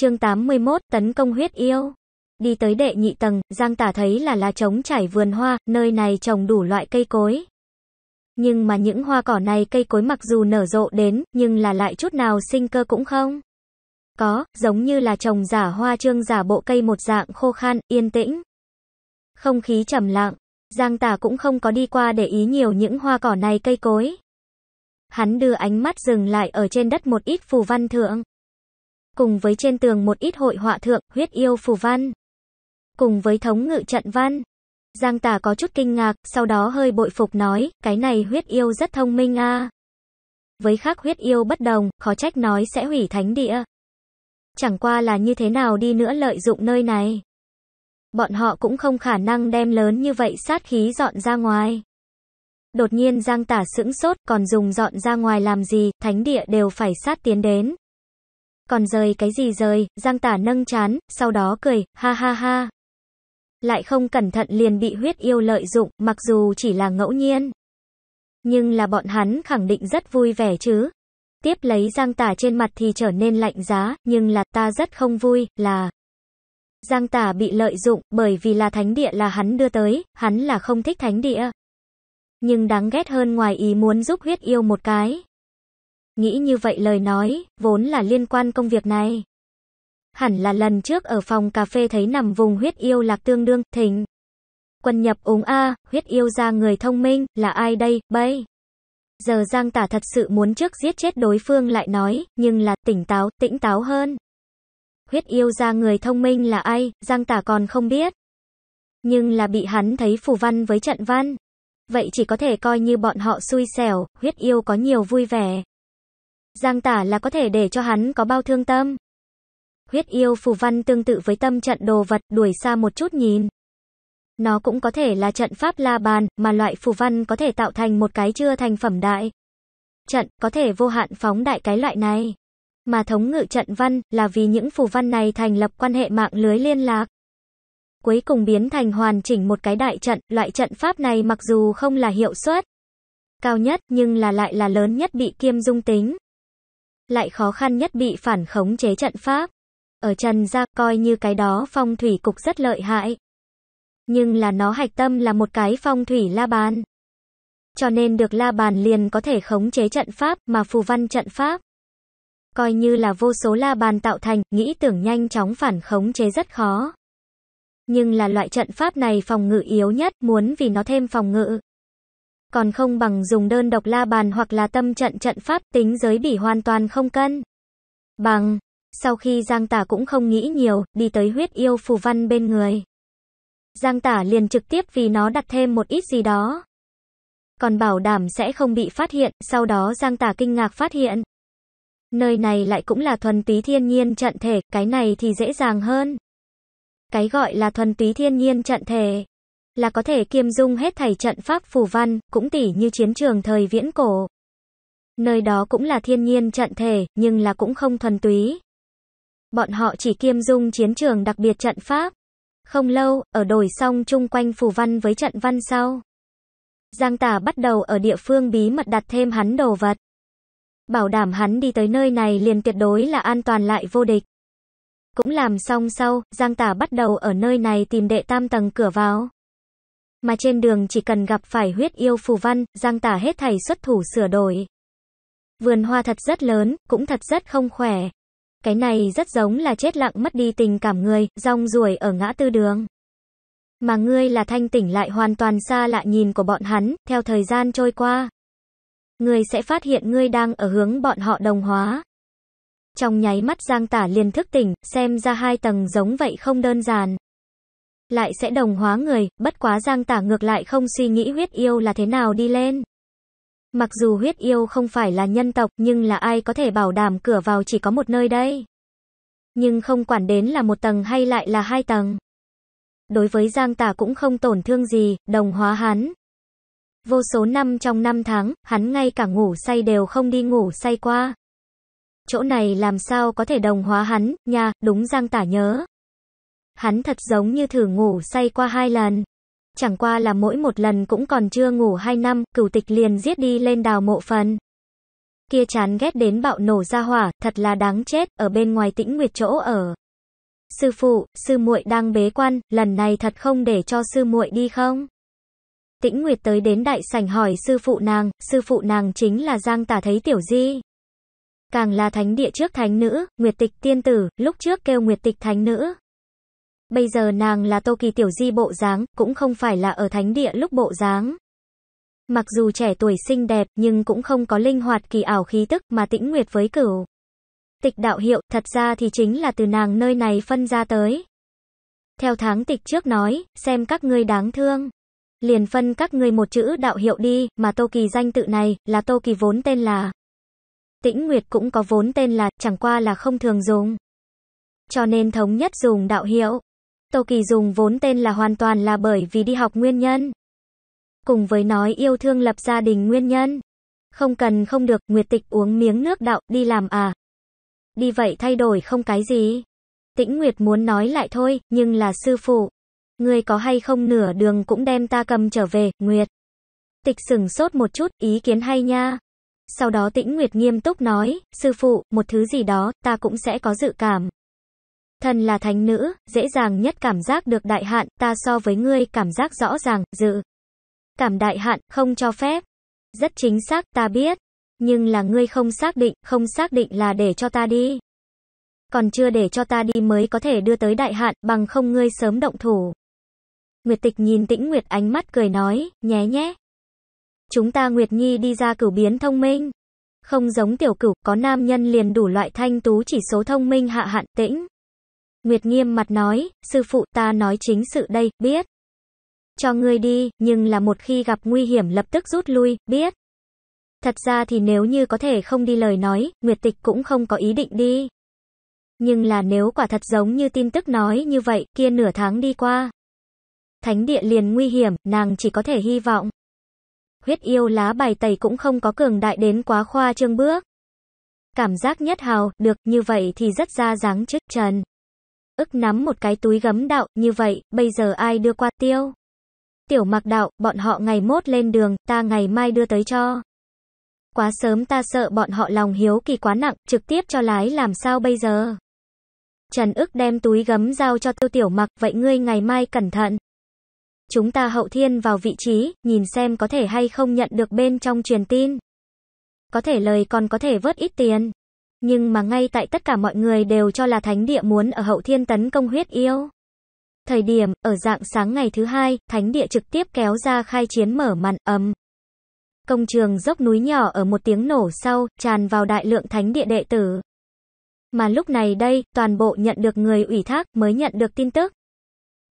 chương 81, tấn công huyết yêu. Đi tới đệ nhị tầng, Giang Tả thấy là lá trống trải vườn hoa, nơi này trồng đủ loại cây cối. Nhưng mà những hoa cỏ này cây cối mặc dù nở rộ đến, nhưng là lại chút nào sinh cơ cũng không. Có, giống như là trồng giả hoa trương giả bộ cây một dạng khô khan, yên tĩnh. Không khí trầm lặng, Giang Tả cũng không có đi qua để ý nhiều những hoa cỏ này cây cối. Hắn đưa ánh mắt dừng lại ở trên đất một ít phù văn thượng cùng với trên tường một ít hội họa thượng, huyết yêu phù văn, cùng với thống ngự trận văn. Giang tả có chút kinh ngạc, sau đó hơi bội phục nói, cái này huyết yêu rất thông minh a. Với khác huyết yêu bất đồng, khó trách nói sẽ hủy thánh địa. Chẳng qua là như thế nào đi nữa lợi dụng nơi này. Bọn họ cũng không khả năng đem lớn như vậy sát khí dọn ra ngoài. Đột nhiên Giang tả sững sốt còn dùng dọn ra ngoài làm gì, thánh địa đều phải sát tiến đến còn rời cái gì rời, Giang Tả nâng chán, sau đó cười, ha ha ha. Lại không cẩn thận liền bị huyết yêu lợi dụng, mặc dù chỉ là ngẫu nhiên. Nhưng là bọn hắn khẳng định rất vui vẻ chứ. Tiếp lấy Giang Tả trên mặt thì trở nên lạnh giá, nhưng là ta rất không vui, là... Giang Tả bị lợi dụng, bởi vì là thánh địa là hắn đưa tới, hắn là không thích thánh địa. Nhưng đáng ghét hơn ngoài ý muốn giúp huyết yêu một cái. Nghĩ như vậy lời nói, vốn là liên quan công việc này. Hẳn là lần trước ở phòng cà phê thấy nằm vùng huyết yêu lạc tương đương, thỉnh. Quân nhập ống A, huyết yêu ra người thông minh, là ai đây, bây? Giờ Giang Tả thật sự muốn trước giết chết đối phương lại nói, nhưng là tỉnh táo, tỉnh táo hơn. Huyết yêu ra người thông minh là ai, Giang Tả còn không biết. Nhưng là bị hắn thấy phù văn với trận văn. Vậy chỉ có thể coi như bọn họ xui xẻo, huyết yêu có nhiều vui vẻ. Giang tả là có thể để cho hắn có bao thương tâm. Huyết yêu phù văn tương tự với tâm trận đồ vật đuổi xa một chút nhìn. Nó cũng có thể là trận pháp la bàn, mà loại phù văn có thể tạo thành một cái chưa thành phẩm đại. Trận có thể vô hạn phóng đại cái loại này. Mà thống ngự trận văn là vì những phù văn này thành lập quan hệ mạng lưới liên lạc. Cuối cùng biến thành hoàn chỉnh một cái đại trận, loại trận pháp này mặc dù không là hiệu suất cao nhất nhưng là lại là lớn nhất bị kiêm dung tính lại khó khăn nhất bị phản khống chế trận pháp. Ở Trần Gia coi như cái đó phong thủy cục rất lợi hại. Nhưng là nó hạch tâm là một cái phong thủy la bàn. Cho nên được la bàn liền có thể khống chế trận pháp mà phù văn trận pháp. Coi như là vô số la bàn tạo thành, nghĩ tưởng nhanh chóng phản khống chế rất khó. Nhưng là loại trận pháp này phòng ngự yếu nhất, muốn vì nó thêm phòng ngự, còn không bằng dùng đơn độc la bàn hoặc là tâm trận trận pháp tính giới bỉ hoàn toàn không cân. Bằng, sau khi Giang Tả cũng không nghĩ nhiều, đi tới huyết yêu phù văn bên người. Giang Tả liền trực tiếp vì nó đặt thêm một ít gì đó. Còn bảo đảm sẽ không bị phát hiện, sau đó Giang Tả kinh ngạc phát hiện. Nơi này lại cũng là thuần túy thiên nhiên trận thể, cái này thì dễ dàng hơn. Cái gọi là thuần túy thiên nhiên trận thể, là có thể kiêm dung hết thảy trận pháp phù văn, cũng tỉ như chiến trường thời viễn cổ. Nơi đó cũng là thiên nhiên trận thể, nhưng là cũng không thuần túy. Bọn họ chỉ kiêm dung chiến trường đặc biệt trận pháp. Không lâu, ở đồi song chung quanh phù văn với trận văn sau. Giang tả bắt đầu ở địa phương bí mật đặt thêm hắn đồ vật. Bảo đảm hắn đi tới nơi này liền tuyệt đối là an toàn lại vô địch. Cũng làm xong sau, Giang Tả bắt đầu ở nơi này tìm đệ tam tầng cửa vào. Mà trên đường chỉ cần gặp phải huyết yêu phù văn, Giang Tả hết thầy xuất thủ sửa đổi. Vườn hoa thật rất lớn, cũng thật rất không khỏe. Cái này rất giống là chết lặng mất đi tình cảm người, rong ruổi ở ngã tư đường. Mà ngươi là thanh tỉnh lại hoàn toàn xa lạ nhìn của bọn hắn, theo thời gian trôi qua. Ngươi sẽ phát hiện ngươi đang ở hướng bọn họ đồng hóa. Trong nháy mắt Giang Tả liền thức tỉnh, xem ra hai tầng giống vậy không đơn giản lại sẽ đồng hóa người, bất quá Giang Tả ngược lại không suy nghĩ huyết yêu là thế nào đi lên. Mặc dù huyết yêu không phải là nhân tộc, nhưng là ai có thể bảo đảm cửa vào chỉ có một nơi đây. Nhưng không quản đến là một tầng hay lại là hai tầng. Đối với Giang Tả cũng không tổn thương gì, đồng hóa hắn. Vô số năm trong năm tháng, hắn ngay cả ngủ say đều không đi ngủ say qua. Chỗ này làm sao có thể đồng hóa hắn, nha, đúng Giang Tả nhớ hắn thật giống như thử ngủ say qua hai lần. Chẳng qua là mỗi một lần cũng còn chưa ngủ hai năm, cửu tịch liền giết đi lên đào mộ phần. Kia chán ghét đến bạo nổ ra hỏa, thật là đáng chết, ở bên ngoài tĩnh nguyệt chỗ ở. Sư phụ, sư muội đang bế quan, lần này thật không để cho sư muội đi không? Tĩnh Nguyệt tới đến đại sảnh hỏi sư phụ nàng, sư phụ nàng chính là Giang Tả thấy tiểu di. Càng là thánh địa trước thánh nữ, Nguyệt Tịch tiên tử, lúc trước kêu Nguyệt Tịch thánh nữ. Bây giờ nàng là Tô Kỳ Tiểu Di bộ dáng, cũng không phải là ở thánh địa lúc bộ dáng. Mặc dù trẻ tuổi xinh đẹp, nhưng cũng không có linh hoạt kỳ ảo khí tức mà tĩnh nguyệt với cửu. Tịch đạo hiệu, thật ra thì chính là từ nàng nơi này phân ra tới. Theo tháng tịch trước nói, xem các ngươi đáng thương. Liền phân các ngươi một chữ đạo hiệu đi, mà Tô Kỳ danh tự này, là Tô Kỳ vốn tên là. Tĩnh Nguyệt cũng có vốn tên là, chẳng qua là không thường dùng. Cho nên thống nhất dùng đạo hiệu. Tô Kỳ dùng vốn tên là hoàn toàn là bởi vì đi học nguyên nhân. Cùng với nói yêu thương lập gia đình nguyên nhân. Không cần không được, Nguyệt Tịch uống miếng nước đạo, đi làm à. Đi vậy thay đổi không cái gì. Tĩnh Nguyệt muốn nói lại thôi, nhưng là sư phụ. người có hay không nửa đường cũng đem ta cầm trở về, Nguyệt. Tịch sừng sốt một chút, ý kiến hay nha. Sau đó Tĩnh Nguyệt nghiêm túc nói, sư phụ, một thứ gì đó, ta cũng sẽ có dự cảm. Thần là thánh nữ, dễ dàng nhất cảm giác được đại hạn, ta so với ngươi cảm giác rõ ràng, dự. Cảm đại hạn, không cho phép. Rất chính xác, ta biết. Nhưng là ngươi không xác định, không xác định là để cho ta đi. Còn chưa để cho ta đi mới có thể đưa tới đại hạn, bằng không ngươi sớm động thủ. Nguyệt tịch nhìn tĩnh Nguyệt ánh mắt cười nói, nhé nhé. Chúng ta Nguyệt Nhi đi ra cửu biến thông minh. Không giống tiểu cửu, có nam nhân liền đủ loại thanh tú chỉ số thông minh hạ hạn tĩnh. Nguyệt nghiêm mặt nói, sư phụ ta nói chính sự đây, biết. Cho ngươi đi, nhưng là một khi gặp nguy hiểm lập tức rút lui, biết. Thật ra thì nếu như có thể không đi lời nói, Nguyệt Tịch cũng không có ý định đi. Nhưng là nếu quả thật giống như tin tức nói như vậy, kia nửa tháng đi qua. Thánh địa liền nguy hiểm, nàng chỉ có thể hy vọng. Huyết yêu lá bài tẩy cũng không có cường đại đến quá khoa trương bước. Cảm giác nhất hào, được, như vậy thì rất ra dáng trước trần ức nắm một cái túi gấm đạo, như vậy, bây giờ ai đưa qua tiêu? Tiểu mặc đạo, bọn họ ngày mốt lên đường, ta ngày mai đưa tới cho. Quá sớm ta sợ bọn họ lòng hiếu kỳ quá nặng, trực tiếp cho lái làm sao bây giờ? Trần ức đem túi gấm giao cho tiêu tiểu mặc, vậy ngươi ngày mai cẩn thận. Chúng ta hậu thiên vào vị trí, nhìn xem có thể hay không nhận được bên trong truyền tin. Có thể lời còn có thể vớt ít tiền. Nhưng mà ngay tại tất cả mọi người đều cho là thánh địa muốn ở hậu thiên tấn công huyết yêu. Thời điểm, ở dạng sáng ngày thứ hai, thánh địa trực tiếp kéo ra khai chiến mở màn ấm. Công trường dốc núi nhỏ ở một tiếng nổ sau, tràn vào đại lượng thánh địa đệ tử. Mà lúc này đây, toàn bộ nhận được người ủy thác mới nhận được tin tức.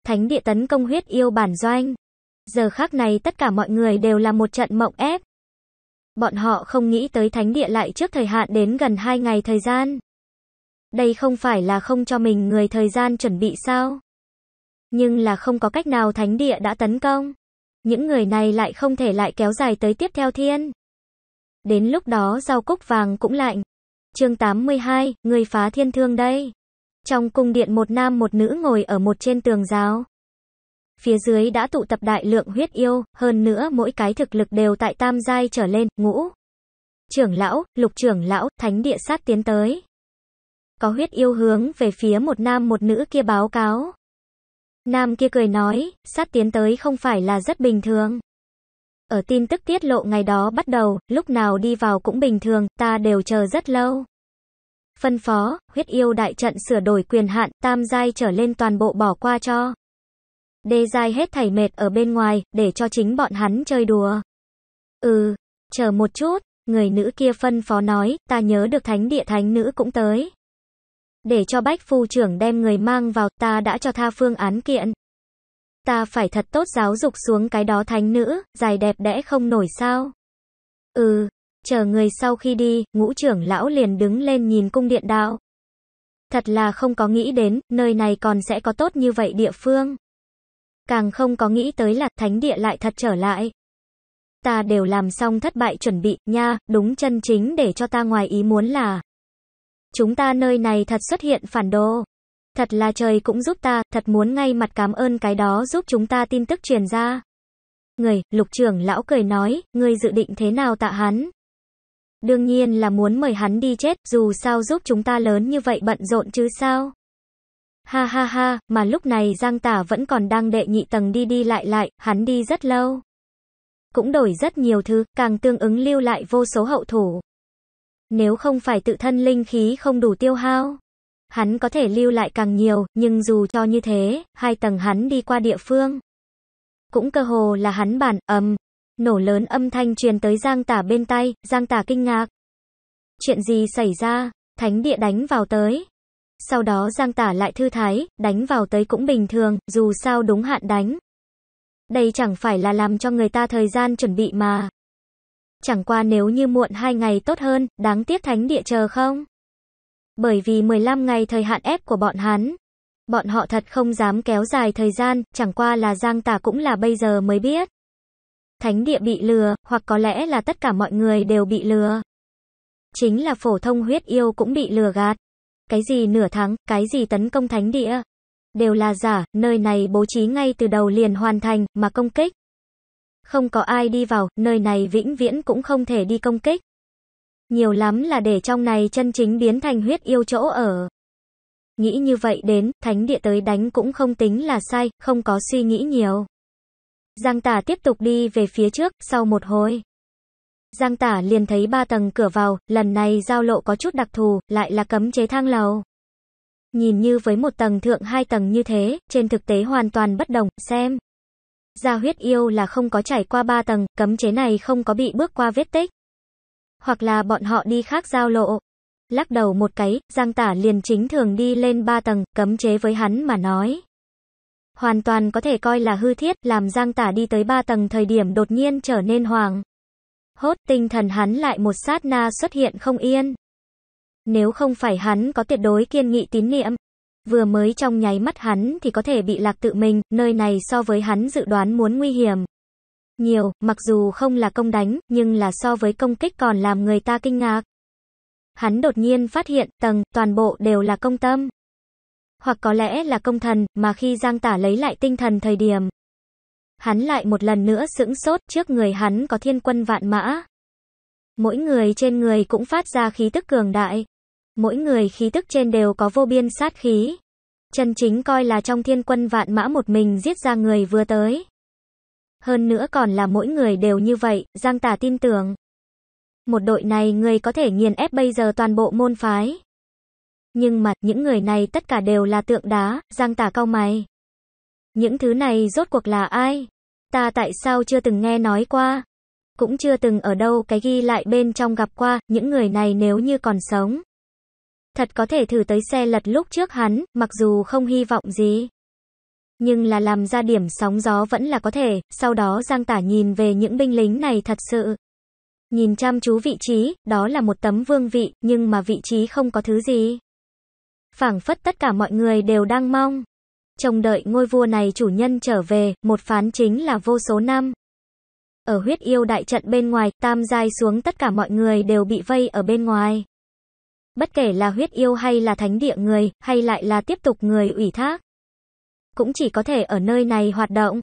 Thánh địa tấn công huyết yêu bản doanh. Giờ khác này tất cả mọi người đều là một trận mộng ép. Bọn họ không nghĩ tới thánh địa lại trước thời hạn đến gần 2 ngày thời gian. Đây không phải là không cho mình người thời gian chuẩn bị sao? Nhưng là không có cách nào thánh địa đã tấn công. Những người này lại không thể lại kéo dài tới tiếp theo thiên. Đến lúc đó rau cúc vàng cũng lạnh. chương 82, người phá thiên thương đây. Trong cung điện một nam một nữ ngồi ở một trên tường giáo phía dưới đã tụ tập đại lượng huyết yêu, hơn nữa mỗi cái thực lực đều tại tam giai trở lên, ngũ. Trưởng lão, lục trưởng lão, thánh địa sát tiến tới. Có huyết yêu hướng về phía một nam một nữ kia báo cáo. Nam kia cười nói, sát tiến tới không phải là rất bình thường. Ở tin tức tiết lộ ngày đó bắt đầu, lúc nào đi vào cũng bình thường, ta đều chờ rất lâu. Phân phó, huyết yêu đại trận sửa đổi quyền hạn, tam giai trở lên toàn bộ bỏ qua cho. Đê dai hết thảy mệt ở bên ngoài, để cho chính bọn hắn chơi đùa. Ừ, chờ một chút, người nữ kia phân phó nói, ta nhớ được thánh địa thánh nữ cũng tới. Để cho bách phu trưởng đem người mang vào, ta đã cho tha phương án kiện. Ta phải thật tốt giáo dục xuống cái đó thánh nữ, dài đẹp đẽ không nổi sao. Ừ, chờ người sau khi đi, ngũ trưởng lão liền đứng lên nhìn cung điện đạo. Thật là không có nghĩ đến, nơi này còn sẽ có tốt như vậy địa phương càng không có nghĩ tới là thánh địa lại thật trở lại. Ta đều làm xong thất bại chuẩn bị, nha, đúng chân chính để cho ta ngoài ý muốn là. Chúng ta nơi này thật xuất hiện phản đồ. Thật là trời cũng giúp ta, thật muốn ngay mặt cảm ơn cái đó giúp chúng ta tin tức truyền ra. Người, lục trưởng lão cười nói, ngươi dự định thế nào tạ hắn? Đương nhiên là muốn mời hắn đi chết, dù sao giúp chúng ta lớn như vậy bận rộn chứ sao? Ha ha ha, mà lúc này Giang Tả vẫn còn đang đệ nhị tầng đi đi lại lại, hắn đi rất lâu. Cũng đổi rất nhiều thứ, càng tương ứng lưu lại vô số hậu thủ. Nếu không phải tự thân linh khí không đủ tiêu hao, hắn có thể lưu lại càng nhiều, nhưng dù cho như thế, hai tầng hắn đi qua địa phương. Cũng cơ hồ là hắn bản ầm, nổ lớn âm thanh truyền tới Giang Tả bên tay, Giang Tả kinh ngạc. Chuyện gì xảy ra? Thánh địa đánh vào tới sau đó Giang Tả lại thư thái, đánh vào tới cũng bình thường, dù sao đúng hạn đánh. Đây chẳng phải là làm cho người ta thời gian chuẩn bị mà. Chẳng qua nếu như muộn hai ngày tốt hơn, đáng tiếc thánh địa chờ không? Bởi vì 15 ngày thời hạn ép của bọn hắn. Bọn họ thật không dám kéo dài thời gian, chẳng qua là Giang Tả cũng là bây giờ mới biết. Thánh địa bị lừa, hoặc có lẽ là tất cả mọi người đều bị lừa. Chính là phổ thông huyết yêu cũng bị lừa gạt cái gì nửa tháng, cái gì tấn công thánh địa. Đều là giả, nơi này bố trí ngay từ đầu liền hoàn thành, mà công kích. Không có ai đi vào, nơi này vĩnh viễn cũng không thể đi công kích. Nhiều lắm là để trong này chân chính biến thành huyết yêu chỗ ở. Nghĩ như vậy đến, thánh địa tới đánh cũng không tính là sai, không có suy nghĩ nhiều. Giang tả tiếp tục đi về phía trước, sau một hồi. Giang tả liền thấy ba tầng cửa vào, lần này giao lộ có chút đặc thù, lại là cấm chế thang lầu. Nhìn như với một tầng thượng hai tầng như thế, trên thực tế hoàn toàn bất đồng, xem. Gia huyết yêu là không có trải qua ba tầng, cấm chế này không có bị bước qua vết tích. Hoặc là bọn họ đi khác giao lộ. Lắc đầu một cái, Giang tả liền chính thường đi lên ba tầng, cấm chế với hắn mà nói. Hoàn toàn có thể coi là hư thiết, làm Giang tả đi tới ba tầng thời điểm đột nhiên trở nên hoàng hốt tinh thần hắn lại một sát na xuất hiện không yên. Nếu không phải hắn có tuyệt đối kiên nghị tín niệm, vừa mới trong nháy mắt hắn thì có thể bị lạc tự mình, nơi này so với hắn dự đoán muốn nguy hiểm. Nhiều, mặc dù không là công đánh, nhưng là so với công kích còn làm người ta kinh ngạc. Hắn đột nhiên phát hiện tầng, toàn bộ đều là công tâm. Hoặc có lẽ là công thần, mà khi Giang Tả lấy lại tinh thần thời điểm, Hắn lại một lần nữa sững sốt trước người hắn có thiên quân vạn mã. Mỗi người trên người cũng phát ra khí tức cường đại. Mỗi người khí tức trên đều có vô biên sát khí. Chân chính coi là trong thiên quân vạn mã một mình giết ra người vừa tới. Hơn nữa còn là mỗi người đều như vậy, Giang Tả tin tưởng. Một đội này người có thể nghiền ép bây giờ toàn bộ môn phái. Nhưng mà, những người này tất cả đều là tượng đá, Giang Tả cau mày. Những thứ này rốt cuộc là ai? ta tại sao chưa từng nghe nói qua. Cũng chưa từng ở đâu cái ghi lại bên trong gặp qua, những người này nếu như còn sống. Thật có thể thử tới xe lật lúc trước hắn, mặc dù không hy vọng gì. Nhưng là làm ra điểm sóng gió vẫn là có thể, sau đó Giang Tả nhìn về những binh lính này thật sự. Nhìn chăm chú vị trí, đó là một tấm vương vị, nhưng mà vị trí không có thứ gì. phảng phất tất cả mọi người đều đang mong trông đợi ngôi vua này chủ nhân trở về, một phán chính là vô số năm. Ở huyết yêu đại trận bên ngoài, tam giai xuống tất cả mọi người đều bị vây ở bên ngoài. Bất kể là huyết yêu hay là thánh địa người, hay lại là tiếp tục người ủy thác. Cũng chỉ có thể ở nơi này hoạt động.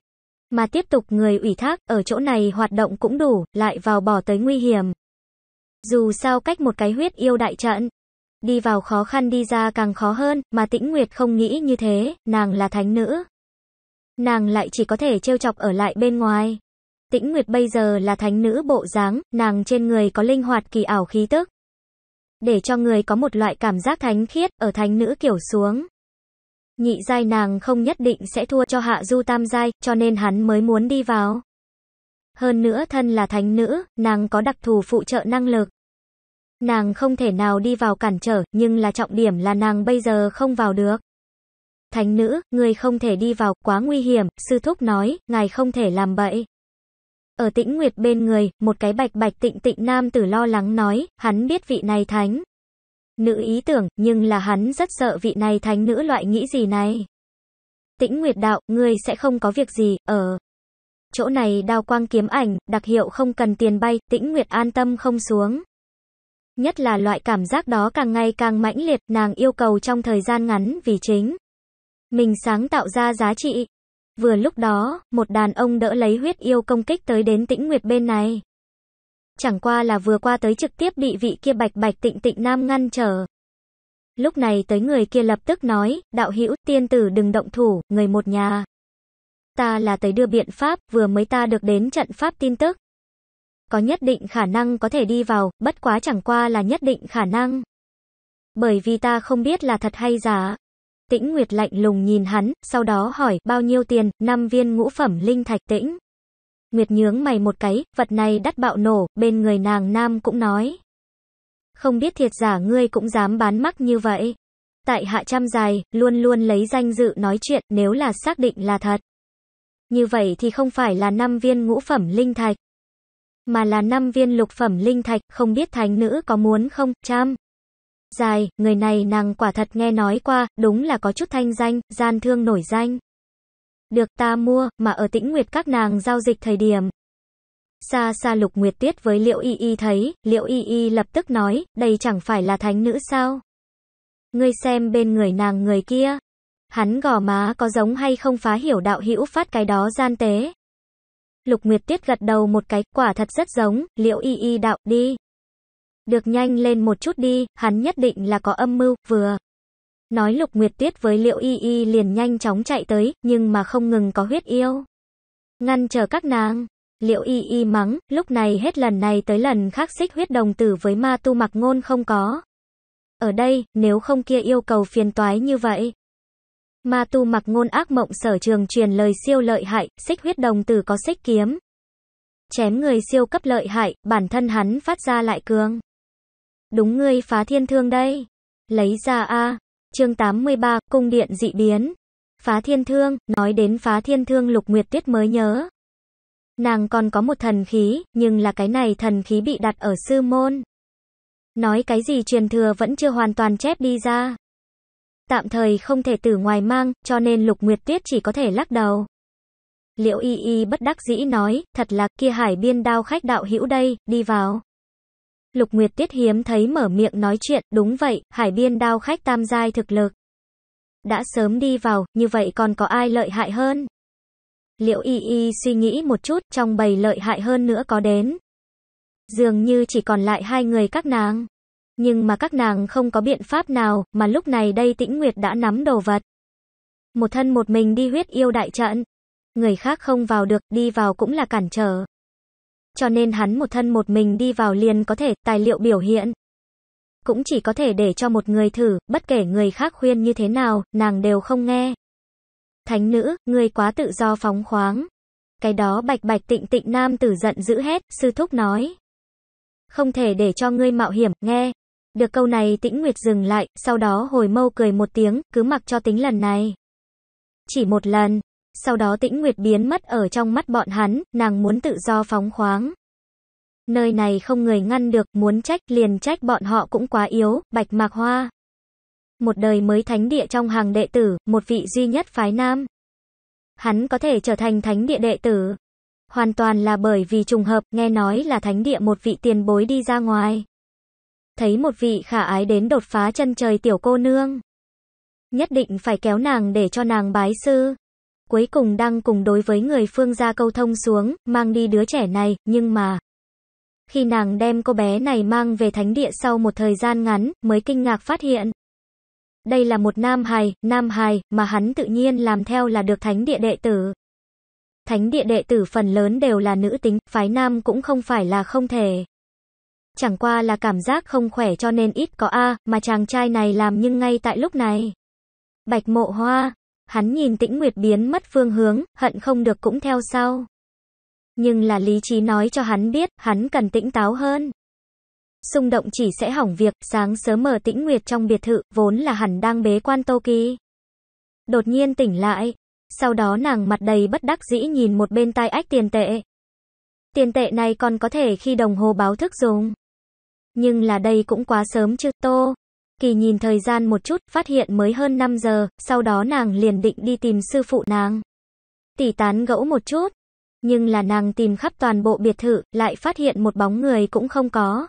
Mà tiếp tục người ủy thác, ở chỗ này hoạt động cũng đủ, lại vào bỏ tới nguy hiểm. Dù sao cách một cái huyết yêu đại trận, Đi vào khó khăn đi ra càng khó hơn, mà Tĩnh Nguyệt không nghĩ như thế, nàng là thánh nữ. Nàng lại chỉ có thể trêu chọc ở lại bên ngoài. Tĩnh Nguyệt bây giờ là thánh nữ bộ dáng, nàng trên người có linh hoạt kỳ ảo khí tức. Để cho người có một loại cảm giác thánh khiết, ở thánh nữ kiểu xuống. Nhị giai nàng không nhất định sẽ thua cho hạ du tam giai, cho nên hắn mới muốn đi vào. Hơn nữa thân là thánh nữ, nàng có đặc thù phụ trợ năng lực. Nàng không thể nào đi vào cản trở, nhưng là trọng điểm là nàng bây giờ không vào được. Thánh nữ, người không thể đi vào, quá nguy hiểm, sư thúc nói, ngài không thể làm bậy. Ở tĩnh nguyệt bên người, một cái bạch bạch tịnh tịnh nam tử lo lắng nói, hắn biết vị này thánh. Nữ ý tưởng, nhưng là hắn rất sợ vị này thánh nữ loại nghĩ gì này. Tĩnh nguyệt đạo, người sẽ không có việc gì, ở. Chỗ này đào quang kiếm ảnh, đặc hiệu không cần tiền bay, tĩnh nguyệt an tâm không xuống nhất là loại cảm giác đó càng ngày càng mãnh liệt, nàng yêu cầu trong thời gian ngắn vì chính mình sáng tạo ra giá trị. Vừa lúc đó, một đàn ông đỡ lấy huyết yêu công kích tới đến tĩnh nguyệt bên này. Chẳng qua là vừa qua tới trực tiếp bị vị kia bạch bạch tịnh tịnh nam ngăn trở. Lúc này tới người kia lập tức nói, đạo hữu tiên tử đừng động thủ, người một nhà. Ta là tới đưa biện pháp, vừa mới ta được đến trận pháp tin tức có nhất định khả năng có thể đi vào, bất quá chẳng qua là nhất định khả năng. Bởi vì ta không biết là thật hay giả. Tĩnh Nguyệt lạnh lùng nhìn hắn, sau đó hỏi, bao nhiêu tiền, 5 viên ngũ phẩm linh thạch tĩnh. Nguyệt nhướng mày một cái, vật này đắt bạo nổ, bên người nàng nam cũng nói. Không biết thiệt giả ngươi cũng dám bán mắc như vậy. Tại hạ trăm dài, luôn luôn lấy danh dự nói chuyện nếu là xác định là thật. Như vậy thì không phải là năm viên ngũ phẩm linh thạch mà là năm viên lục phẩm linh thạch, không biết thánh nữ có muốn không, chăm. Dài, người này nàng quả thật nghe nói qua, đúng là có chút thanh danh, gian thương nổi danh. Được ta mua, mà ở tĩnh nguyệt các nàng giao dịch thời điểm. Xa xa lục nguyệt tuyết với liệu y y thấy, liệu y y lập tức nói, đây chẳng phải là thánh nữ sao? Ngươi xem bên người nàng người kia. Hắn gò má có giống hay không phá hiểu đạo hữu phát cái đó gian tế. Lục Nguyệt Tiết gật đầu một cái, quả thật rất giống, liệu y y đạo, đi. Được nhanh lên một chút đi, hắn nhất định là có âm mưu, vừa. Nói Lục Nguyệt Tiết với liễu y y liền nhanh chóng chạy tới, nhưng mà không ngừng có huyết yêu. Ngăn chờ các nàng. Liễu y y mắng, lúc này hết lần này tới lần khác xích huyết đồng tử với ma tu mặc ngôn không có. Ở đây, nếu không kia yêu cầu phiền toái như vậy. Ma tu mặc ngôn ác mộng sở trường truyền lời siêu lợi hại, xích huyết đồng tử có xích kiếm. Chém người siêu cấp lợi hại, bản thân hắn phát ra lại cường. Đúng ngươi phá thiên thương đây. Lấy ra A. chương 83, cung điện dị biến. Phá thiên thương, nói đến phá thiên thương lục nguyệt tuyết mới nhớ. Nàng còn có một thần khí, nhưng là cái này thần khí bị đặt ở sư môn. Nói cái gì truyền thừa vẫn chưa hoàn toàn chép đi ra tạm thời không thể từ ngoài mang, cho nên Lục Nguyệt Tuyết chỉ có thể lắc đầu. Liễu Y Y bất đắc dĩ nói, thật là kia hải biên đao khách đạo hữu đây, đi vào. Lục Nguyệt Tuyết hiếm thấy mở miệng nói chuyện, đúng vậy, hải biên đao khách tam giai thực lực. Đã sớm đi vào, như vậy còn có ai lợi hại hơn? Liễu Y Y suy nghĩ một chút, trong bầy lợi hại hơn nữa có đến. Dường như chỉ còn lại hai người các nàng. Nhưng mà các nàng không có biện pháp nào, mà lúc này đây tĩnh Nguyệt đã nắm đồ vật. Một thân một mình đi huyết yêu đại trận. Người khác không vào được, đi vào cũng là cản trở. Cho nên hắn một thân một mình đi vào liền có thể, tài liệu biểu hiện. Cũng chỉ có thể để cho một người thử, bất kể người khác khuyên như thế nào, nàng đều không nghe. Thánh nữ, người quá tự do phóng khoáng. Cái đó bạch bạch tịnh tịnh nam tử giận dữ hết, sư thúc nói. Không thể để cho ngươi mạo hiểm, nghe. Được câu này tĩnh Nguyệt dừng lại, sau đó hồi mâu cười một tiếng, cứ mặc cho tính lần này. Chỉ một lần. Sau đó tĩnh Nguyệt biến mất ở trong mắt bọn hắn, nàng muốn tự do phóng khoáng. Nơi này không người ngăn được, muốn trách liền trách bọn họ cũng quá yếu, bạch mạc hoa. Một đời mới thánh địa trong hàng đệ tử, một vị duy nhất phái nam. Hắn có thể trở thành thánh địa đệ tử. Hoàn toàn là bởi vì trùng hợp, nghe nói là thánh địa một vị tiền bối đi ra ngoài thấy một vị khả ái đến đột phá chân trời tiểu cô nương. Nhất định phải kéo nàng để cho nàng bái sư. Cuối cùng đang cùng đối với người phương gia câu thông xuống, mang đi đứa trẻ này, nhưng mà... Khi nàng đem cô bé này mang về thánh địa sau một thời gian ngắn, mới kinh ngạc phát hiện. Đây là một nam hài, nam hài, mà hắn tự nhiên làm theo là được thánh địa đệ tử. Thánh địa đệ tử phần lớn đều là nữ tính, phái nam cũng không phải là không thể chẳng qua là cảm giác không khỏe cho nên ít có A, mà chàng trai này làm nhưng ngay tại lúc này. Bạch mộ hoa, hắn nhìn tĩnh nguyệt biến mất phương hướng, hận không được cũng theo sau. Nhưng là lý trí nói cho hắn biết, hắn cần tĩnh táo hơn. Xung động chỉ sẽ hỏng việc, sáng sớm mở tĩnh nguyệt trong biệt thự, vốn là hẳn đang bế quan tô ký Đột nhiên tỉnh lại, sau đó nàng mặt đầy bất đắc dĩ nhìn một bên tai ách tiền tệ. Tiền tệ này còn có thể khi đồng hồ báo thức dùng nhưng là đây cũng quá sớm chứ, Tô. Kỳ nhìn thời gian một chút, phát hiện mới hơn 5 giờ, sau đó nàng liền định đi tìm sư phụ nàng. Tỉ tán gẫu một chút, nhưng là nàng tìm khắp toàn bộ biệt thự, lại phát hiện một bóng người cũng không có.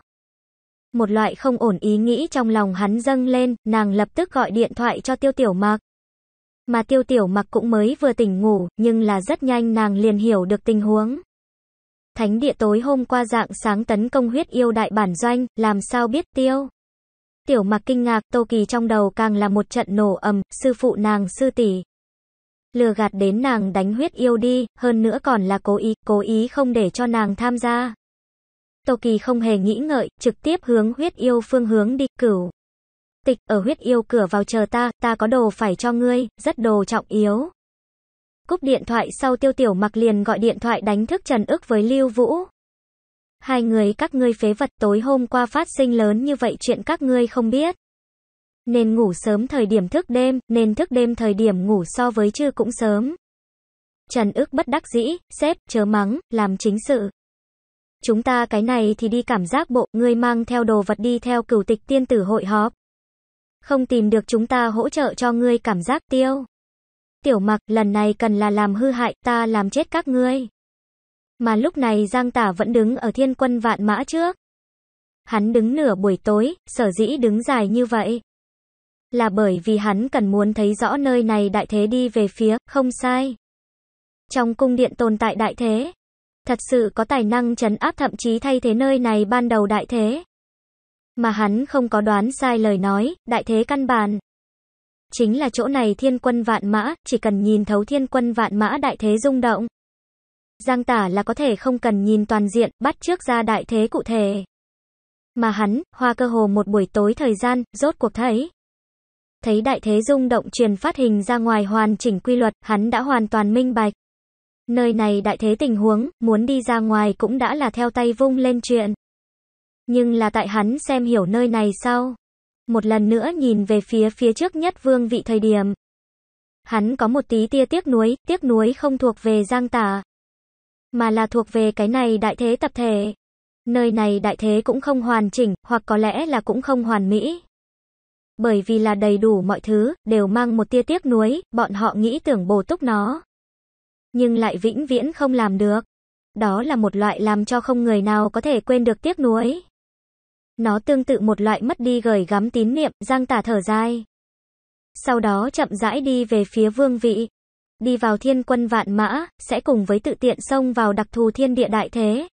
Một loại không ổn ý nghĩ trong lòng hắn dâng lên, nàng lập tức gọi điện thoại cho tiêu tiểu mặc. Mà tiêu tiểu mặc cũng mới vừa tỉnh ngủ, nhưng là rất nhanh nàng liền hiểu được tình huống. Thánh địa tối hôm qua dạng sáng tấn công huyết yêu đại bản doanh, làm sao biết tiêu. Tiểu mặc kinh ngạc, Tô Kỳ trong đầu càng là một trận nổ ầm, sư phụ nàng sư tỷ. Lừa gạt đến nàng đánh huyết yêu đi, hơn nữa còn là cố ý, cố ý không để cho nàng tham gia. Tô Kỳ không hề nghĩ ngợi, trực tiếp hướng huyết yêu phương hướng đi, cửu. Tịch, ở huyết yêu cửa vào chờ ta, ta có đồ phải cho ngươi, rất đồ trọng yếu. Cúp điện thoại sau tiêu tiểu mặc liền gọi điện thoại đánh thức Trần ức với Lưu Vũ. Hai người các ngươi phế vật tối hôm qua phát sinh lớn như vậy chuyện các ngươi không biết. Nên ngủ sớm thời điểm thức đêm, nên thức đêm thời điểm ngủ so với chưa cũng sớm. Trần ức bất đắc dĩ, xếp, chớ mắng, làm chính sự. Chúng ta cái này thì đi cảm giác bộ, ngươi mang theo đồ vật đi theo cửu tịch tiên tử hội họp. Không tìm được chúng ta hỗ trợ cho ngươi cảm giác tiêu. Tiểu mặc, lần này cần là làm hư hại, ta làm chết các ngươi. Mà lúc này Giang Tả vẫn đứng ở thiên quân vạn mã trước. Hắn đứng nửa buổi tối, sở dĩ đứng dài như vậy. Là bởi vì hắn cần muốn thấy rõ nơi này đại thế đi về phía, không sai. Trong cung điện tồn tại đại thế. Thật sự có tài năng chấn áp thậm chí thay thế nơi này ban đầu đại thế. Mà hắn không có đoán sai lời nói, đại thế căn bản. Chính là chỗ này thiên quân vạn mã, chỉ cần nhìn thấu thiên quân vạn mã đại thế rung động. Giang tả là có thể không cần nhìn toàn diện, bắt trước ra đại thế cụ thể. Mà hắn, hoa cơ hồ một buổi tối thời gian, rốt cuộc thấy. Thấy đại thế rung động truyền phát hình ra ngoài hoàn chỉnh quy luật, hắn đã hoàn toàn minh bạch. Nơi này đại thế tình huống, muốn đi ra ngoài cũng đã là theo tay vung lên chuyện. Nhưng là tại hắn xem hiểu nơi này sau, một lần nữa nhìn về phía phía trước nhất vương vị thời điểm. Hắn có một tí tia tiếc nuối, tiếc nuối không thuộc về giang tả, mà là thuộc về cái này đại thế tập thể. Nơi này đại thế cũng không hoàn chỉnh, hoặc có lẽ là cũng không hoàn mỹ. Bởi vì là đầy đủ mọi thứ, đều mang một tia tiếc nuối, bọn họ nghĩ tưởng bổ túc nó. Nhưng lại vĩnh viễn không làm được. Đó là một loại làm cho không người nào có thể quên được tiếc nuối. Nó tương tự một loại mất đi gởi gắm tín niệm, Giang Tả thở dài. Sau đó chậm rãi đi về phía vương vị. Đi vào thiên quân vạn mã, sẽ cùng với tự tiện xông vào đặc thù thiên địa đại thế.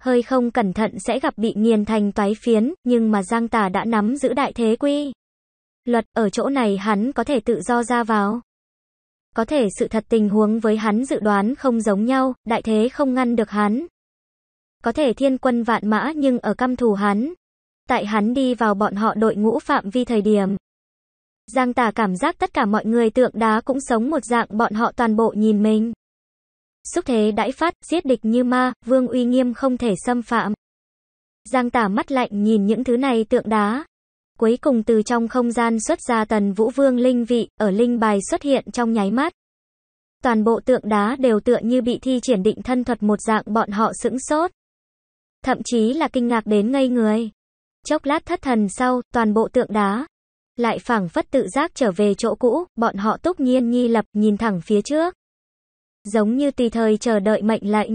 Hơi không cẩn thận sẽ gặp bị nghiền thành toái phiến, nhưng mà Giang Tả đã nắm giữ đại thế quy. Luật, ở chỗ này hắn có thể tự do ra vào. Có thể sự thật tình huống với hắn dự đoán không giống nhau, đại thế không ngăn được hắn có thể thiên quân vạn mã nhưng ở căm thù hắn. Tại hắn đi vào bọn họ đội ngũ phạm vi thời điểm. Giang tà cảm giác tất cả mọi người tượng đá cũng sống một dạng bọn họ toàn bộ nhìn mình. Xúc thế đãi phát, giết địch như ma, vương uy nghiêm không thể xâm phạm. Giang tà mắt lạnh nhìn những thứ này tượng đá. Cuối cùng từ trong không gian xuất ra tần vũ vương linh vị, ở linh bài xuất hiện trong nháy mắt. Toàn bộ tượng đá đều tựa như bị thi triển định thân thuật một dạng bọn họ sững sốt thậm chí là kinh ngạc đến ngây người. Chốc lát thất thần sau, toàn bộ tượng đá lại phảng phất tự giác trở về chỗ cũ, bọn họ túc nhiên nhi lập nhìn thẳng phía trước. Giống như tùy thời chờ đợi mệnh lệnh,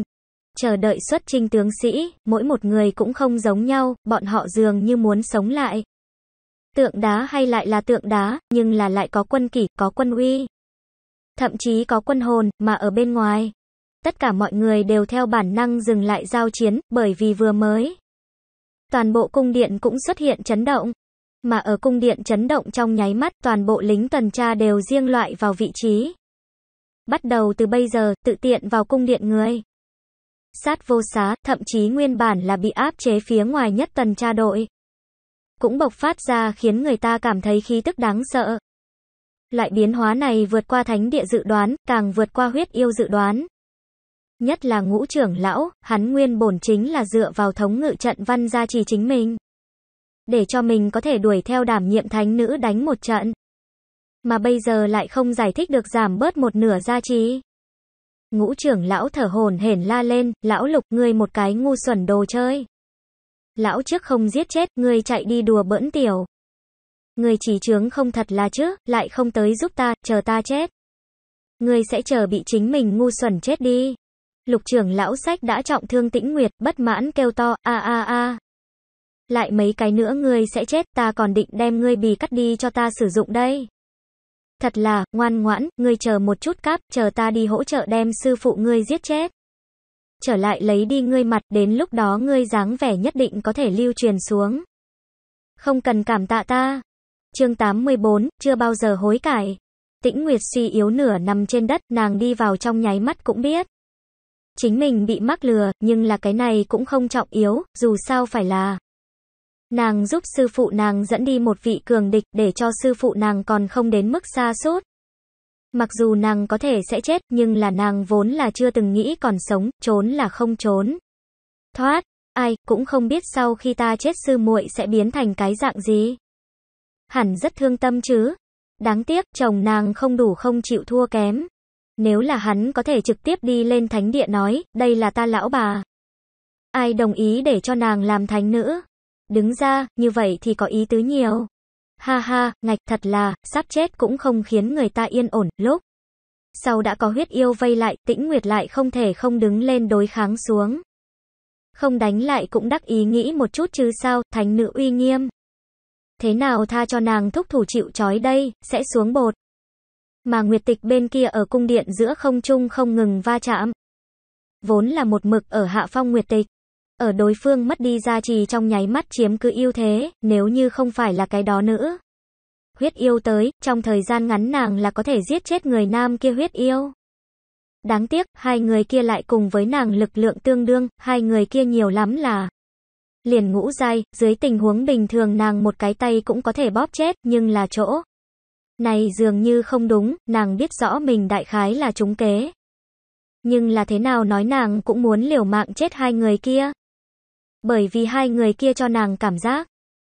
chờ đợi xuất trinh tướng sĩ, mỗi một người cũng không giống nhau, bọn họ dường như muốn sống lại. Tượng đá hay lại là tượng đá, nhưng là lại có quân kỷ, có quân uy. Thậm chí có quân hồn, mà ở bên ngoài, tất cả mọi người đều theo bản năng dừng lại giao chiến, bởi vì vừa mới. Toàn bộ cung điện cũng xuất hiện chấn động. Mà ở cung điện chấn động trong nháy mắt, toàn bộ lính tuần tra đều riêng loại vào vị trí. Bắt đầu từ bây giờ, tự tiện vào cung điện người. Sát vô xá, thậm chí nguyên bản là bị áp chế phía ngoài nhất tuần tra đội. Cũng bộc phát ra khiến người ta cảm thấy khí tức đáng sợ. Loại biến hóa này vượt qua thánh địa dự đoán, càng vượt qua huyết yêu dự đoán nhất là ngũ trưởng lão, hắn nguyên bổn chính là dựa vào thống ngự trận văn gia trì chính mình. Để cho mình có thể đuổi theo đảm nhiệm thánh nữ đánh một trận. Mà bây giờ lại không giải thích được giảm bớt một nửa gia trí Ngũ trưởng lão thở hồn hển la lên, lão lục ngươi một cái ngu xuẩn đồ chơi. Lão trước không giết chết, ngươi chạy đi đùa bỡn tiểu. Ngươi chỉ trướng không thật là chứ, lại không tới giúp ta, chờ ta chết. Ngươi sẽ chờ bị chính mình ngu xuẩn chết đi. Lục trưởng lão sách đã trọng thương tĩnh nguyệt, bất mãn kêu to, a a a. Lại mấy cái nữa ngươi sẽ chết, ta còn định đem ngươi bì cắt đi cho ta sử dụng đây. Thật là, ngoan ngoãn, ngươi chờ một chút cáp, chờ ta đi hỗ trợ đem sư phụ ngươi giết chết. Trở lại lấy đi ngươi mặt, đến lúc đó ngươi dáng vẻ nhất định có thể lưu truyền xuống. Không cần cảm tạ ta. Chương 84, chưa bao giờ hối cải. Tĩnh Nguyệt suy yếu nửa nằm trên đất, nàng đi vào trong nháy mắt cũng biết. Chính mình bị mắc lừa, nhưng là cái này cũng không trọng yếu, dù sao phải là. Nàng giúp sư phụ nàng dẫn đi một vị cường địch để cho sư phụ nàng còn không đến mức xa sút Mặc dù nàng có thể sẽ chết nhưng là nàng vốn là chưa từng nghĩ còn sống, trốn là không trốn. Thoát, ai cũng không biết sau khi ta chết sư muội sẽ biến thành cái dạng gì. Hẳn rất thương tâm chứ. Đáng tiếc chồng nàng không đủ không chịu thua kém. Nếu là hắn có thể trực tiếp đi lên thánh địa nói, đây là ta lão bà. Ai đồng ý để cho nàng làm thánh nữ? Đứng ra, như vậy thì có ý tứ nhiều. Ha ha, ngạch thật là, sắp chết cũng không khiến người ta yên ổn, lúc. Sau đã có huyết yêu vây lại, tĩnh nguyệt lại không thể không đứng lên đối kháng xuống. Không đánh lại cũng đắc ý nghĩ một chút chứ sao, thánh nữ uy nghiêm. Thế nào tha cho nàng thúc thủ chịu chói đây, sẽ xuống bột. Mà nguyệt tịch bên kia ở cung điện giữa không trung không ngừng va chạm. Vốn là một mực ở hạ phong nguyệt tịch. Ở đối phương mất đi gia trì trong nháy mắt chiếm cứ ưu thế, nếu như không phải là cái đó nữa. Huyết yêu tới, trong thời gian ngắn nàng là có thể giết chết người nam kia huyết yêu. Đáng tiếc, hai người kia lại cùng với nàng lực lượng tương đương, hai người kia nhiều lắm là liền ngũ dai, dưới tình huống bình thường nàng một cái tay cũng có thể bóp chết, nhưng là chỗ. Này dường như không đúng, nàng biết rõ mình đại khái là trúng kế. Nhưng là thế nào nói nàng cũng muốn liều mạng chết hai người kia. Bởi vì hai người kia cho nàng cảm giác.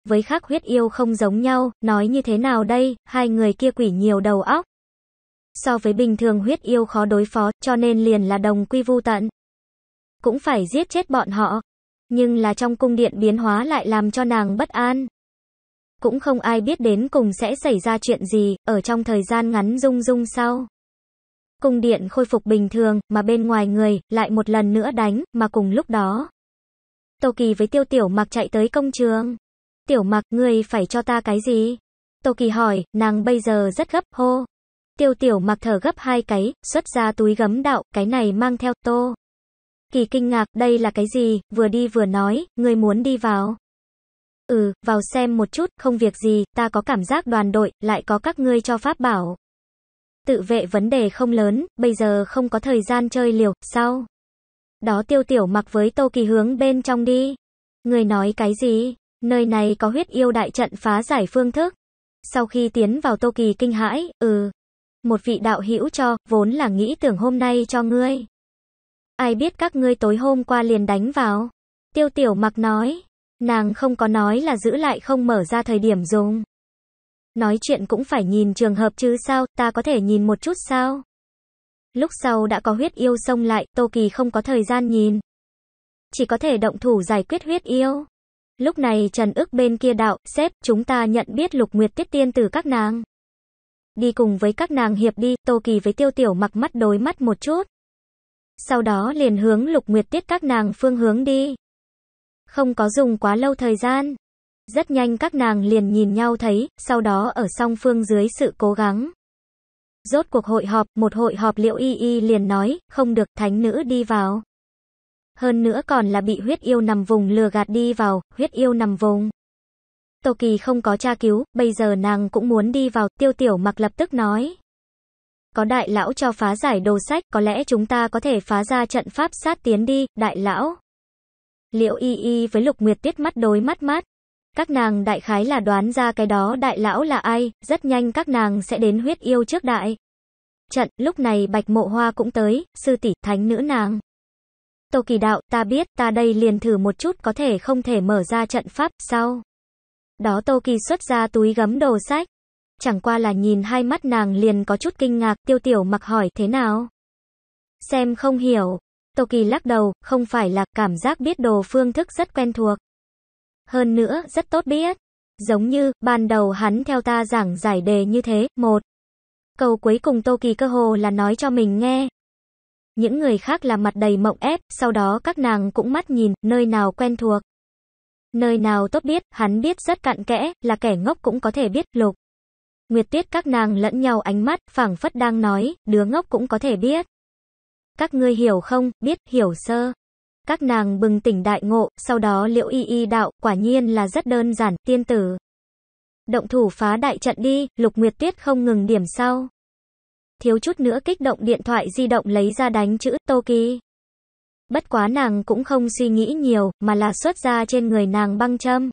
Với khác huyết yêu không giống nhau, nói như thế nào đây, hai người kia quỷ nhiều đầu óc. So với bình thường huyết yêu khó đối phó, cho nên liền là đồng quy vu tận. Cũng phải giết chết bọn họ. Nhưng là trong cung điện biến hóa lại làm cho nàng bất an cũng không ai biết đến cùng sẽ xảy ra chuyện gì, ở trong thời gian ngắn rung rung sau. Cung điện khôi phục bình thường, mà bên ngoài người, lại một lần nữa đánh, mà cùng lúc đó. Tô Kỳ với tiêu tiểu mặc chạy tới công trường. Tiểu mặc, ngươi phải cho ta cái gì? Tô Kỳ hỏi, nàng bây giờ rất gấp, hô. Tiêu tiểu mặc thở gấp hai cái, xuất ra túi gấm đạo, cái này mang theo tô. Kỳ kinh ngạc, đây là cái gì, vừa đi vừa nói, ngươi muốn đi vào ừ, vào xem một chút, không việc gì, ta có cảm giác đoàn đội, lại có các ngươi cho pháp bảo. Tự vệ vấn đề không lớn, bây giờ không có thời gian chơi liều, sao? Đó tiêu tiểu mặc với tô kỳ hướng bên trong đi. Người nói cái gì? Nơi này có huyết yêu đại trận phá giải phương thức. Sau khi tiến vào tô kỳ kinh hãi, ừ. Một vị đạo hữu cho, vốn là nghĩ tưởng hôm nay cho ngươi. Ai biết các ngươi tối hôm qua liền đánh vào. Tiêu tiểu mặc nói, Nàng không có nói là giữ lại không mở ra thời điểm dùng. Nói chuyện cũng phải nhìn trường hợp chứ sao, ta có thể nhìn một chút sao? Lúc sau đã có huyết yêu xông lại, Tô Kỳ không có thời gian nhìn. Chỉ có thể động thủ giải quyết huyết yêu. Lúc này Trần ức bên kia đạo, xếp, chúng ta nhận biết lục nguyệt tiết tiên từ các nàng. Đi cùng với các nàng hiệp đi, Tô Kỳ với tiêu tiểu mặc mắt đối mắt một chút. Sau đó liền hướng lục nguyệt tiết các nàng phương hướng đi không có dùng quá lâu thời gian. Rất nhanh các nàng liền nhìn nhau thấy, sau đó ở song phương dưới sự cố gắng. Rốt cuộc hội họp, một hội họp liệu y y liền nói, không được, thánh nữ đi vào. Hơn nữa còn là bị huyết yêu nằm vùng lừa gạt đi vào, huyết yêu nằm vùng. Tô Kỳ không có tra cứu, bây giờ nàng cũng muốn đi vào, tiêu tiểu mặc lập tức nói. Có đại lão cho phá giải đồ sách, có lẽ chúng ta có thể phá ra trận pháp sát tiến đi, đại lão. Liệu y y với Lục Nguyệt tiết mắt đối mắt mát. Các nàng đại khái là đoán ra cái đó đại lão là ai, rất nhanh các nàng sẽ đến huyết yêu trước đại. Trận, lúc này bạch mộ hoa cũng tới, sư tỷ thánh nữ nàng. Tô kỳ đạo, ta biết, ta đây liền thử một chút có thể không thể mở ra trận pháp, sau. Đó Tô kỳ xuất ra túi gấm đồ sách. Chẳng qua là nhìn hai mắt nàng liền có chút kinh ngạc tiêu tiểu mặc hỏi thế nào. Xem không hiểu, Toki lắc đầu, không phải là cảm giác biết đồ phương thức rất quen thuộc. Hơn nữa, rất tốt biết. Giống như, ban đầu hắn theo ta giảng giải đề như thế, một. Câu cuối cùng Toki cơ hồ là nói cho mình nghe. Những người khác là mặt đầy mộng ép, sau đó các nàng cũng mắt nhìn, nơi nào quen thuộc. Nơi nào tốt biết, hắn biết rất cặn kẽ, là kẻ ngốc cũng có thể biết, lục. Nguyệt tuyết các nàng lẫn nhau ánh mắt, phảng phất đang nói, đứa ngốc cũng có thể biết. Các ngươi hiểu không, biết, hiểu sơ. Các nàng bừng tỉnh đại ngộ, sau đó liễu y y đạo, quả nhiên là rất đơn giản, tiên tử. Động thủ phá đại trận đi, lục nguyệt tuyết không ngừng điểm sau. Thiếu chút nữa kích động điện thoại di động lấy ra đánh chữ Tô Kỳ. Bất quá nàng cũng không suy nghĩ nhiều, mà là xuất ra trên người nàng băng châm.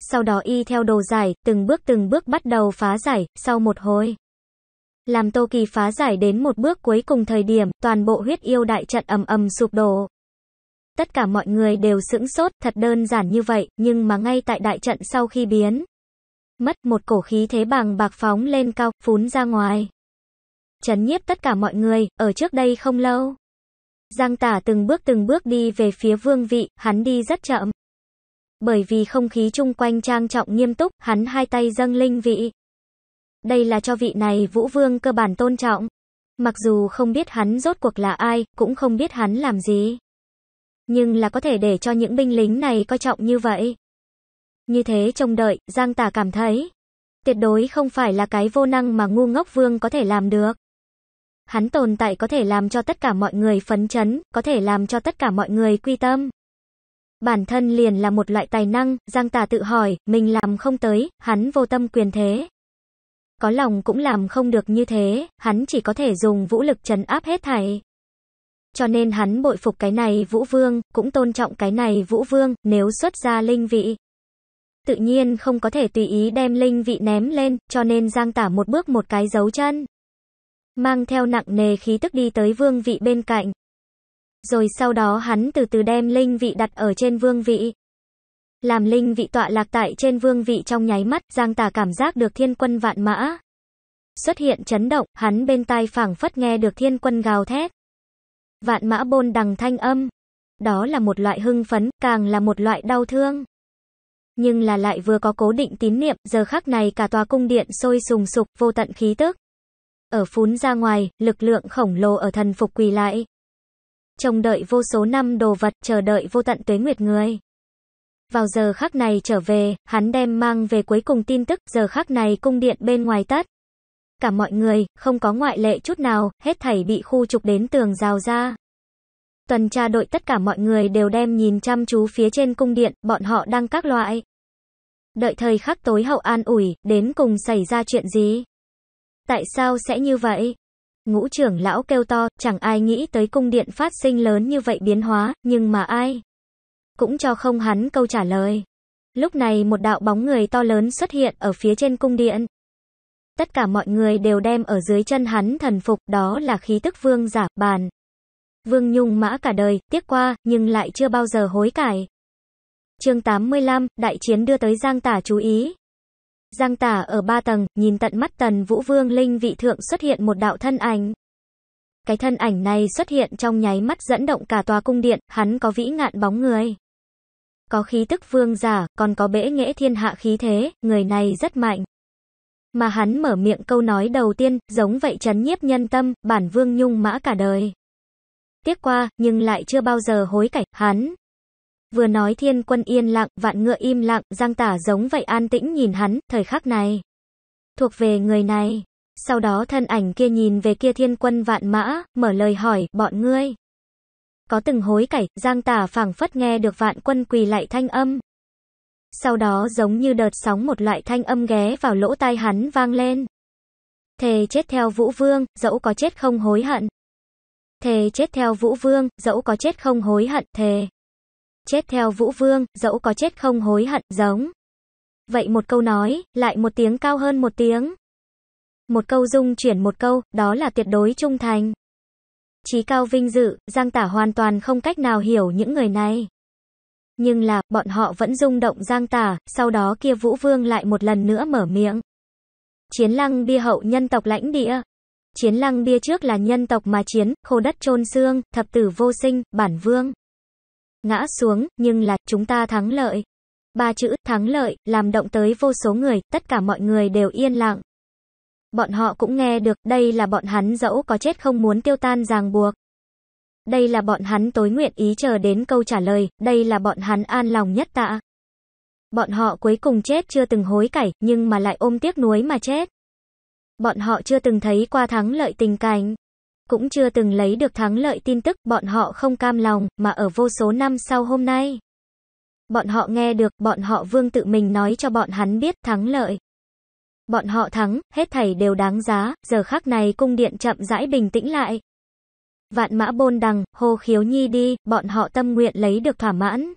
Sau đó y theo đồ giải, từng bước từng bước bắt đầu phá giải, sau một hồi làm Tô Kỳ phá giải đến một bước cuối cùng thời điểm, toàn bộ huyết yêu đại trận ầm ầm sụp đổ. Tất cả mọi người đều sững sốt, thật đơn giản như vậy, nhưng mà ngay tại đại trận sau khi biến, mất một cổ khí thế bằng bạc phóng lên cao, phún ra ngoài. Chấn nhiếp tất cả mọi người, ở trước đây không lâu. Giang tả từng bước từng bước đi về phía vương vị, hắn đi rất chậm. Bởi vì không khí chung quanh trang trọng nghiêm túc, hắn hai tay dâng linh vị đây là cho vị này Vũ Vương cơ bản tôn trọng. Mặc dù không biết hắn rốt cuộc là ai, cũng không biết hắn làm gì. Nhưng là có thể để cho những binh lính này coi trọng như vậy. Như thế trông đợi, Giang Tà cảm thấy. Tuyệt đối không phải là cái vô năng mà ngu ngốc vương có thể làm được. Hắn tồn tại có thể làm cho tất cả mọi người phấn chấn, có thể làm cho tất cả mọi người quy tâm. Bản thân liền là một loại tài năng, Giang Tà tự hỏi, mình làm không tới, hắn vô tâm quyền thế có lòng cũng làm không được như thế, hắn chỉ có thể dùng vũ lực trấn áp hết thảy. Cho nên hắn bội phục cái này Vũ Vương, cũng tôn trọng cái này Vũ Vương, nếu xuất ra linh vị. Tự nhiên không có thể tùy ý đem linh vị ném lên, cho nên Giang Tả một bước một cái dấu chân. Mang theo nặng nề khí tức đi tới vương vị bên cạnh. Rồi sau đó hắn từ từ đem linh vị đặt ở trên vương vị. Làm linh vị tọa lạc tại trên vương vị trong nháy mắt, Giang Tà cảm giác được thiên quân vạn mã. Xuất hiện chấn động, hắn bên tai phảng phất nghe được thiên quân gào thét. Vạn mã bôn đằng thanh âm. Đó là một loại hưng phấn, càng là một loại đau thương. Nhưng là lại vừa có cố định tín niệm, giờ khắc này cả tòa cung điện sôi sùng sục, vô tận khí tức. Ở phún ra ngoài, lực lượng khổng lồ ở thần phục quỳ lại. Trông đợi vô số năm đồ vật, chờ đợi vô tận tuế nguyệt người. Vào giờ khắc này trở về, hắn đem mang về cuối cùng tin tức, giờ khắc này cung điện bên ngoài tất Cả mọi người, không có ngoại lệ chút nào, hết thảy bị khu trục đến tường rào ra. Tuần tra đội tất cả mọi người đều đem nhìn chăm chú phía trên cung điện, bọn họ đang các loại. Đợi thời khắc tối hậu an ủi, đến cùng xảy ra chuyện gì? Tại sao sẽ như vậy? Ngũ trưởng lão kêu to, chẳng ai nghĩ tới cung điện phát sinh lớn như vậy biến hóa, nhưng mà ai? cũng cho không hắn câu trả lời. Lúc này một đạo bóng người to lớn xuất hiện ở phía trên cung điện. Tất cả mọi người đều đem ở dưới chân hắn thần phục, đó là khí tức vương giả, bàn. Vương Nhung mã cả đời, tiếc qua, nhưng lại chưa bao giờ hối cải. chương 85, đại chiến đưa tới Giang Tả chú ý. Giang Tả ở ba tầng, nhìn tận mắt tần Vũ Vương Linh vị thượng xuất hiện một đạo thân ảnh. Cái thân ảnh này xuất hiện trong nháy mắt dẫn động cả tòa cung điện, hắn có vĩ ngạn bóng người có khí tức vương giả, còn có bễ nghệ thiên hạ khí thế, người này rất mạnh. Mà hắn mở miệng câu nói đầu tiên, giống vậy chấn nhiếp nhân tâm, bản vương nhung mã cả đời. Tiếc qua, nhưng lại chưa bao giờ hối cải, hắn. Vừa nói thiên quân yên lặng, vạn ngựa im lặng, giang tả giống vậy an tĩnh nhìn hắn, thời khắc này. Thuộc về người này. Sau đó thân ảnh kia nhìn về kia thiên quân vạn mã, mở lời hỏi, bọn ngươi có từng hối cải, Giang Tả phảng phất nghe được vạn quân quỳ lại thanh âm. Sau đó giống như đợt sóng một loại thanh âm ghé vào lỗ tai hắn vang lên. Thề chết theo Vũ Vương, dẫu có chết không hối hận. Thề chết theo Vũ Vương, dẫu có chết không hối hận, thề. Chết theo Vũ Vương, dẫu có chết không hối hận, giống. Vậy một câu nói, lại một tiếng cao hơn một tiếng. Một câu dung chuyển một câu, đó là tuyệt đối trung thành trí cao vinh dự, Giang Tả hoàn toàn không cách nào hiểu những người này. Nhưng là, bọn họ vẫn rung động Giang Tả, sau đó kia Vũ Vương lại một lần nữa mở miệng. Chiến lăng bia hậu nhân tộc lãnh địa. Chiến lăng bia trước là nhân tộc mà chiến, khô đất chôn xương, thập tử vô sinh, bản vương. Ngã xuống, nhưng là, chúng ta thắng lợi. Ba chữ, thắng lợi, làm động tới vô số người, tất cả mọi người đều yên lặng. Bọn họ cũng nghe được, đây là bọn hắn dẫu có chết không muốn tiêu tan ràng buộc. Đây là bọn hắn tối nguyện ý chờ đến câu trả lời, đây là bọn hắn an lòng nhất tạ. Bọn họ cuối cùng chết chưa từng hối cải, nhưng mà lại ôm tiếc nuối mà chết. Bọn họ chưa từng thấy qua thắng lợi tình cảnh. Cũng chưa từng lấy được thắng lợi tin tức, bọn họ không cam lòng, mà ở vô số năm sau hôm nay. Bọn họ nghe được, bọn họ vương tự mình nói cho bọn hắn biết thắng lợi. Bọn họ thắng, hết thảy đều đáng giá, giờ khắc này cung điện chậm rãi bình tĩnh lại. Vạn mã bôn đằng, hô khiếu nhi đi, bọn họ tâm nguyện lấy được thỏa mãn.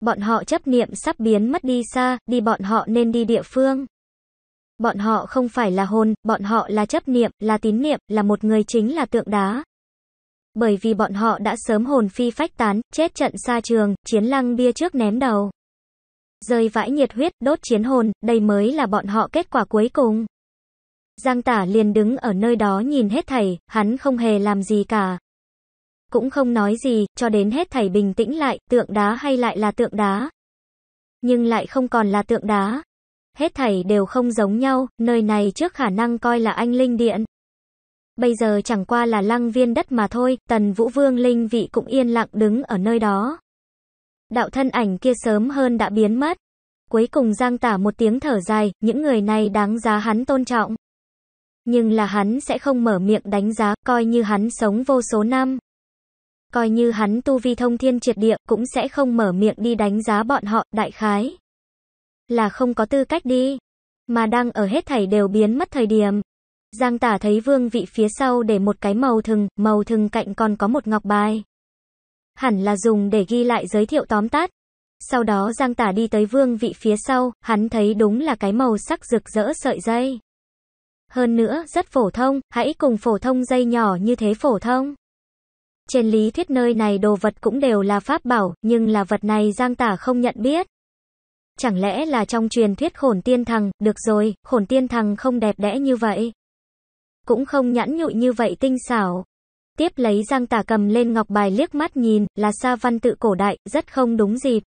Bọn họ chấp niệm sắp biến mất đi xa, đi bọn họ nên đi địa phương. Bọn họ không phải là hồn, bọn họ là chấp niệm, là tín niệm, là một người chính là tượng đá. Bởi vì bọn họ đã sớm hồn phi phách tán, chết trận xa trường, chiến lăng bia trước ném đầu. Rơi vãi nhiệt huyết, đốt chiến hồn, đây mới là bọn họ kết quả cuối cùng. Giang tả liền đứng ở nơi đó nhìn hết thầy hắn không hề làm gì cả. Cũng không nói gì, cho đến hết thầy bình tĩnh lại, tượng đá hay lại là tượng đá. Nhưng lại không còn là tượng đá. Hết thầy đều không giống nhau, nơi này trước khả năng coi là anh linh điện. Bây giờ chẳng qua là lăng viên đất mà thôi, tần vũ vương linh vị cũng yên lặng đứng ở nơi đó đạo thân ảnh kia sớm hơn đã biến mất. Cuối cùng Giang Tả một tiếng thở dài, những người này đáng giá hắn tôn trọng. Nhưng là hắn sẽ không mở miệng đánh giá, coi như hắn sống vô số năm. Coi như hắn tu vi thông thiên triệt địa, cũng sẽ không mở miệng đi đánh giá bọn họ, đại khái. Là không có tư cách đi. Mà đang ở hết thảy đều biến mất thời điểm. Giang tả thấy vương vị phía sau để một cái màu thừng, màu thừng cạnh còn có một ngọc bài hẳn là dùng để ghi lại giới thiệu tóm tắt. Sau đó Giang Tả đi tới vương vị phía sau, hắn thấy đúng là cái màu sắc rực rỡ sợi dây. Hơn nữa, rất phổ thông, hãy cùng phổ thông dây nhỏ như thế phổ thông. Trên lý thuyết nơi này đồ vật cũng đều là pháp bảo, nhưng là vật này Giang Tả không nhận biết. Chẳng lẽ là trong truyền thuyết khổn tiên thằng, được rồi, khổn tiên thằng không đẹp đẽ như vậy. Cũng không nhãn nhụi như vậy tinh xảo. Tiếp lấy Giang Tả cầm lên ngọc bài liếc mắt nhìn, là xa văn tự cổ đại, rất không đúng dịp.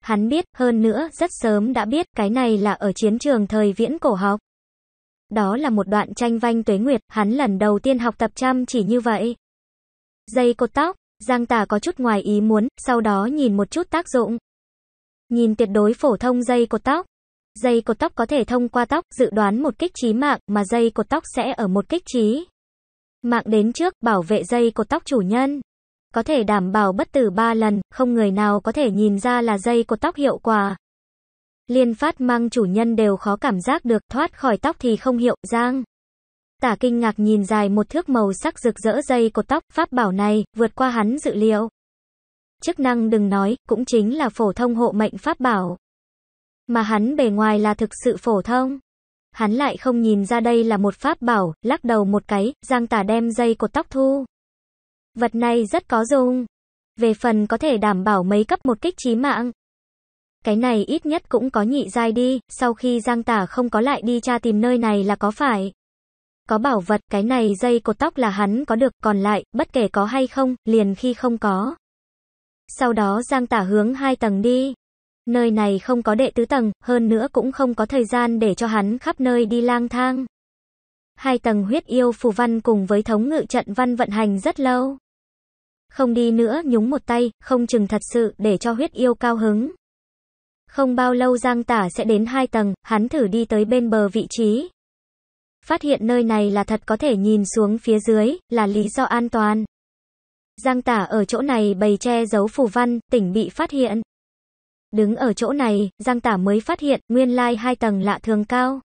Hắn biết, hơn nữa, rất sớm đã biết, cái này là ở chiến trường thời viễn cổ học. Đó là một đoạn tranh vanh tuế nguyệt, hắn lần đầu tiên học tập chăm chỉ như vậy. Dây cột tóc, Giang Tả có chút ngoài ý muốn, sau đó nhìn một chút tác dụng. Nhìn tuyệt đối phổ thông dây cột tóc. Dây cột tóc có thể thông qua tóc dự đoán một kích trí mạng mà dây cột tóc sẽ ở một kích trí. Mạng đến trước, bảo vệ dây cột tóc chủ nhân. Có thể đảm bảo bất tử 3 lần, không người nào có thể nhìn ra là dây cột tóc hiệu quả. Liên phát mang chủ nhân đều khó cảm giác được, thoát khỏi tóc thì không hiệu, giang. Tả kinh ngạc nhìn dài một thước màu sắc rực rỡ dây cột tóc, pháp bảo này, vượt qua hắn dự liệu. Chức năng đừng nói, cũng chính là phổ thông hộ mệnh pháp bảo. Mà hắn bề ngoài là thực sự phổ thông. Hắn lại không nhìn ra đây là một pháp bảo, lắc đầu một cái, Giang Tả đem dây cột tóc thu. Vật này rất có dùng. Về phần có thể đảm bảo mấy cấp một kích chí mạng. Cái này ít nhất cũng có nhị giai đi, sau khi Giang Tả không có lại đi tra tìm nơi này là có phải. Có bảo vật, cái này dây cột tóc là hắn có được, còn lại, bất kể có hay không, liền khi không có. Sau đó Giang Tả hướng hai tầng đi nơi này không có đệ tứ tầng, hơn nữa cũng không có thời gian để cho hắn khắp nơi đi lang thang. Hai tầng huyết yêu phù văn cùng với thống ngự trận văn vận hành rất lâu. Không đi nữa nhúng một tay, không chừng thật sự để cho huyết yêu cao hứng. Không bao lâu Giang Tả sẽ đến hai tầng, hắn thử đi tới bên bờ vị trí. Phát hiện nơi này là thật có thể nhìn xuống phía dưới, là lý do an toàn. Giang Tả ở chỗ này bày che giấu phù văn, tỉnh bị phát hiện. Đứng ở chỗ này, Giang Tả mới phát hiện, nguyên lai hai tầng lạ thường cao.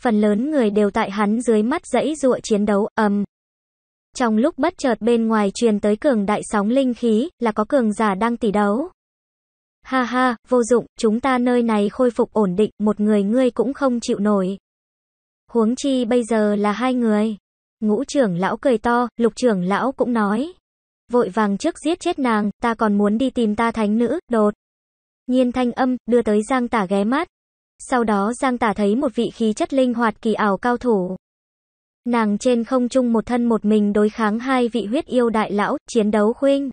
Phần lớn người đều tại hắn dưới mắt dãy ruộng chiến đấu, ầm. Trong lúc bất chợt bên ngoài truyền tới cường đại sóng linh khí, là có cường giả đang tỷ đấu. Ha ha, vô dụng, chúng ta nơi này khôi phục ổn định, một người ngươi cũng không chịu nổi. Huống chi bây giờ là hai người. Ngũ trưởng lão cười to, lục trưởng lão cũng nói. Vội vàng trước giết chết nàng, ta còn muốn đi tìm ta thánh nữ, đột nhiên thanh âm, đưa tới Giang Tả ghé mắt. Sau đó Giang Tả thấy một vị khí chất linh hoạt kỳ ảo cao thủ. Nàng trên không trung một thân một mình đối kháng hai vị huyết yêu đại lão, chiến đấu khuynh.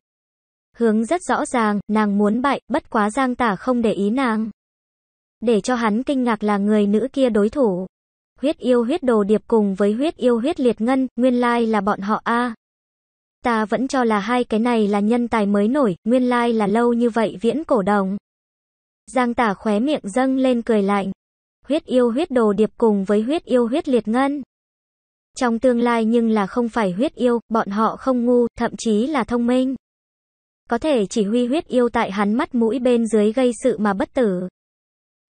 Hướng rất rõ ràng, nàng muốn bại, bất quá Giang Tả không để ý nàng. Để cho hắn kinh ngạc là người nữ kia đối thủ. Huyết yêu huyết đồ điệp cùng với huyết yêu huyết liệt ngân, nguyên lai là bọn họ A. Ta vẫn cho là hai cái này là nhân tài mới nổi, nguyên lai là lâu như vậy viễn cổ đồng. Giang tả khóe miệng dâng lên cười lạnh. Huyết yêu huyết đồ điệp cùng với huyết yêu huyết liệt ngân. Trong tương lai nhưng là không phải huyết yêu, bọn họ không ngu, thậm chí là thông minh. Có thể chỉ huy huyết yêu tại hắn mắt mũi bên dưới gây sự mà bất tử.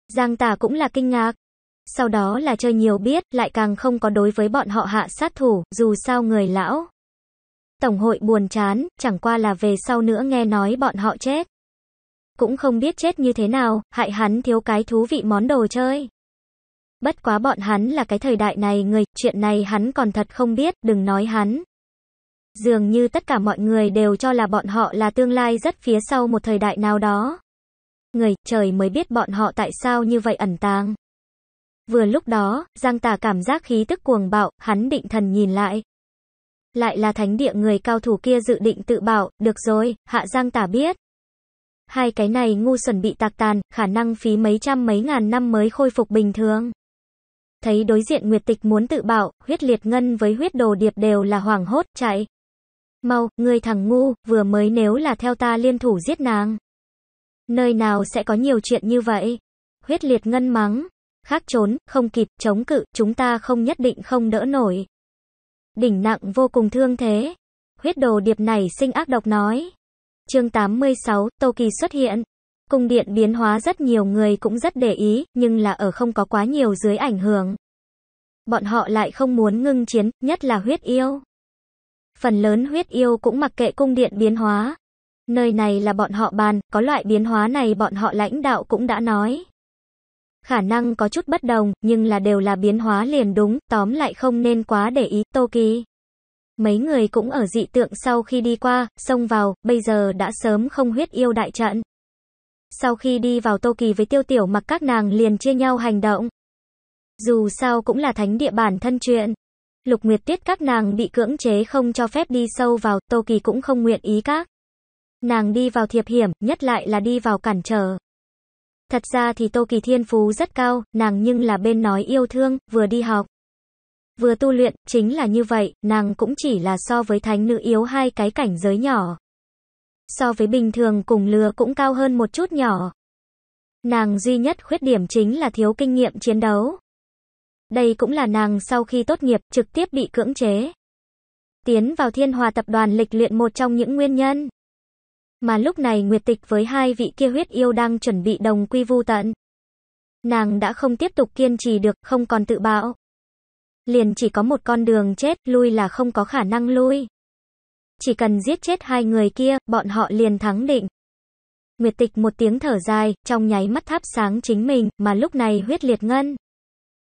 Giang tả cũng là kinh ngạc. Sau đó là chơi nhiều biết, lại càng không có đối với bọn họ hạ sát thủ, dù sao người lão. Tổng hội buồn chán, chẳng qua là về sau nữa nghe nói bọn họ chết cũng không biết chết như thế nào, hại hắn thiếu cái thú vị món đồ chơi. Bất quá bọn hắn là cái thời đại này người, chuyện này hắn còn thật không biết, đừng nói hắn. Dường như tất cả mọi người đều cho là bọn họ là tương lai rất phía sau một thời đại nào đó. Người, trời mới biết bọn họ tại sao như vậy ẩn tàng. Vừa lúc đó, Giang Tà cảm giác khí tức cuồng bạo, hắn định thần nhìn lại. Lại là thánh địa người cao thủ kia dự định tự bảo, được rồi, hạ Giang Tà biết hai cái này ngu xuẩn bị tạc tàn, khả năng phí mấy trăm mấy ngàn năm mới khôi phục bình thường. Thấy đối diện Nguyệt Tịch muốn tự bạo huyết liệt ngân với huyết đồ điệp đều là hoảng hốt, chạy. Mau, người thằng ngu, vừa mới nếu là theo ta liên thủ giết nàng. Nơi nào sẽ có nhiều chuyện như vậy? Huyết liệt ngân mắng. Khác trốn, không kịp, chống cự, chúng ta không nhất định không đỡ nổi. Đỉnh nặng vô cùng thương thế. Huyết đồ điệp này sinh ác độc nói. Chương 86, Tô Kỳ xuất hiện. Cung điện biến hóa rất nhiều người cũng rất để ý, nhưng là ở không có quá nhiều dưới ảnh hưởng. Bọn họ lại không muốn ngưng chiến, nhất là huyết yêu. Phần lớn huyết yêu cũng mặc kệ cung điện biến hóa. Nơi này là bọn họ bàn, có loại biến hóa này bọn họ lãnh đạo cũng đã nói. Khả năng có chút bất đồng, nhưng là đều là biến hóa liền đúng, tóm lại không nên quá để ý, Tô Kỳ. Mấy người cũng ở dị tượng sau khi đi qua, xông vào, bây giờ đã sớm không huyết yêu đại trận. Sau khi đi vào Tô Kỳ với tiêu tiểu mặc các nàng liền chia nhau hành động. Dù sao cũng là thánh địa bản thân chuyện. Lục Nguyệt Tiết các nàng bị cưỡng chế không cho phép đi sâu vào, Tô Kỳ cũng không nguyện ý các. Nàng đi vào thiệp hiểm, nhất lại là đi vào cản trở. Thật ra thì Tô Kỳ thiên phú rất cao, nàng nhưng là bên nói yêu thương, vừa đi học vừa tu luyện, chính là như vậy, nàng cũng chỉ là so với thánh nữ yếu hai cái cảnh giới nhỏ. So với bình thường cùng lừa cũng cao hơn một chút nhỏ. Nàng duy nhất khuyết điểm chính là thiếu kinh nghiệm chiến đấu. Đây cũng là nàng sau khi tốt nghiệp trực tiếp bị cưỡng chế. Tiến vào thiên hòa tập đoàn lịch luyện một trong những nguyên nhân. Mà lúc này Nguyệt Tịch với hai vị kia huyết yêu đang chuẩn bị đồng quy vu tận. Nàng đã không tiếp tục kiên trì được, không còn tự bạo liền chỉ có một con đường chết, lui là không có khả năng lui. Chỉ cần giết chết hai người kia, bọn họ liền thắng định. Nguyệt tịch một tiếng thở dài, trong nháy mắt tháp sáng chính mình, mà lúc này huyết liệt ngân.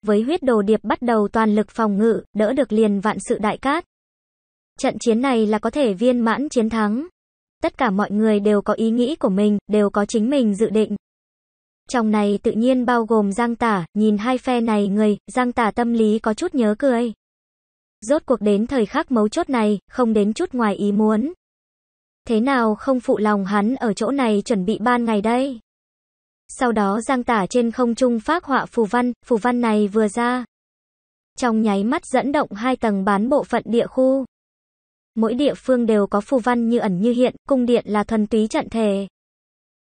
Với huyết đồ điệp bắt đầu toàn lực phòng ngự, đỡ được liền vạn sự đại cát. Trận chiến này là có thể viên mãn chiến thắng. Tất cả mọi người đều có ý nghĩ của mình, đều có chính mình dự định. Trong này tự nhiên bao gồm Giang Tả, nhìn hai phe này người, Giang Tả tâm lý có chút nhớ cười. Rốt cuộc đến thời khắc mấu chốt này, không đến chút ngoài ý muốn. Thế nào không phụ lòng hắn ở chỗ này chuẩn bị ban ngày đây? Sau đó Giang Tả trên không trung phát họa phù văn, phù văn này vừa ra. Trong nháy mắt dẫn động hai tầng bán bộ phận địa khu. Mỗi địa phương đều có phù văn như ẩn như hiện, cung điện là thuần túy trận thể.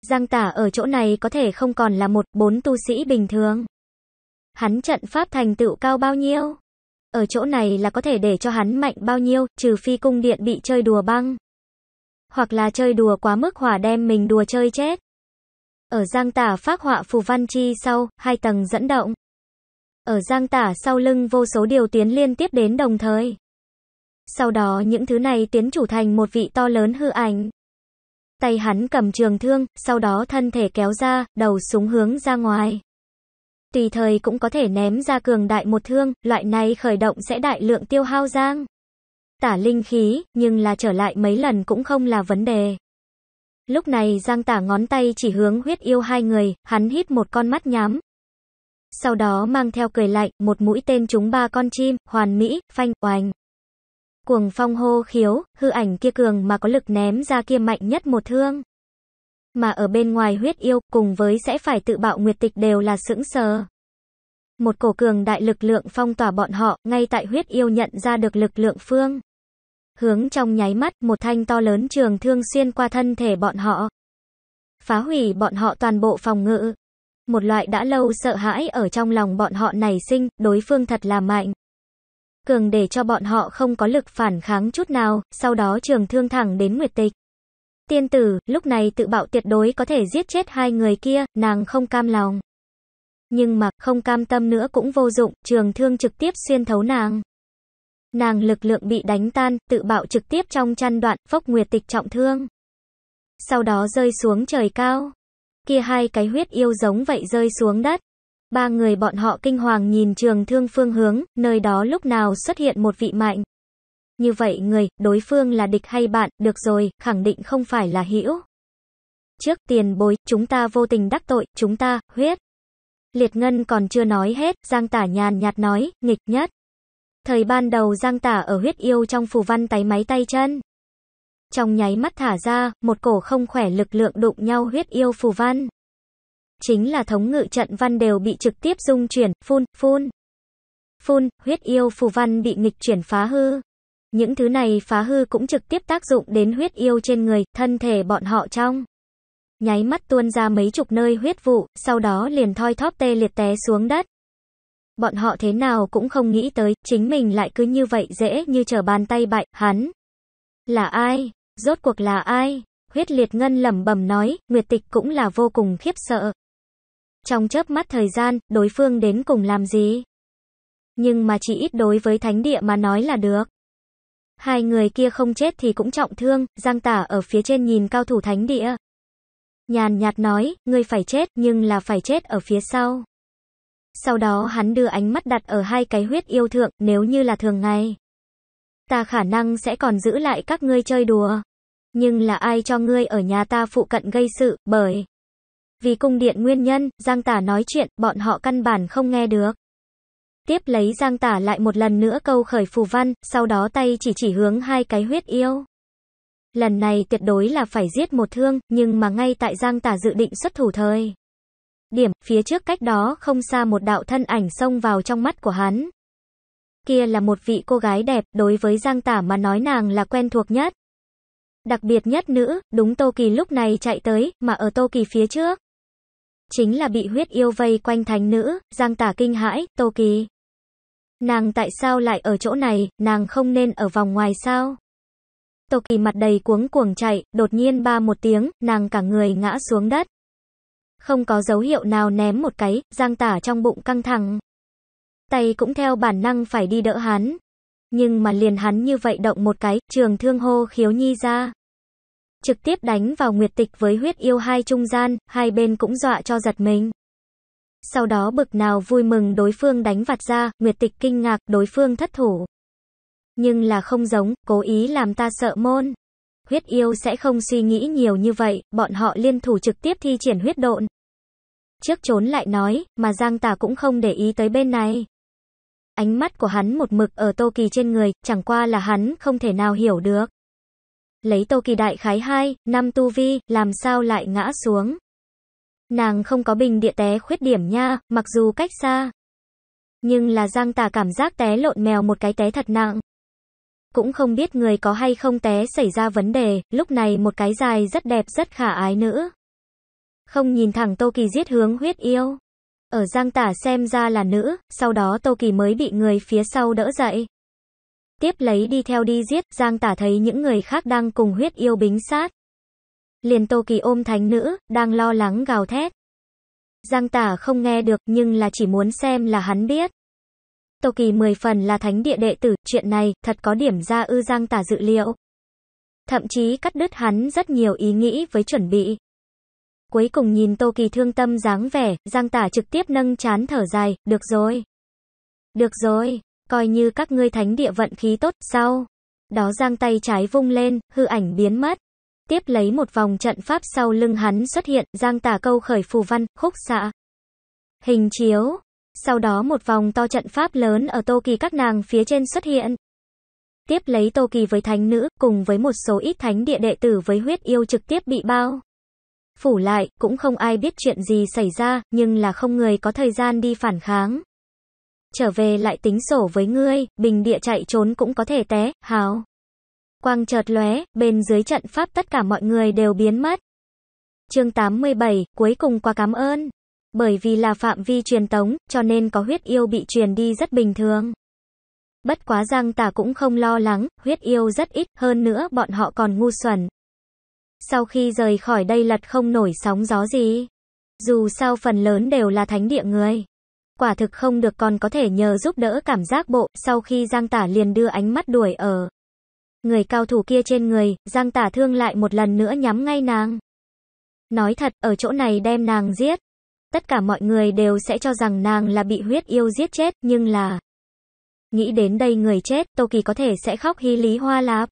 Giang tả ở chỗ này có thể không còn là một, bốn tu sĩ bình thường. Hắn trận pháp thành tựu cao bao nhiêu? Ở chỗ này là có thể để cho hắn mạnh bao nhiêu, trừ phi cung điện bị chơi đùa băng. Hoặc là chơi đùa quá mức hỏa đem mình đùa chơi chết. Ở giang tả phát họa phù văn chi sau, hai tầng dẫn động. Ở giang tả sau lưng vô số điều tiến liên tiếp đến đồng thời. Sau đó những thứ này tiến chủ thành một vị to lớn hư ảnh. Tay hắn cầm trường thương, sau đó thân thể kéo ra, đầu súng hướng ra ngoài. Tùy thời cũng có thể ném ra cường đại một thương, loại này khởi động sẽ đại lượng tiêu hao giang. Tả linh khí, nhưng là trở lại mấy lần cũng không là vấn đề. Lúc này giang tả ngón tay chỉ hướng huyết yêu hai người, hắn hít một con mắt nhắm. Sau đó mang theo cười lạnh, một mũi tên trúng ba con chim, hoàn mỹ, phanh, oành. Cuồng phong hô khiếu, hư ảnh kia cường mà có lực ném ra kia mạnh nhất một thương. Mà ở bên ngoài huyết yêu, cùng với sẽ phải tự bạo nguyệt tịch đều là sững sờ. Một cổ cường đại lực lượng phong tỏa bọn họ, ngay tại huyết yêu nhận ra được lực lượng phương. Hướng trong nháy mắt, một thanh to lớn trường thương xuyên qua thân thể bọn họ. Phá hủy bọn họ toàn bộ phòng ngự. Một loại đã lâu sợ hãi ở trong lòng bọn họ nảy sinh, đối phương thật là mạnh cường để cho bọn họ không có lực phản kháng chút nào, sau đó trường thương thẳng đến Nguyệt Tịch. Tiên tử, lúc này tự bạo tuyệt đối có thể giết chết hai người kia, nàng không cam lòng. Nhưng mà, không cam tâm nữa cũng vô dụng, trường thương trực tiếp xuyên thấu nàng. Nàng lực lượng bị đánh tan, tự bạo trực tiếp trong chăn đoạn, phốc Nguyệt Tịch trọng thương. Sau đó rơi xuống trời cao. Kia hai cái huyết yêu giống vậy rơi xuống đất. Ba người bọn họ kinh hoàng nhìn trường thương phương hướng, nơi đó lúc nào xuất hiện một vị mạnh. Như vậy người, đối phương là địch hay bạn, được rồi, khẳng định không phải là hữu. Trước tiền bối, chúng ta vô tình đắc tội, chúng ta, huyết. Liệt Ngân còn chưa nói hết, Giang Tả nhàn nhạt nói, nghịch nhất. Thời ban đầu Giang Tả ở huyết yêu trong phù văn tái máy tay chân. Trong nháy mắt thả ra, một cổ không khỏe lực lượng đụng nhau huyết yêu phù văn chính là thống ngự trận văn đều bị trực tiếp dung chuyển, phun, phun. Phun, huyết yêu phù văn bị nghịch chuyển phá hư. Những thứ này phá hư cũng trực tiếp tác dụng đến huyết yêu trên người, thân thể bọn họ trong. Nháy mắt tuôn ra mấy chục nơi huyết vụ, sau đó liền thoi thóp tê liệt té xuống đất. Bọn họ thế nào cũng không nghĩ tới, chính mình lại cứ như vậy dễ như trở bàn tay bại, hắn. Là ai? Rốt cuộc là ai? Huyết liệt ngân lẩm bẩm nói, Nguyệt tịch cũng là vô cùng khiếp sợ. Trong chớp mắt thời gian, đối phương đến cùng làm gì? Nhưng mà chỉ ít đối với thánh địa mà nói là được. Hai người kia không chết thì cũng trọng thương, Giang Tả ở phía trên nhìn cao thủ thánh địa. Nhàn nhạt nói, ngươi phải chết, nhưng là phải chết ở phía sau. Sau đó hắn đưa ánh mắt đặt ở hai cái huyết yêu thượng, nếu như là thường ngày. Ta khả năng sẽ còn giữ lại các ngươi chơi đùa. Nhưng là ai cho ngươi ở nhà ta phụ cận gây sự, bởi. Vì cung điện nguyên nhân, Giang Tả nói chuyện, bọn họ căn bản không nghe được. Tiếp lấy Giang Tả lại một lần nữa câu khởi phù văn, sau đó tay chỉ chỉ hướng hai cái huyết yêu. Lần này tuyệt đối là phải giết một thương, nhưng mà ngay tại Giang Tả dự định xuất thủ thời. Điểm, phía trước cách đó không xa một đạo thân ảnh xông vào trong mắt của hắn. Kia là một vị cô gái đẹp, đối với Giang Tả mà nói nàng là quen thuộc nhất. Đặc biệt nhất nữ, đúng Tô Kỳ lúc này chạy tới, mà ở Tô Kỳ phía trước chính là bị huyết yêu vây quanh thánh nữ, Giang Tả kinh hãi, Tô Kỳ. Nàng tại sao lại ở chỗ này, nàng không nên ở vòng ngoài sao? Tô Kỳ mặt đầy cuống cuồng chạy, đột nhiên ba một tiếng, nàng cả người ngã xuống đất. Không có dấu hiệu nào ném một cái, Giang Tả trong bụng căng thẳng. Tay cũng theo bản năng phải đi đỡ hắn. Nhưng mà liền hắn như vậy động một cái, trường thương hô khiếu nhi ra trực tiếp đánh vào nguyệt tịch với huyết yêu hai trung gian, hai bên cũng dọa cho giật mình. Sau đó bực nào vui mừng đối phương đánh vặt ra, nguyệt tịch kinh ngạc, đối phương thất thủ. Nhưng là không giống, cố ý làm ta sợ môn. Huyết yêu sẽ không suy nghĩ nhiều như vậy, bọn họ liên thủ trực tiếp thi triển huyết độn. Trước trốn lại nói, mà Giang Tả cũng không để ý tới bên này. Ánh mắt của hắn một mực ở Tô Kỳ trên người, chẳng qua là hắn không thể nào hiểu được lấy Tô Kỳ đại khái 2, năm tu vi, làm sao lại ngã xuống. Nàng không có bình địa té khuyết điểm nha, mặc dù cách xa. Nhưng là Giang Tà cảm giác té lộn mèo một cái té thật nặng. Cũng không biết người có hay không té xảy ra vấn đề, lúc này một cái dài rất đẹp rất khả ái nữ. Không nhìn thẳng Tô Kỳ giết hướng huyết yêu. Ở Giang Tả xem ra là nữ, sau đó Tô Kỳ mới bị người phía sau đỡ dậy. Tiếp lấy đi theo đi giết, Giang tả thấy những người khác đang cùng huyết yêu bính sát. Liền Tô Kỳ ôm thánh nữ, đang lo lắng gào thét. Giang tả không nghe được nhưng là chỉ muốn xem là hắn biết. Tô Kỳ mười phần là thánh địa đệ tử, chuyện này thật có điểm ra ư Giang tả dự liệu. Thậm chí cắt đứt hắn rất nhiều ý nghĩ với chuẩn bị. Cuối cùng nhìn Tô Kỳ thương tâm dáng vẻ, Giang tả trực tiếp nâng chán thở dài, được rồi. Được rồi, Coi như các ngươi thánh địa vận khí tốt, sau. Đó giang tay trái vung lên, hư ảnh biến mất. Tiếp lấy một vòng trận pháp sau lưng hắn xuất hiện, giang tả câu khởi phù văn, khúc xạ. Hình chiếu. Sau đó một vòng to trận pháp lớn ở Tô Kỳ các nàng phía trên xuất hiện. Tiếp lấy Tô Kỳ với thánh nữ, cùng với một số ít thánh địa đệ tử với huyết yêu trực tiếp bị bao. Phủ lại, cũng không ai biết chuyện gì xảy ra, nhưng là không người có thời gian đi phản kháng trở về lại tính sổ với ngươi, bình địa chạy trốn cũng có thể té, hào. Quang chợt lóe, bên dưới trận pháp tất cả mọi người đều biến mất. Chương 87, cuối cùng qua cảm ơn. Bởi vì là phạm vi truyền tống, cho nên có huyết yêu bị truyền đi rất bình thường. Bất quá Giang Tả cũng không lo lắng, huyết yêu rất ít, hơn nữa bọn họ còn ngu xuẩn. Sau khi rời khỏi đây lật không nổi sóng gió gì. Dù sao phần lớn đều là thánh địa người. Quả thực không được còn có thể nhờ giúp đỡ cảm giác bộ, sau khi Giang Tả liền đưa ánh mắt đuổi ở. Người cao thủ kia trên người, Giang Tả thương lại một lần nữa nhắm ngay nàng. Nói thật, ở chỗ này đem nàng giết. Tất cả mọi người đều sẽ cho rằng nàng là bị huyết yêu giết chết, nhưng là... Nghĩ đến đây người chết, Tô Kỳ có thể sẽ khóc hy lý hoa lạp.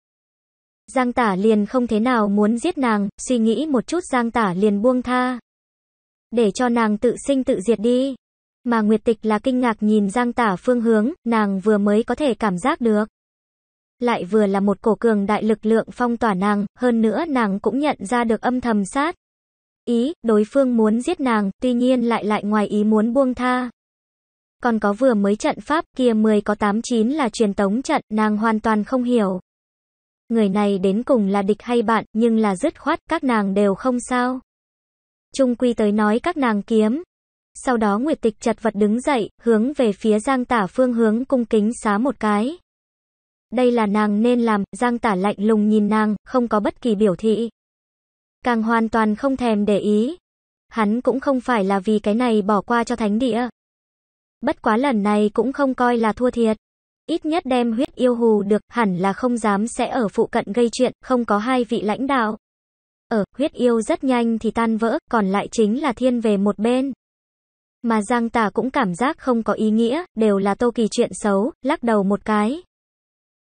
Giang tả liền không thế nào muốn giết nàng, suy nghĩ một chút Giang tả liền buông tha. Để cho nàng tự sinh tự diệt đi mà Nguyệt Tịch là kinh ngạc nhìn Giang Tả phương hướng, nàng vừa mới có thể cảm giác được. Lại vừa là một cổ cường đại lực lượng phong tỏa nàng, hơn nữa nàng cũng nhận ra được âm thầm sát. Ý, đối phương muốn giết nàng, tuy nhiên lại lại ngoài ý muốn buông tha. Còn có vừa mới trận pháp kia 10 có 89 là truyền tống trận, nàng hoàn toàn không hiểu. Người này đến cùng là địch hay bạn, nhưng là dứt khoát, các nàng đều không sao. Trung quy tới nói các nàng kiếm, sau đó Nguyệt Tịch chặt vật đứng dậy, hướng về phía Giang Tả phương hướng cung kính xá một cái. Đây là nàng nên làm, Giang Tả lạnh lùng nhìn nàng, không có bất kỳ biểu thị. Càng hoàn toàn không thèm để ý. Hắn cũng không phải là vì cái này bỏ qua cho thánh địa. Bất quá lần này cũng không coi là thua thiệt. Ít nhất đem huyết yêu hù được, hẳn là không dám sẽ ở phụ cận gây chuyện, không có hai vị lãnh đạo. Ở, ờ, huyết yêu rất nhanh thì tan vỡ, còn lại chính là thiên về một bên. Mà Giang Tả cũng cảm giác không có ý nghĩa, đều là Tô Kỳ chuyện xấu, lắc đầu một cái.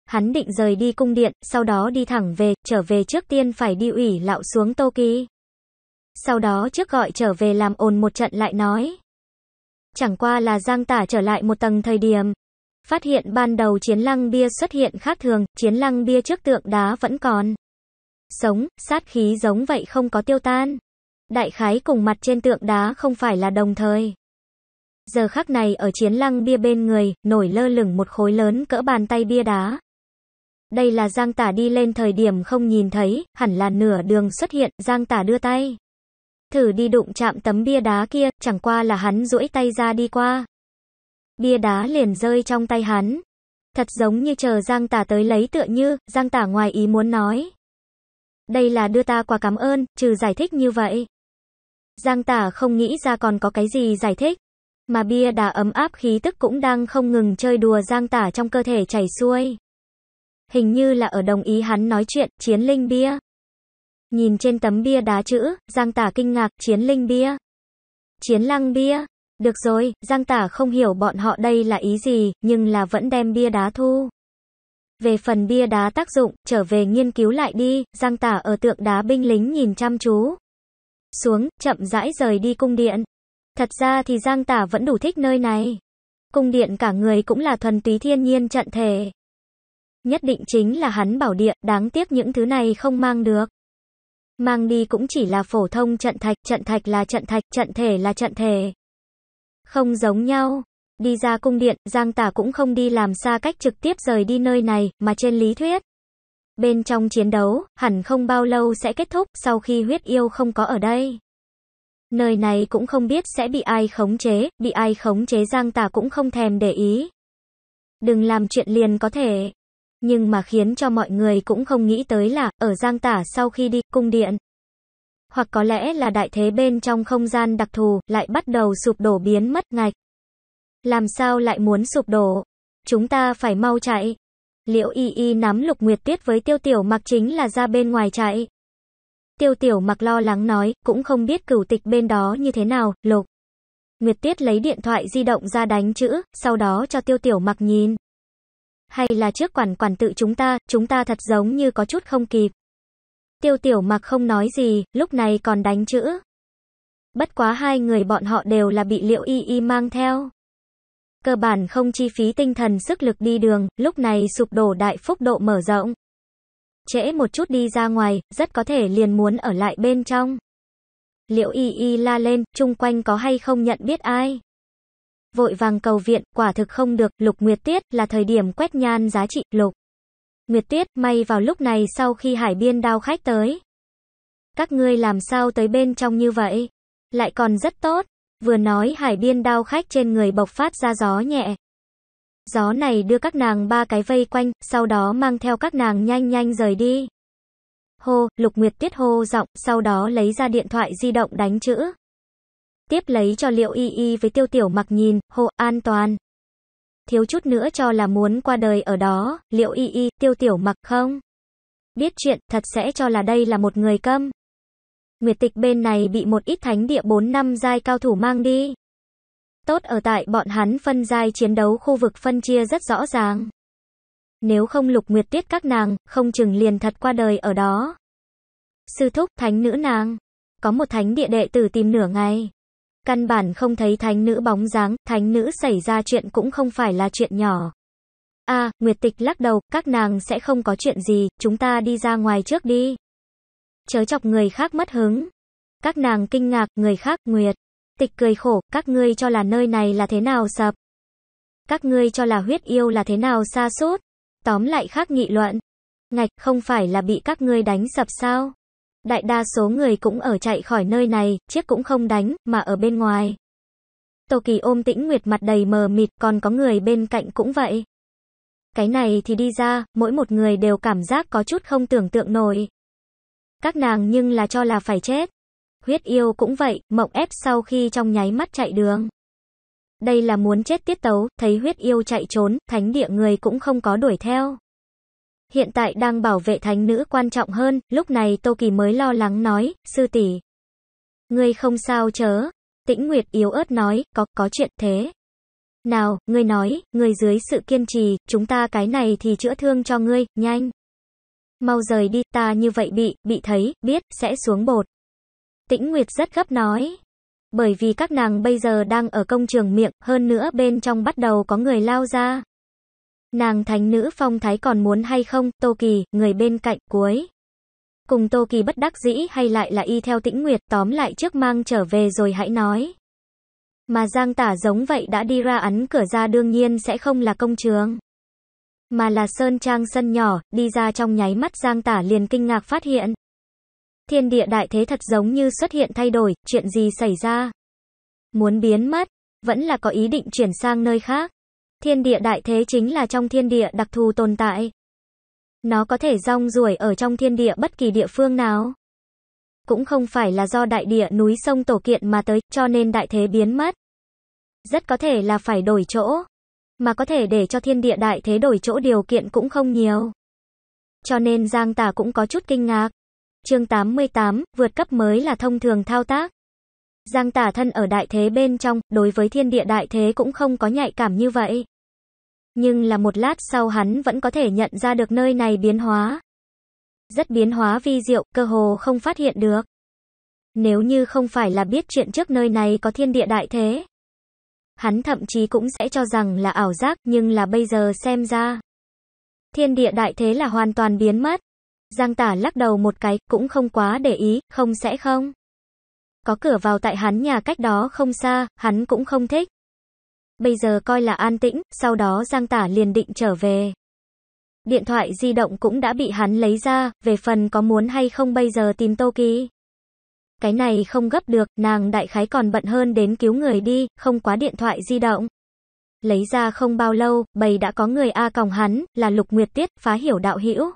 Hắn định rời đi cung điện, sau đó đi thẳng về, trở về trước tiên phải đi ủy lạo xuống Tô Kỳ. Sau đó trước gọi trở về làm ồn một trận lại nói. Chẳng qua là Giang Tả trở lại một tầng thời điểm. Phát hiện ban đầu chiến lăng bia xuất hiện khác thường, chiến lăng bia trước tượng đá vẫn còn. Sống, sát khí giống vậy không có tiêu tan. Đại khái cùng mặt trên tượng đá không phải là đồng thời. Giờ khắc này ở chiến lăng bia bên người, nổi lơ lửng một khối lớn cỡ bàn tay bia đá. Đây là Giang Tả đi lên thời điểm không nhìn thấy, hẳn là nửa đường xuất hiện, Giang Tả đưa tay. Thử đi đụng chạm tấm bia đá kia, chẳng qua là hắn duỗi tay ra đi qua. Bia đá liền rơi trong tay hắn. Thật giống như chờ Giang Tả tới lấy tựa như, Giang Tả ngoài ý muốn nói. Đây là đưa ta quà cảm ơn, trừ giải thích như vậy. Giang Tả không nghĩ ra còn có cái gì giải thích. Mà bia đà ấm áp khí tức cũng đang không ngừng chơi đùa giang tả trong cơ thể chảy xuôi. Hình như là ở đồng ý hắn nói chuyện, chiến linh bia. Nhìn trên tấm bia đá chữ, giang tả kinh ngạc, chiến linh bia. Chiến lăng bia. Được rồi, giang tả không hiểu bọn họ đây là ý gì, nhưng là vẫn đem bia đá thu. Về phần bia đá tác dụng, trở về nghiên cứu lại đi, Giang Tả ở tượng đá binh lính nhìn chăm chú. Xuống, chậm rãi rời đi cung điện. Thật ra thì Giang Tả vẫn đủ thích nơi này. Cung điện cả người cũng là thuần túy thiên nhiên trận thể. Nhất định chính là hắn bảo địa, đáng tiếc những thứ này không mang được. Mang đi cũng chỉ là phổ thông trận thạch, trận thạch là trận thạch, trận thể là trận thể. Không giống nhau. Đi ra cung điện, Giang Tả cũng không đi làm xa cách trực tiếp rời đi nơi này, mà trên lý thuyết. Bên trong chiến đấu, hẳn không bao lâu sẽ kết thúc, sau khi huyết yêu không có ở đây. Nơi này cũng không biết sẽ bị ai khống chế, bị ai khống chế Giang Tà cũng không thèm để ý. Đừng làm chuyện liền có thể. Nhưng mà khiến cho mọi người cũng không nghĩ tới là, ở Giang Tả sau khi đi cung điện, hoặc có lẽ là đại thế bên trong không gian đặc thù, lại bắt đầu sụp đổ biến mất ngạch. Làm sao lại muốn sụp đổ? Chúng ta phải mau chạy. Liễu y y nắm lục nguyệt tuyết với tiêu tiểu mặc chính là ra bên ngoài chạy. Tiêu tiểu mặc lo lắng nói, cũng không biết cửu tịch bên đó như thế nào, lục. Nguyệt Tiết lấy điện thoại di động ra đánh chữ, sau đó cho tiêu tiểu mặc nhìn. Hay là trước quản quản tự chúng ta, chúng ta thật giống như có chút không kịp. Tiêu tiểu mặc không nói gì, lúc này còn đánh chữ. Bất quá hai người bọn họ đều là bị liệu y y mang theo. Cơ bản không chi phí tinh thần sức lực đi đường, lúc này sụp đổ đại phúc độ mở rộng. Trễ một chút đi ra ngoài, rất có thể liền muốn ở lại bên trong. Liễu y y la lên, chung quanh có hay không nhận biết ai? Vội vàng cầu viện, quả thực không được, lục nguyệt tiết là thời điểm quét nhan giá trị, lục. Nguyệt tiết, may vào lúc này sau khi hải biên đao khách tới. Các ngươi làm sao tới bên trong như vậy? Lại còn rất tốt. Vừa nói hải biên đao khách trên người bộc phát ra gió nhẹ, Gió này đưa các nàng ba cái vây quanh, sau đó mang theo các nàng nhanh nhanh rời đi. Hô, Lục Nguyệt Tiết hô giọng, sau đó lấy ra điện thoại di động đánh chữ. Tiếp lấy cho Liệu Y Y với Tiêu Tiểu Mặc nhìn, hô an toàn. Thiếu chút nữa cho là muốn qua đời ở đó, Liệu Y Y, Tiêu Tiểu Mặc không? Biết chuyện, thật sẽ cho là đây là một người câm. Nguyệt tịch bên này bị một ít thánh địa 4 năm giai cao thủ mang đi. Tốt ở tại bọn hắn phân giai chiến đấu khu vực phân chia rất rõ ràng. Nếu không lục nguyệt tiết các nàng, không chừng liền thật qua đời ở đó. Sư thúc, thánh nữ nàng. Có một thánh địa đệ tử tìm nửa ngày. Căn bản không thấy thánh nữ bóng dáng, thánh nữ xảy ra chuyện cũng không phải là chuyện nhỏ. a Nguyệt Tịch lắc đầu, các nàng sẽ không có chuyện gì, chúng ta đi ra ngoài trước đi. Chớ chọc người khác mất hứng. Các nàng kinh ngạc, người khác, Nguyệt. Tịch cười khổ, các ngươi cho là nơi này là thế nào sập? Các ngươi cho là huyết yêu là thế nào xa sút Tóm lại khác nghị luận. Ngạch, không phải là bị các ngươi đánh sập sao? Đại đa số người cũng ở chạy khỏi nơi này, chiếc cũng không đánh, mà ở bên ngoài. Tô Kỳ ôm tĩnh nguyệt mặt đầy mờ mịt, còn có người bên cạnh cũng vậy. Cái này thì đi ra, mỗi một người đều cảm giác có chút không tưởng tượng nổi. Các nàng nhưng là cho là phải chết huyết yêu cũng vậy, mộng ép sau khi trong nháy mắt chạy đường. Đây là muốn chết tiết tấu, thấy huyết yêu chạy trốn, thánh địa người cũng không có đuổi theo. Hiện tại đang bảo vệ thánh nữ quan trọng hơn, lúc này Tô Kỳ mới lo lắng nói, sư tỷ Ngươi không sao chớ. Tĩnh Nguyệt yếu ớt nói, có, có chuyện thế. Nào, ngươi nói, ngươi dưới sự kiên trì, chúng ta cái này thì chữa thương cho ngươi, nhanh. Mau rời đi, ta như vậy bị, bị thấy, biết, sẽ xuống bột. Tĩnh Nguyệt rất gấp nói. Bởi vì các nàng bây giờ đang ở công trường miệng, hơn nữa bên trong bắt đầu có người lao ra. Nàng thánh nữ phong thái còn muốn hay không, Tô Kỳ, người bên cạnh, cuối. Cùng Tô Kỳ bất đắc dĩ hay lại là y theo tĩnh Nguyệt tóm lại trước mang trở về rồi hãy nói. Mà Giang Tả giống vậy đã đi ra ấn cửa ra đương nhiên sẽ không là công trường. Mà là sơn trang sân nhỏ, đi ra trong nháy mắt Giang Tả liền kinh ngạc phát hiện, Thiên địa đại thế thật giống như xuất hiện thay đổi, chuyện gì xảy ra? Muốn biến mất, vẫn là có ý định chuyển sang nơi khác. Thiên địa đại thế chính là trong thiên địa đặc thù tồn tại. Nó có thể rong ruổi ở trong thiên địa bất kỳ địa phương nào. Cũng không phải là do đại địa núi sông tổ kiện mà tới, cho nên đại thế biến mất. Rất có thể là phải đổi chỗ. Mà có thể để cho thiên địa đại thế đổi chỗ điều kiện cũng không nhiều. Cho nên Giang Tả cũng có chút kinh ngạc. Chương 88, vượt cấp mới là thông thường thao tác. Giang tả thân ở đại thế bên trong, đối với thiên địa đại thế cũng không có nhạy cảm như vậy. Nhưng là một lát sau hắn vẫn có thể nhận ra được nơi này biến hóa. Rất biến hóa vi diệu, cơ hồ không phát hiện được. Nếu như không phải là biết chuyện trước nơi này có thiên địa đại thế. Hắn thậm chí cũng sẽ cho rằng là ảo giác nhưng là bây giờ xem ra. Thiên địa đại thế là hoàn toàn biến mất. Giang tả lắc đầu một cái, cũng không quá để ý, không sẽ không. Có cửa vào tại hắn nhà cách đó không xa, hắn cũng không thích. Bây giờ coi là an tĩnh, sau đó Giang tả liền định trở về. Điện thoại di động cũng đã bị hắn lấy ra, về phần có muốn hay không bây giờ tìm Tô ký. Cái này không gấp được, nàng đại khái còn bận hơn đến cứu người đi, không quá điện thoại di động. Lấy ra không bao lâu, bầy đã có người A còng hắn, là Lục Nguyệt Tiết, phá hiểu đạo hữu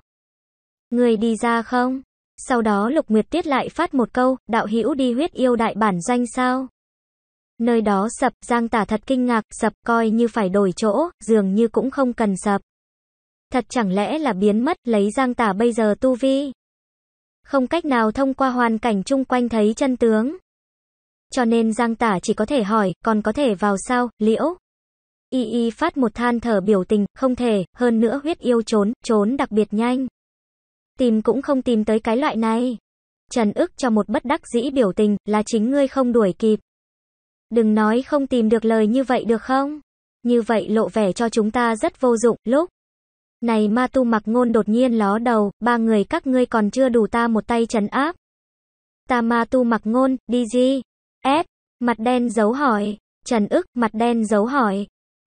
Người đi ra không? Sau đó Lục Nguyệt Tiết lại phát một câu, đạo hữu đi huyết yêu đại bản danh sao? Nơi đó sập, Giang Tả thật kinh ngạc, sập coi như phải đổi chỗ, dường như cũng không cần sập. Thật chẳng lẽ là biến mất, lấy Giang Tả bây giờ tu vi? Không cách nào thông qua hoàn cảnh chung quanh thấy chân tướng. Cho nên Giang Tả chỉ có thể hỏi, còn có thể vào sao, liễu? Y y phát một than thở biểu tình, không thể, hơn nữa huyết yêu trốn, trốn đặc biệt nhanh tìm cũng không tìm tới cái loại này. Trần ức cho một bất đắc dĩ biểu tình, là chính ngươi không đuổi kịp. Đừng nói không tìm được lời như vậy được không? Như vậy lộ vẻ cho chúng ta rất vô dụng, lúc. Này ma tu mặc ngôn đột nhiên ló đầu, ba người các ngươi còn chưa đủ ta một tay trấn áp. Ta ma tu mặc ngôn, đi gì? S, mặt đen dấu hỏi. Trần ức, mặt đen dấu hỏi.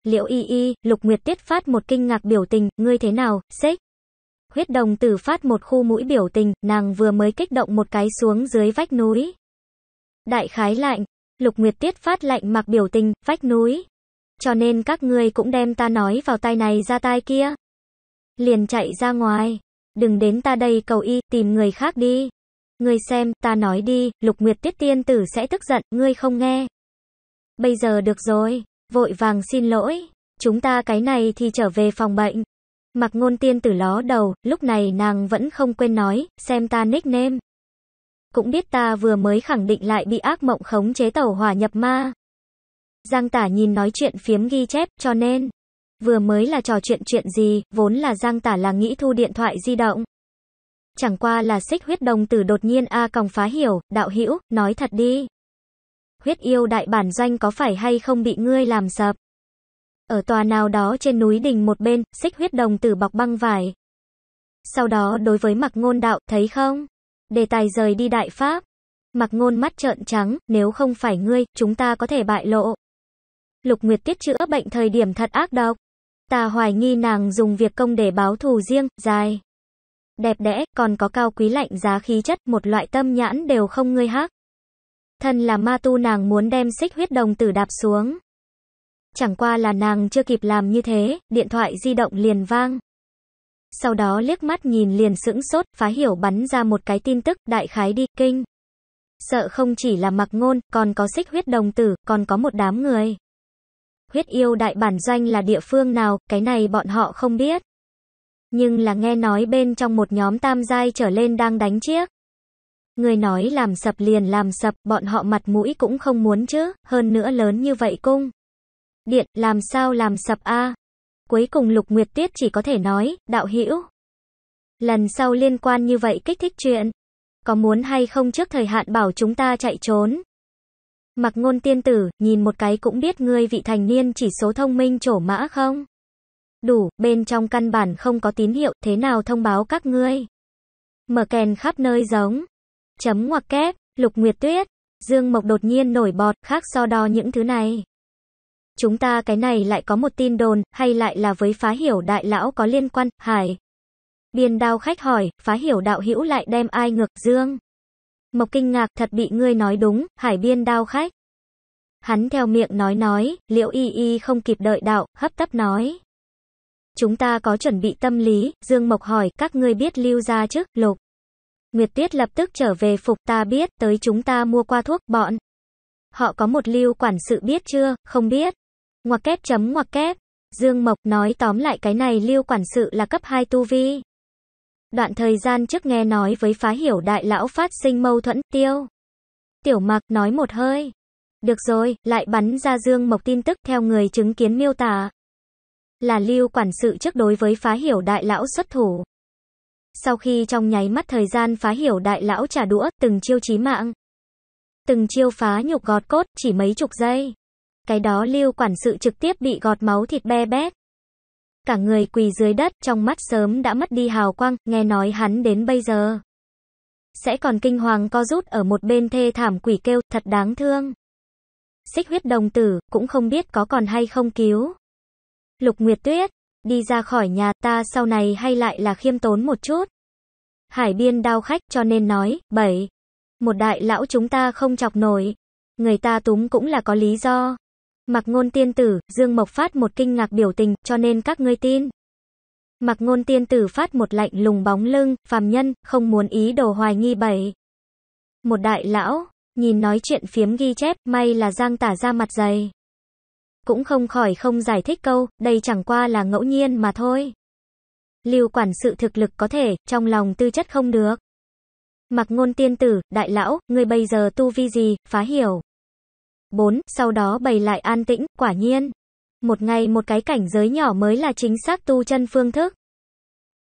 Liệu y y, lục nguyệt tiết phát một kinh ngạc biểu tình, ngươi thế nào, xích? Huyết đồng tử phát một khu mũi biểu tình, nàng vừa mới kích động một cái xuống dưới vách núi. Đại khái lạnh, lục nguyệt tiết phát lạnh mặc biểu tình, vách núi. Cho nên các ngươi cũng đem ta nói vào tai này ra tai kia. Liền chạy ra ngoài. Đừng đến ta đây cầu y, tìm người khác đi. Ngươi xem, ta nói đi, lục nguyệt tiết tiên tử sẽ tức giận, ngươi không nghe. Bây giờ được rồi, vội vàng xin lỗi. Chúng ta cái này thì trở về phòng bệnh. Mặc ngôn tiên tử ló đầu, lúc này nàng vẫn không quên nói, xem ta nickname. Cũng biết ta vừa mới khẳng định lại bị ác mộng khống chế tàu hỏa nhập ma. Giang tả nhìn nói chuyện phiếm ghi chép, cho nên. Vừa mới là trò chuyện chuyện gì, vốn là Giang tả là nghĩ thu điện thoại di động. Chẳng qua là xích huyết đồng tử đột nhiên A còng phá hiểu, đạo hữu nói thật đi. Huyết yêu đại bản doanh có phải hay không bị ngươi làm sập? Ở tòa nào đó trên núi đỉnh một bên, xích huyết đồng tử bọc băng vải. Sau đó đối với mặc ngôn đạo, thấy không? Đề tài rời đi đại pháp. Mặc ngôn mắt trợn trắng, nếu không phải ngươi, chúng ta có thể bại lộ. Lục Nguyệt tiết chữa bệnh thời điểm thật ác độc. Ta hoài nghi nàng dùng việc công để báo thù riêng, dài. Đẹp đẽ, còn có cao quý lạnh giá khí chất, một loại tâm nhãn đều không ngươi hắc. Thân là ma tu nàng muốn đem xích huyết đồng tử đạp xuống. Chẳng qua là nàng chưa kịp làm như thế, điện thoại di động liền vang. Sau đó liếc mắt nhìn liền sững sốt, phá hiểu bắn ra một cái tin tức, đại khái đi, kinh. Sợ không chỉ là mặc ngôn, còn có xích huyết đồng tử, còn có một đám người. Huyết yêu đại bản doanh là địa phương nào, cái này bọn họ không biết. Nhưng là nghe nói bên trong một nhóm tam giai trở lên đang đánh chiếc. Người nói làm sập liền làm sập, bọn họ mặt mũi cũng không muốn chứ, hơn nữa lớn như vậy cung điện, làm sao làm sập a. Cuối cùng Lục Nguyệt Tuyết chỉ có thể nói, đạo hữu. Lần sau liên quan như vậy kích thích chuyện, có muốn hay không trước thời hạn bảo chúng ta chạy trốn. Mặc ngôn tiên tử, nhìn một cái cũng biết ngươi vị thành niên chỉ số thông minh trổ mã không? Đủ, bên trong căn bản không có tín hiệu, thế nào thông báo các ngươi? Mở kèn khắp nơi giống. Chấm ngoặc kép, lục nguyệt tuyết. Dương Mộc đột nhiên nổi bọt, khác so đo những thứ này. Chúng ta cái này lại có một tin đồn, hay lại là với phá hiểu đại lão có liên quan, hải. Biên đao khách hỏi, phá hiểu đạo hữu lại đem ai ngược, dương. Mộc kinh ngạc thật bị ngươi nói đúng, hải biên đao khách. Hắn theo miệng nói nói, liệu y y không kịp đợi đạo, hấp tấp nói. Chúng ta có chuẩn bị tâm lý, Dương Mộc hỏi, các ngươi biết lưu ra trước lục. Nguyệt Tuyết lập tức trở về phục ta biết, tới chúng ta mua qua thuốc, bọn. Họ có một lưu quản sự biết chưa, không biết. Ngoặc kép chấm ngoặc kép. Dương Mộc nói tóm lại cái này Lưu quản sự là cấp 2 tu vi. Đoạn thời gian trước nghe nói với phá hiểu đại lão phát sinh mâu thuẫn tiêu. Tiểu Mặc nói một hơi. Được rồi, lại bắn ra Dương Mộc tin tức theo người chứng kiến miêu tả. Là Lưu quản sự trước đối với phá hiểu đại lão xuất thủ. Sau khi trong nháy mắt thời gian phá hiểu đại lão trả đũa, từng chiêu chí mạng. Từng chiêu phá nhục gọt cốt, chỉ mấy chục giây cái đó lưu quản sự trực tiếp bị gọt máu thịt be bét. Cả người quỳ dưới đất, trong mắt sớm đã mất đi hào quang, nghe nói hắn đến bây giờ. Sẽ còn kinh hoàng co rút ở một bên thê thảm quỷ kêu, thật đáng thương. Xích huyết đồng tử, cũng không biết có còn hay không cứu. Lục Nguyệt Tuyết, đi ra khỏi nhà ta sau này hay lại là khiêm tốn một chút. Hải biên đao khách cho nên nói, bảy. Một đại lão chúng ta không chọc nổi. Người ta túm cũng là có lý do. Mặc ngôn tiên tử, Dương Mộc phát một kinh ngạc biểu tình, cho nên các ngươi tin. Mặc ngôn tiên tử phát một lạnh lùng bóng lưng, phàm nhân, không muốn ý đồ hoài nghi bảy. Một đại lão, nhìn nói chuyện phiếm ghi chép, may là giang tả ra mặt dày. Cũng không khỏi không giải thích câu, đây chẳng qua là ngẫu nhiên mà thôi. Lưu quản sự thực lực có thể, trong lòng tư chất không được. Mặc ngôn tiên tử, đại lão, người bây giờ tu vi gì, phá hiểu. 4, sau đó bày lại an tĩnh, quả nhiên. Một ngày một cái cảnh giới nhỏ mới là chính xác tu chân phương thức.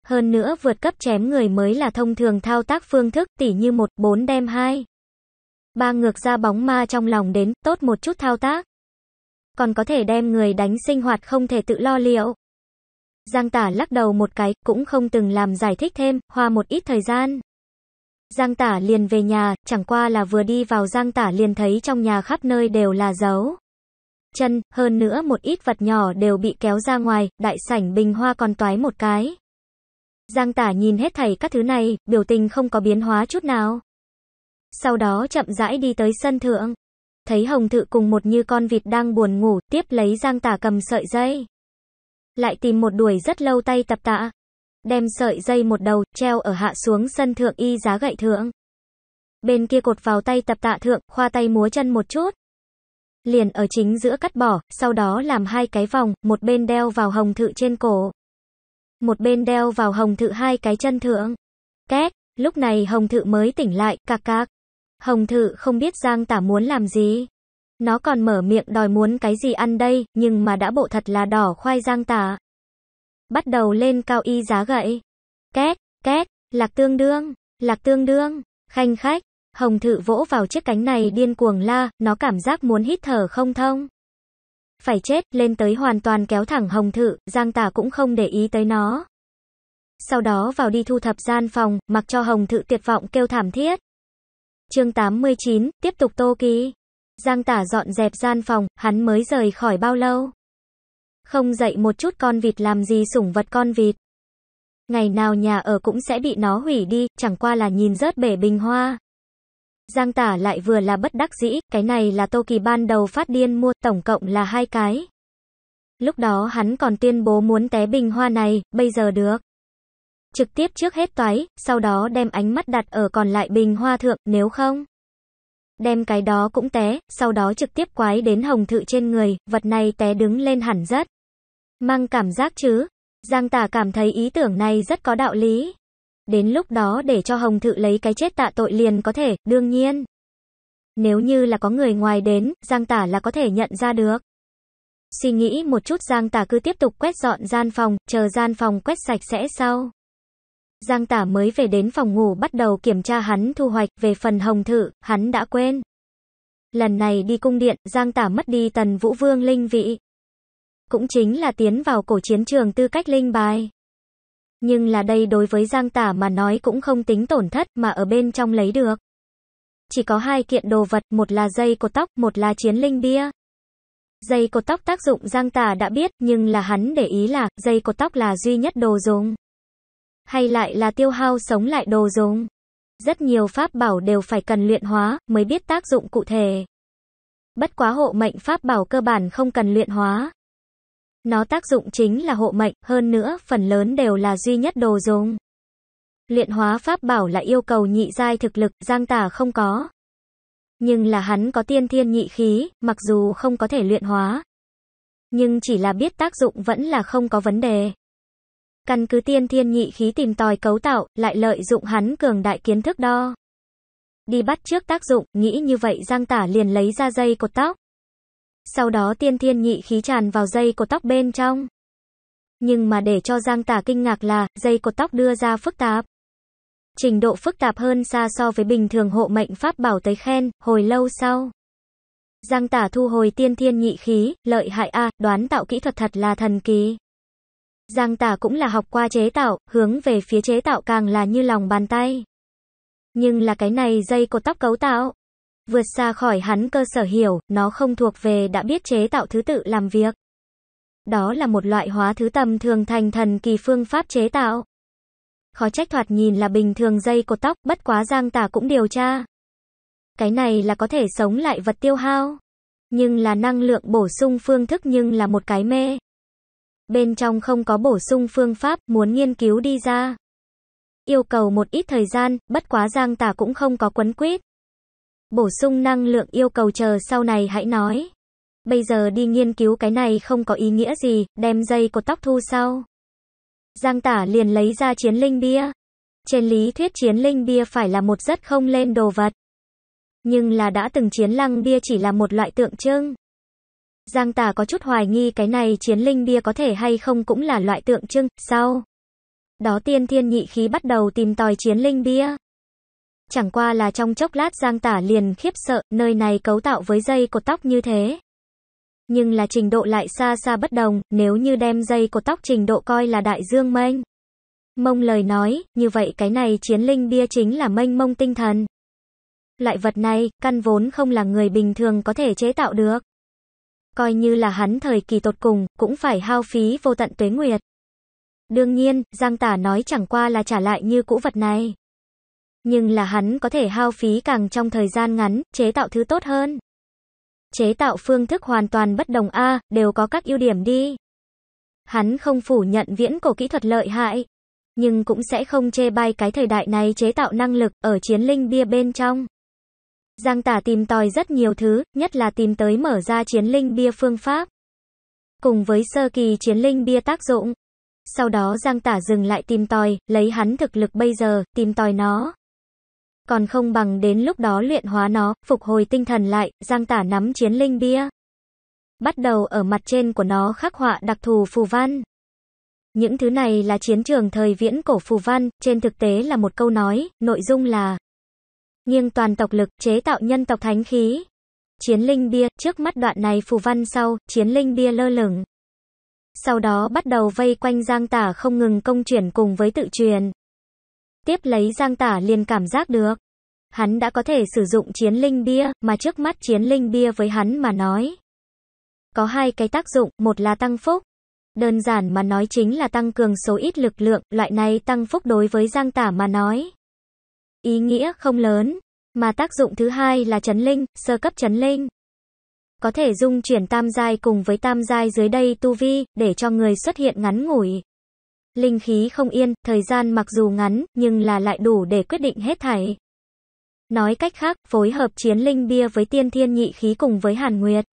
Hơn nữa vượt cấp chém người mới là thông thường thao tác phương thức tỉ như 1, 4 đem 2. Ba ngược ra bóng ma trong lòng đến, tốt một chút thao tác. Còn có thể đem người đánh sinh hoạt không thể tự lo liệu. Giang tả lắc đầu một cái, cũng không từng làm giải thích thêm, hoa một ít thời gian. Giang tả liền về nhà, chẳng qua là vừa đi vào giang tả liền thấy trong nhà khắp nơi đều là dấu. Chân, hơn nữa một ít vật nhỏ đều bị kéo ra ngoài, đại sảnh bình hoa còn toái một cái. Giang tả nhìn hết thảy các thứ này, biểu tình không có biến hóa chút nào. Sau đó chậm rãi đi tới sân thượng. Thấy hồng thự cùng một như con vịt đang buồn ngủ, tiếp lấy giang tả cầm sợi dây. Lại tìm một đuổi rất lâu tay tập tạ, đem sợi dây một đầu, treo ở hạ xuống sân thượng y giá gậy thượng. Bên kia cột vào tay tập tạ thượng, khoa tay múa chân một chút. Liền ở chính giữa cắt bỏ, sau đó làm hai cái vòng, một bên đeo vào hồng thự trên cổ. Một bên đeo vào hồng thự hai cái chân thượng. Két, lúc này hồng thự mới tỉnh lại, cạc cạc. Hồng thự không biết Giang tả muốn làm gì. Nó còn mở miệng đòi muốn cái gì ăn đây, nhưng mà đã bộ thật là đỏ khoai Giang tả bắt đầu lên cao y giá gậy. Két, két, lạc tương đương, lạc tương đương, khanh khách, hồng thự vỗ vào chiếc cánh này điên cuồng la, nó cảm giác muốn hít thở không thông. Phải chết, lên tới hoàn toàn kéo thẳng hồng thự, giang tả cũng không để ý tới nó. Sau đó vào đi thu thập gian phòng, mặc cho hồng thự tuyệt vọng kêu thảm thiết. chương 89, tiếp tục tô ký. Giang tả dọn dẹp gian phòng, hắn mới rời khỏi bao lâu? Không dạy một chút con vịt làm gì sủng vật con vịt. Ngày nào nhà ở cũng sẽ bị nó hủy đi, chẳng qua là nhìn rớt bể bình hoa. Giang tả lại vừa là bất đắc dĩ, cái này là Tô Kỳ ban đầu phát điên mua, tổng cộng là hai cái. Lúc đó hắn còn tuyên bố muốn té bình hoa này, bây giờ được. Trực tiếp trước hết toái, sau đó đem ánh mắt đặt ở còn lại bình hoa thượng, nếu không. Đem cái đó cũng té, sau đó trực tiếp quái đến hồng thự trên người, vật này té đứng lên hẳn rất. Mang cảm giác chứ? Giang tả cảm thấy ý tưởng này rất có đạo lý. Đến lúc đó để cho Hồng Thự lấy cái chết tạ tội liền có thể, đương nhiên. Nếu như là có người ngoài đến, Giang tả là có thể nhận ra được. Suy nghĩ một chút Giang tả cứ tiếp tục quét dọn gian phòng, chờ gian phòng quét sạch sẽ sau. Giang tả mới về đến phòng ngủ bắt đầu kiểm tra hắn thu hoạch, về phần hồng thự, hắn đã quên. Lần này đi cung điện, Giang tả mất đi tần vũ vương linh vị cũng chính là tiến vào cổ chiến trường tư cách linh bài. Nhưng là đây đối với Giang Tả mà nói cũng không tính tổn thất mà ở bên trong lấy được. Chỉ có hai kiện đồ vật, một là dây cột tóc, một là chiến linh bia. Dây cột tóc tác dụng Giang Tả đã biết, nhưng là hắn để ý là, dây cột tóc là duy nhất đồ dùng. Hay lại là tiêu hao sống lại đồ dùng. Rất nhiều pháp bảo đều phải cần luyện hóa, mới biết tác dụng cụ thể. Bất quá hộ mệnh pháp bảo cơ bản không cần luyện hóa. Nó tác dụng chính là hộ mệnh, hơn nữa, phần lớn đều là duy nhất đồ dùng. Luyện hóa pháp bảo là yêu cầu nhị giai thực lực, Giang Tả không có. Nhưng là hắn có tiên thiên nhị khí, mặc dù không có thể luyện hóa. Nhưng chỉ là biết tác dụng vẫn là không có vấn đề. Căn cứ tiên thiên nhị khí tìm tòi cấu tạo, lại lợi dụng hắn cường đại kiến thức đo. Đi bắt trước tác dụng, nghĩ như vậy Giang Tả liền lấy ra dây cột tóc. Sau đó tiên thiên nhị khí tràn vào dây cột tóc bên trong. Nhưng mà để cho Giang Tả kinh ngạc là, dây cột tóc đưa ra phức tạp. Trình độ phức tạp hơn xa so với bình thường hộ mệnh pháp bảo tới khen, hồi lâu sau. Giang Tả thu hồi tiên thiên nhị khí, lợi hại a, đoán tạo kỹ thuật thật là thần kỳ. Giang Tả cũng là học qua chế tạo, hướng về phía chế tạo càng là như lòng bàn tay. Nhưng là cái này dây cột tóc cấu tạo, vượt xa khỏi hắn cơ sở hiểu, nó không thuộc về đã biết chế tạo thứ tự làm việc. Đó là một loại hóa thứ tầm thường thành thần kỳ phương pháp chế tạo. Khó trách thoạt nhìn là bình thường dây cột tóc, bất quá giang tà cũng điều tra. Cái này là có thể sống lại vật tiêu hao. Nhưng là năng lượng bổ sung phương thức nhưng là một cái mê. Bên trong không có bổ sung phương pháp, muốn nghiên cứu đi ra. Yêu cầu một ít thời gian, bất quá giang tà cũng không có quấn quýt. Bổ sung năng lượng yêu cầu chờ sau này hãy nói. Bây giờ đi nghiên cứu cái này không có ý nghĩa gì, đem dây cột tóc thu sau. Giang tả liền lấy ra chiến linh bia. Trên lý thuyết chiến linh bia phải là một rất không lên đồ vật. Nhưng là đã từng chiến lăng bia chỉ là một loại tượng trưng. Giang tả có chút hoài nghi cái này chiến linh bia có thể hay không cũng là loại tượng trưng, sao? Đó tiên thiên nhị khí bắt đầu tìm tòi chiến linh bia. Chẳng qua là trong chốc lát Giang Tả liền khiếp sợ, nơi này cấu tạo với dây cột tóc như thế. Nhưng là trình độ lại xa xa bất đồng, nếu như đem dây cột tóc trình độ coi là đại dương mênh. Mông lời nói, như vậy cái này chiến linh bia chính là mênh mông tinh thần. Loại vật này, căn vốn không là người bình thường có thể chế tạo được. Coi như là hắn thời kỳ tột cùng, cũng phải hao phí vô tận tuế nguyệt. Đương nhiên, Giang Tả nói chẳng qua là trả lại như cũ vật này nhưng là hắn có thể hao phí càng trong thời gian ngắn, chế tạo thứ tốt hơn. Chế tạo phương thức hoàn toàn bất đồng a, đều có các ưu điểm đi. Hắn không phủ nhận viễn cổ kỹ thuật lợi hại, nhưng cũng sẽ không chê bai cái thời đại này chế tạo năng lực ở chiến linh bia bên trong. Giang Tả tìm tòi rất nhiều thứ, nhất là tìm tới mở ra chiến linh bia phương pháp. Cùng với sơ kỳ chiến linh bia tác dụng. Sau đó Giang Tả dừng lại tìm tòi, lấy hắn thực lực bây giờ, tìm tòi nó còn không bằng đến lúc đó luyện hóa nó, phục hồi tinh thần lại, Giang Tả nắm chiến linh bia. Bắt đầu ở mặt trên của nó khắc họa đặc thù phù văn. Những thứ này là chiến trường thời viễn cổ phù văn, trên thực tế là một câu nói, nội dung là Nghiêng toàn tộc lực, chế tạo nhân tộc thánh khí. Chiến linh bia, trước mắt đoạn này phù văn sau, chiến linh bia lơ lửng. Sau đó bắt đầu vây quanh Giang Tả không ngừng công chuyển cùng với tự truyền. Tiếp lấy Giang Tả liền cảm giác được. Hắn đã có thể sử dụng chiến linh bia, mà trước mắt chiến linh bia với hắn mà nói. Có hai cái tác dụng, một là tăng phúc. Đơn giản mà nói chính là tăng cường số ít lực lượng, loại này tăng phúc đối với Giang Tả mà nói. Ý nghĩa không lớn, mà tác dụng thứ hai là chấn linh, sơ cấp chấn linh. Có thể dung chuyển tam giai cùng với tam giai dưới đây tu vi, để cho người xuất hiện ngắn ngủi, Linh khí không yên, thời gian mặc dù ngắn, nhưng là lại đủ để quyết định hết thảy. Nói cách khác, phối hợp chiến linh bia với tiên thiên nhị khí cùng với hàn nguyệt.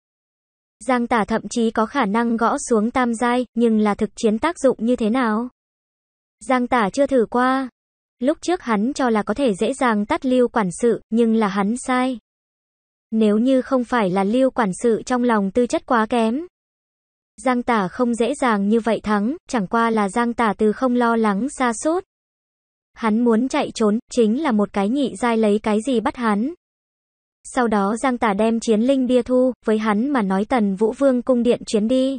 Giang tả thậm chí có khả năng gõ xuống tam giai, nhưng là thực chiến tác dụng như thế nào? Giang tả chưa thử qua. Lúc trước hắn cho là có thể dễ dàng tắt lưu quản sự, nhưng là hắn sai. Nếu như không phải là lưu quản sự trong lòng tư chất quá kém, Giang tả không dễ dàng như vậy thắng, chẳng qua là giang tả từ không lo lắng xa sốt. Hắn muốn chạy trốn, chính là một cái nhị dai lấy cái gì bắt hắn. Sau đó giang tả đem chiến linh bia thu, với hắn mà nói tần vũ vương cung điện chuyến đi.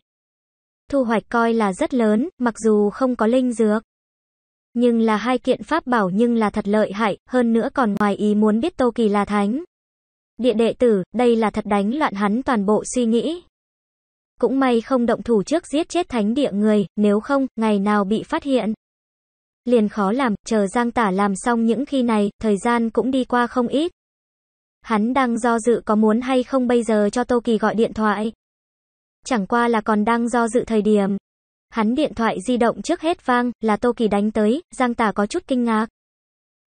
Thu hoạch coi là rất lớn, mặc dù không có linh dược. Nhưng là hai kiện pháp bảo nhưng là thật lợi hại, hơn nữa còn ngoài ý muốn biết Tô Kỳ là thánh. Địa đệ tử, đây là thật đánh loạn hắn toàn bộ suy nghĩ cũng may không động thủ trước giết chết thánh địa người, nếu không, ngày nào bị phát hiện. Liền khó làm, chờ Giang Tả làm xong những khi này, thời gian cũng đi qua không ít. Hắn đang do dự có muốn hay không bây giờ cho Tô Kỳ gọi điện thoại. Chẳng qua là còn đang do dự thời điểm. Hắn điện thoại di động trước hết vang, là Tô Kỳ đánh tới, Giang Tả có chút kinh ngạc.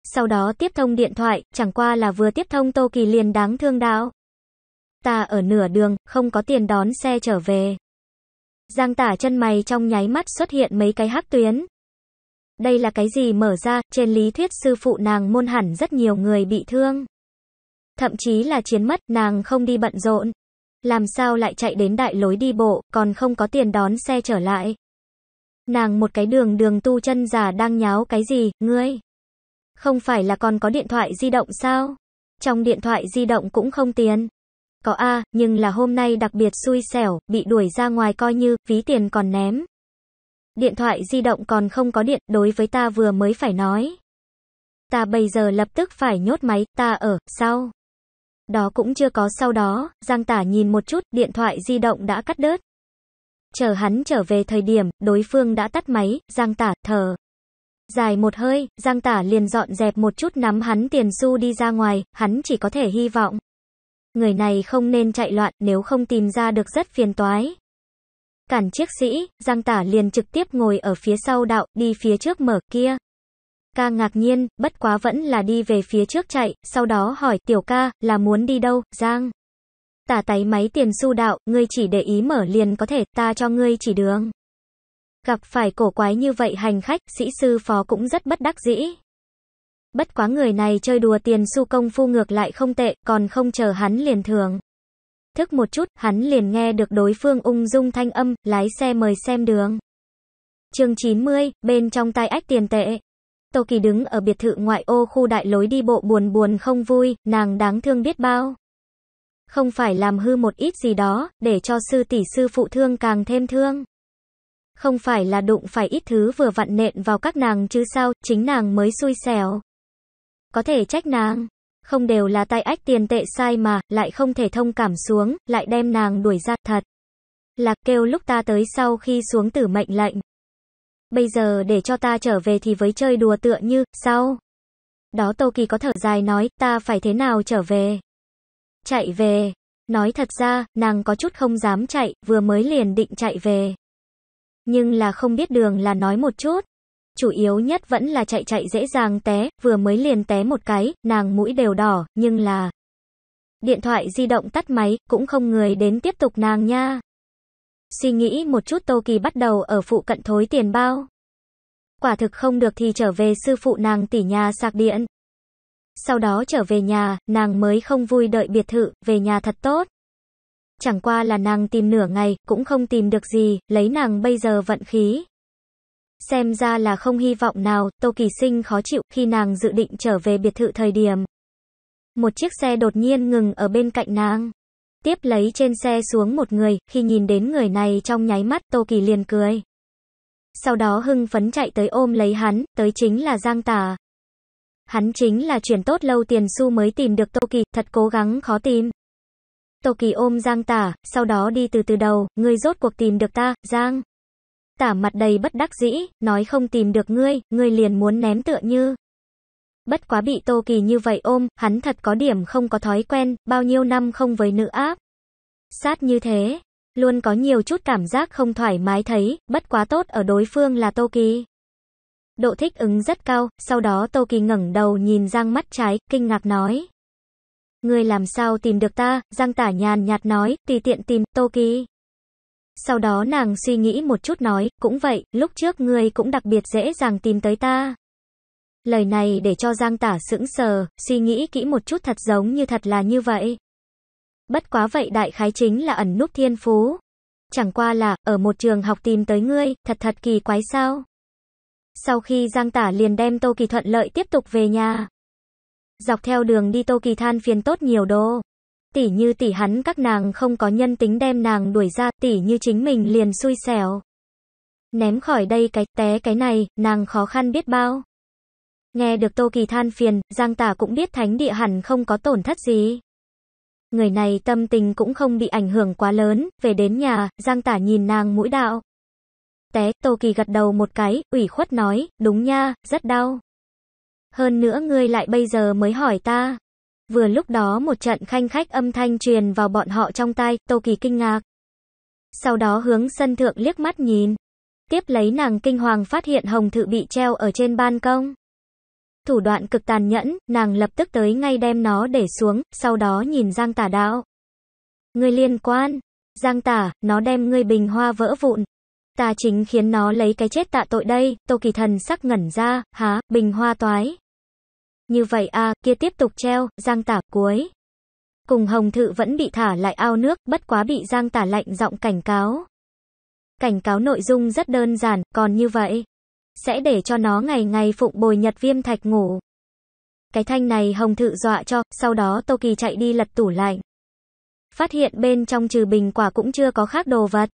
Sau đó tiếp thông điện thoại, chẳng qua là vừa tiếp thông Tô Kỳ liền đáng thương đạo ta ở nửa đường, không có tiền đón xe trở về. Giang tả chân mày trong nháy mắt xuất hiện mấy cái hắc tuyến. Đây là cái gì mở ra, trên lý thuyết sư phụ nàng môn hẳn rất nhiều người bị thương. Thậm chí là chiến mất, nàng không đi bận rộn. Làm sao lại chạy đến đại lối đi bộ, còn không có tiền đón xe trở lại. Nàng một cái đường đường tu chân già đang nháo cái gì, ngươi? Không phải là còn có điện thoại di động sao? Trong điện thoại di động cũng không tiền có a, à, nhưng là hôm nay đặc biệt xui xẻo, bị đuổi ra ngoài coi như ví tiền còn ném. Điện thoại di động còn không có điện, đối với ta vừa mới phải nói. Ta bây giờ lập tức phải nhốt máy, ta ở sau. Đó cũng chưa có sau đó, Giang Tả nhìn một chút, điện thoại di động đã cắt đứt. Chờ hắn trở về thời điểm, đối phương đã tắt máy, Giang Tả thở Dài một hơi, Giang Tả liền dọn dẹp một chút nắm hắn tiền xu đi ra ngoài, hắn chỉ có thể hy vọng người này không nên chạy loạn nếu không tìm ra được rất phiền toái. Cản chiếc sĩ, Giang Tả liền trực tiếp ngồi ở phía sau đạo, đi phía trước mở kia. Ca ngạc nhiên, bất quá vẫn là đi về phía trước chạy, sau đó hỏi tiểu ca, là muốn đi đâu, Giang. Tả tay máy tiền su đạo, ngươi chỉ để ý mở liền có thể, ta cho ngươi chỉ đường. Gặp phải cổ quái như vậy hành khách, sĩ sư phó cũng rất bất đắc dĩ. Bất quá người này chơi đùa tiền su công phu ngược lại không tệ, còn không chờ hắn liền thường. Thức một chút, hắn liền nghe được đối phương ung dung thanh âm, lái xe mời xem đường. chương 90, bên trong tai ách tiền tệ. Tô Kỳ đứng ở biệt thự ngoại ô khu đại lối đi bộ buồn buồn không vui, nàng đáng thương biết bao. Không phải làm hư một ít gì đó, để cho sư tỷ sư phụ thương càng thêm thương. Không phải là đụng phải ít thứ vừa vặn nện vào các nàng chứ sao, chính nàng mới xui xẻo. Có thể trách nàng, không đều là tay ách tiền tệ sai mà, lại không thể thông cảm xuống, lại đem nàng đuổi ra thật. Là kêu lúc ta tới sau khi xuống tử mệnh lệnh. Bây giờ để cho ta trở về thì với chơi đùa tựa như, sao? Đó Tô Kỳ có thở dài nói, ta phải thế nào trở về? Chạy về. Nói thật ra, nàng có chút không dám chạy, vừa mới liền định chạy về. Nhưng là không biết đường là nói một chút, chủ yếu nhất vẫn là chạy chạy dễ dàng té, vừa mới liền té một cái, nàng mũi đều đỏ, nhưng là... Điện thoại di động tắt máy, cũng không người đến tiếp tục nàng nha. Suy nghĩ một chút Tô Kỳ bắt đầu ở phụ cận thối tiền bao. Quả thực không được thì trở về sư phụ nàng tỉ nhà sạc điện. Sau đó trở về nhà, nàng mới không vui đợi biệt thự, về nhà thật tốt. Chẳng qua là nàng tìm nửa ngày, cũng không tìm được gì, lấy nàng bây giờ vận khí, Xem ra là không hy vọng nào, Tô Kỳ Sinh khó chịu khi nàng dự định trở về biệt thự thời điểm. Một chiếc xe đột nhiên ngừng ở bên cạnh nàng. Tiếp lấy trên xe xuống một người, khi nhìn đến người này trong nháy mắt Tô Kỳ liền cười. Sau đó hưng phấn chạy tới ôm lấy hắn, tới chính là Giang Tà. Hắn chính là chuyển tốt lâu tiền xu mới tìm được Tô Kỳ, thật cố gắng khó tìm. Tô Kỳ ôm Giang Tả, sau đó đi từ từ đầu, người rốt cuộc tìm được ta, Giang tả mặt đầy bất đắc dĩ, nói không tìm được ngươi, ngươi liền muốn ném tựa như. Bất quá bị Tô Kỳ như vậy ôm, hắn thật có điểm không có thói quen, bao nhiêu năm không với nữ áp. Sát như thế, luôn có nhiều chút cảm giác không thoải mái thấy, bất quá tốt ở đối phương là Tô Kỳ. Độ thích ứng rất cao, sau đó Tô Kỳ ngẩng đầu nhìn Giang mắt trái, kinh ngạc nói. Ngươi làm sao tìm được ta, Giang tả nhàn nhạt nói, tùy tiện tìm, Tô Kỳ. Sau đó nàng suy nghĩ một chút nói, cũng vậy, lúc trước ngươi cũng đặc biệt dễ dàng tìm tới ta. Lời này để cho Giang Tả sững sờ, suy nghĩ kỹ một chút thật giống như thật là như vậy. Bất quá vậy đại khái chính là ẩn núp thiên phú. Chẳng qua là, ở một trường học tìm tới ngươi, thật thật kỳ quái sao. Sau khi Giang Tả liền đem Tô Kỳ thuận lợi tiếp tục về nhà. Dọc theo đường đi Tô Kỳ than phiền tốt nhiều đồ tỉ như tỉ hắn các nàng không có nhân tính đem nàng đuổi ra, tỉ như chính mình liền xui xẻo. Ném khỏi đây cái té cái này, nàng khó khăn biết bao. Nghe được Tô Kỳ than phiền, Giang Tả cũng biết thánh địa hẳn không có tổn thất gì. Người này tâm tình cũng không bị ảnh hưởng quá lớn, về đến nhà, Giang Tả nhìn nàng mũi đạo. Té, Tô Kỳ gật đầu một cái, ủy khuất nói, đúng nha, rất đau. Hơn nữa ngươi lại bây giờ mới hỏi ta. Vừa lúc đó một trận khanh khách âm thanh truyền vào bọn họ trong tai, Tô Kỳ kinh ngạc. Sau đó hướng sân thượng liếc mắt nhìn. Tiếp lấy nàng kinh hoàng phát hiện hồng thự bị treo ở trên ban công. Thủ đoạn cực tàn nhẫn, nàng lập tức tới ngay đem nó để xuống, sau đó nhìn Giang Tả đạo. Ngươi liên quan. Giang Tả, nó đem ngươi bình hoa vỡ vụn. Ta chính khiến nó lấy cái chết tạ tội đây, Tô Kỳ thần sắc ngẩn ra, há, bình hoa toái. Như vậy a kia tiếp tục treo, giang tả, cuối. Cùng hồng thự vẫn bị thả lại ao nước, bất quá bị giang tả lạnh giọng cảnh cáo. Cảnh cáo nội dung rất đơn giản, còn như vậy. Sẽ để cho nó ngày ngày phụng bồi nhật viêm thạch ngủ. Cái thanh này hồng thự dọa cho, sau đó Tô Kỳ chạy đi lật tủ lạnh. Phát hiện bên trong trừ bình quả cũng chưa có khác đồ vật.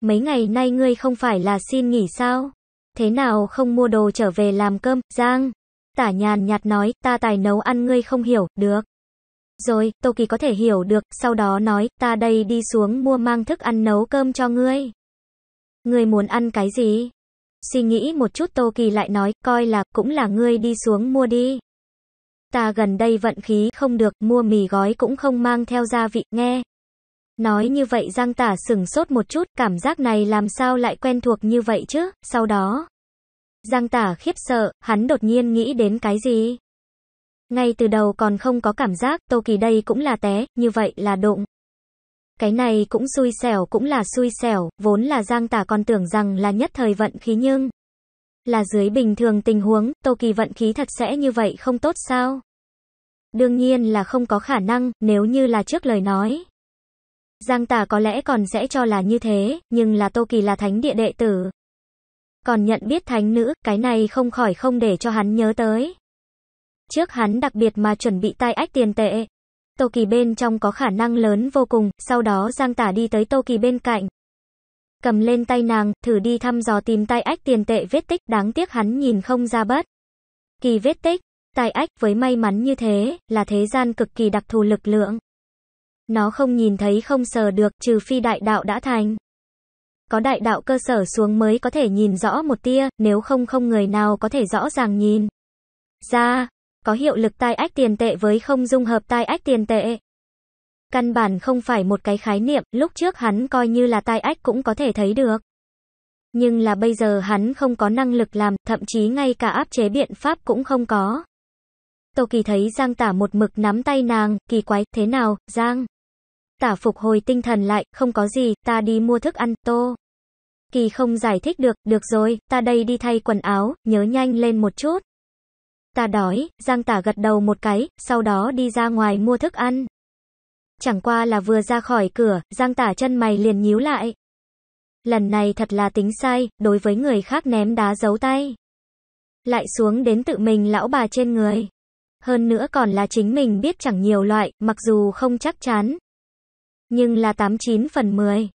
Mấy ngày nay ngươi không phải là xin nghỉ sao? Thế nào không mua đồ trở về làm cơm, Giang? tả nhàn nhạt nói, ta tài nấu ăn ngươi không hiểu, được. Rồi, Tô Kỳ có thể hiểu được, sau đó nói, ta đây đi xuống mua mang thức ăn nấu cơm cho ngươi. Ngươi muốn ăn cái gì? Suy nghĩ một chút Tô Kỳ lại nói, coi là, cũng là ngươi đi xuống mua đi. Ta gần đây vận khí không được, mua mì gói cũng không mang theo gia vị, nghe. Nói như vậy Giang Tả sừng sốt một chút, cảm giác này làm sao lại quen thuộc như vậy chứ, sau đó. Giang tả khiếp sợ, hắn đột nhiên nghĩ đến cái gì? Ngay từ đầu còn không có cảm giác, Tô Kỳ đây cũng là té, như vậy là đụng. Cái này cũng xui xẻo cũng là xui xẻo, vốn là Giang tả còn tưởng rằng là nhất thời vận khí nhưng... Là dưới bình thường tình huống, Tô Kỳ vận khí thật sẽ như vậy không tốt sao? Đương nhiên là không có khả năng, nếu như là trước lời nói. Giang tả có lẽ còn sẽ cho là như thế, nhưng là Tô Kỳ là thánh địa đệ tử, còn nhận biết thánh nữ, cái này không khỏi không để cho hắn nhớ tới. Trước hắn đặc biệt mà chuẩn bị tai ách tiền tệ. Tô Kỳ bên trong có khả năng lớn vô cùng, sau đó Giang Tả đi tới Tô Kỳ bên cạnh. Cầm lên tay nàng, thử đi thăm dò tìm tai ách tiền tệ vết tích, đáng tiếc hắn nhìn không ra bất. Kỳ vết tích, tai ách với may mắn như thế, là thế gian cực kỳ đặc thù lực lượng. Nó không nhìn thấy không sờ được trừ phi đại đạo đã thành có đại đạo cơ sở xuống mới có thể nhìn rõ một tia, nếu không không người nào có thể rõ ràng nhìn ra, có hiệu lực tai ách tiền tệ với không dung hợp tai ách tiền tệ. Căn bản không phải một cái khái niệm, lúc trước hắn coi như là tai ách cũng có thể thấy được. Nhưng là bây giờ hắn không có năng lực làm, thậm chí ngay cả áp chế biện pháp cũng không có. Tô Kỳ thấy Giang tả một mực nắm tay nàng, kỳ quái, thế nào, Giang? Tả phục hồi tinh thần lại, không có gì, ta đi mua thức ăn, tô. Kỳ không giải thích được, được rồi, ta đây đi thay quần áo, nhớ nhanh lên một chút. Ta đói, Giang tả gật đầu một cái, sau đó đi ra ngoài mua thức ăn. Chẳng qua là vừa ra khỏi cửa, Giang tả chân mày liền nhíu lại. Lần này thật là tính sai, đối với người khác ném đá giấu tay. Lại xuống đến tự mình lão bà trên người. Hơn nữa còn là chính mình biết chẳng nhiều loại, mặc dù không chắc chắn, nhưng là 89 phần 10.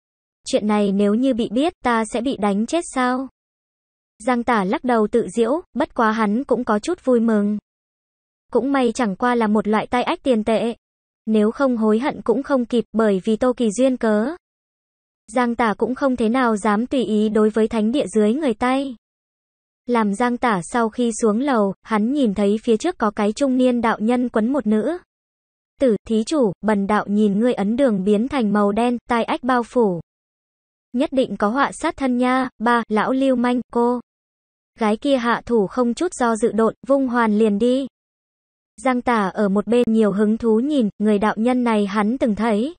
Chuyện này nếu như bị biết, ta sẽ bị đánh chết sao? Giang tả lắc đầu tự diễu, bất quá hắn cũng có chút vui mừng. Cũng may chẳng qua là một loại tai ách tiền tệ. Nếu không hối hận cũng không kịp bởi vì tô kỳ duyên cớ. Giang tả cũng không thế nào dám tùy ý đối với thánh địa dưới người tay. Làm giang tả sau khi xuống lầu, hắn nhìn thấy phía trước có cái trung niên đạo nhân quấn một nữ tử, thí chủ, bần đạo nhìn ngươi ấn đường biến thành màu đen, tai ách bao phủ. Nhất định có họa sát thân nha, ba, lão lưu manh, cô. Gái kia hạ thủ không chút do dự độn, vung hoàn liền đi. Giang tả ở một bên nhiều hứng thú nhìn, người đạo nhân này hắn từng thấy.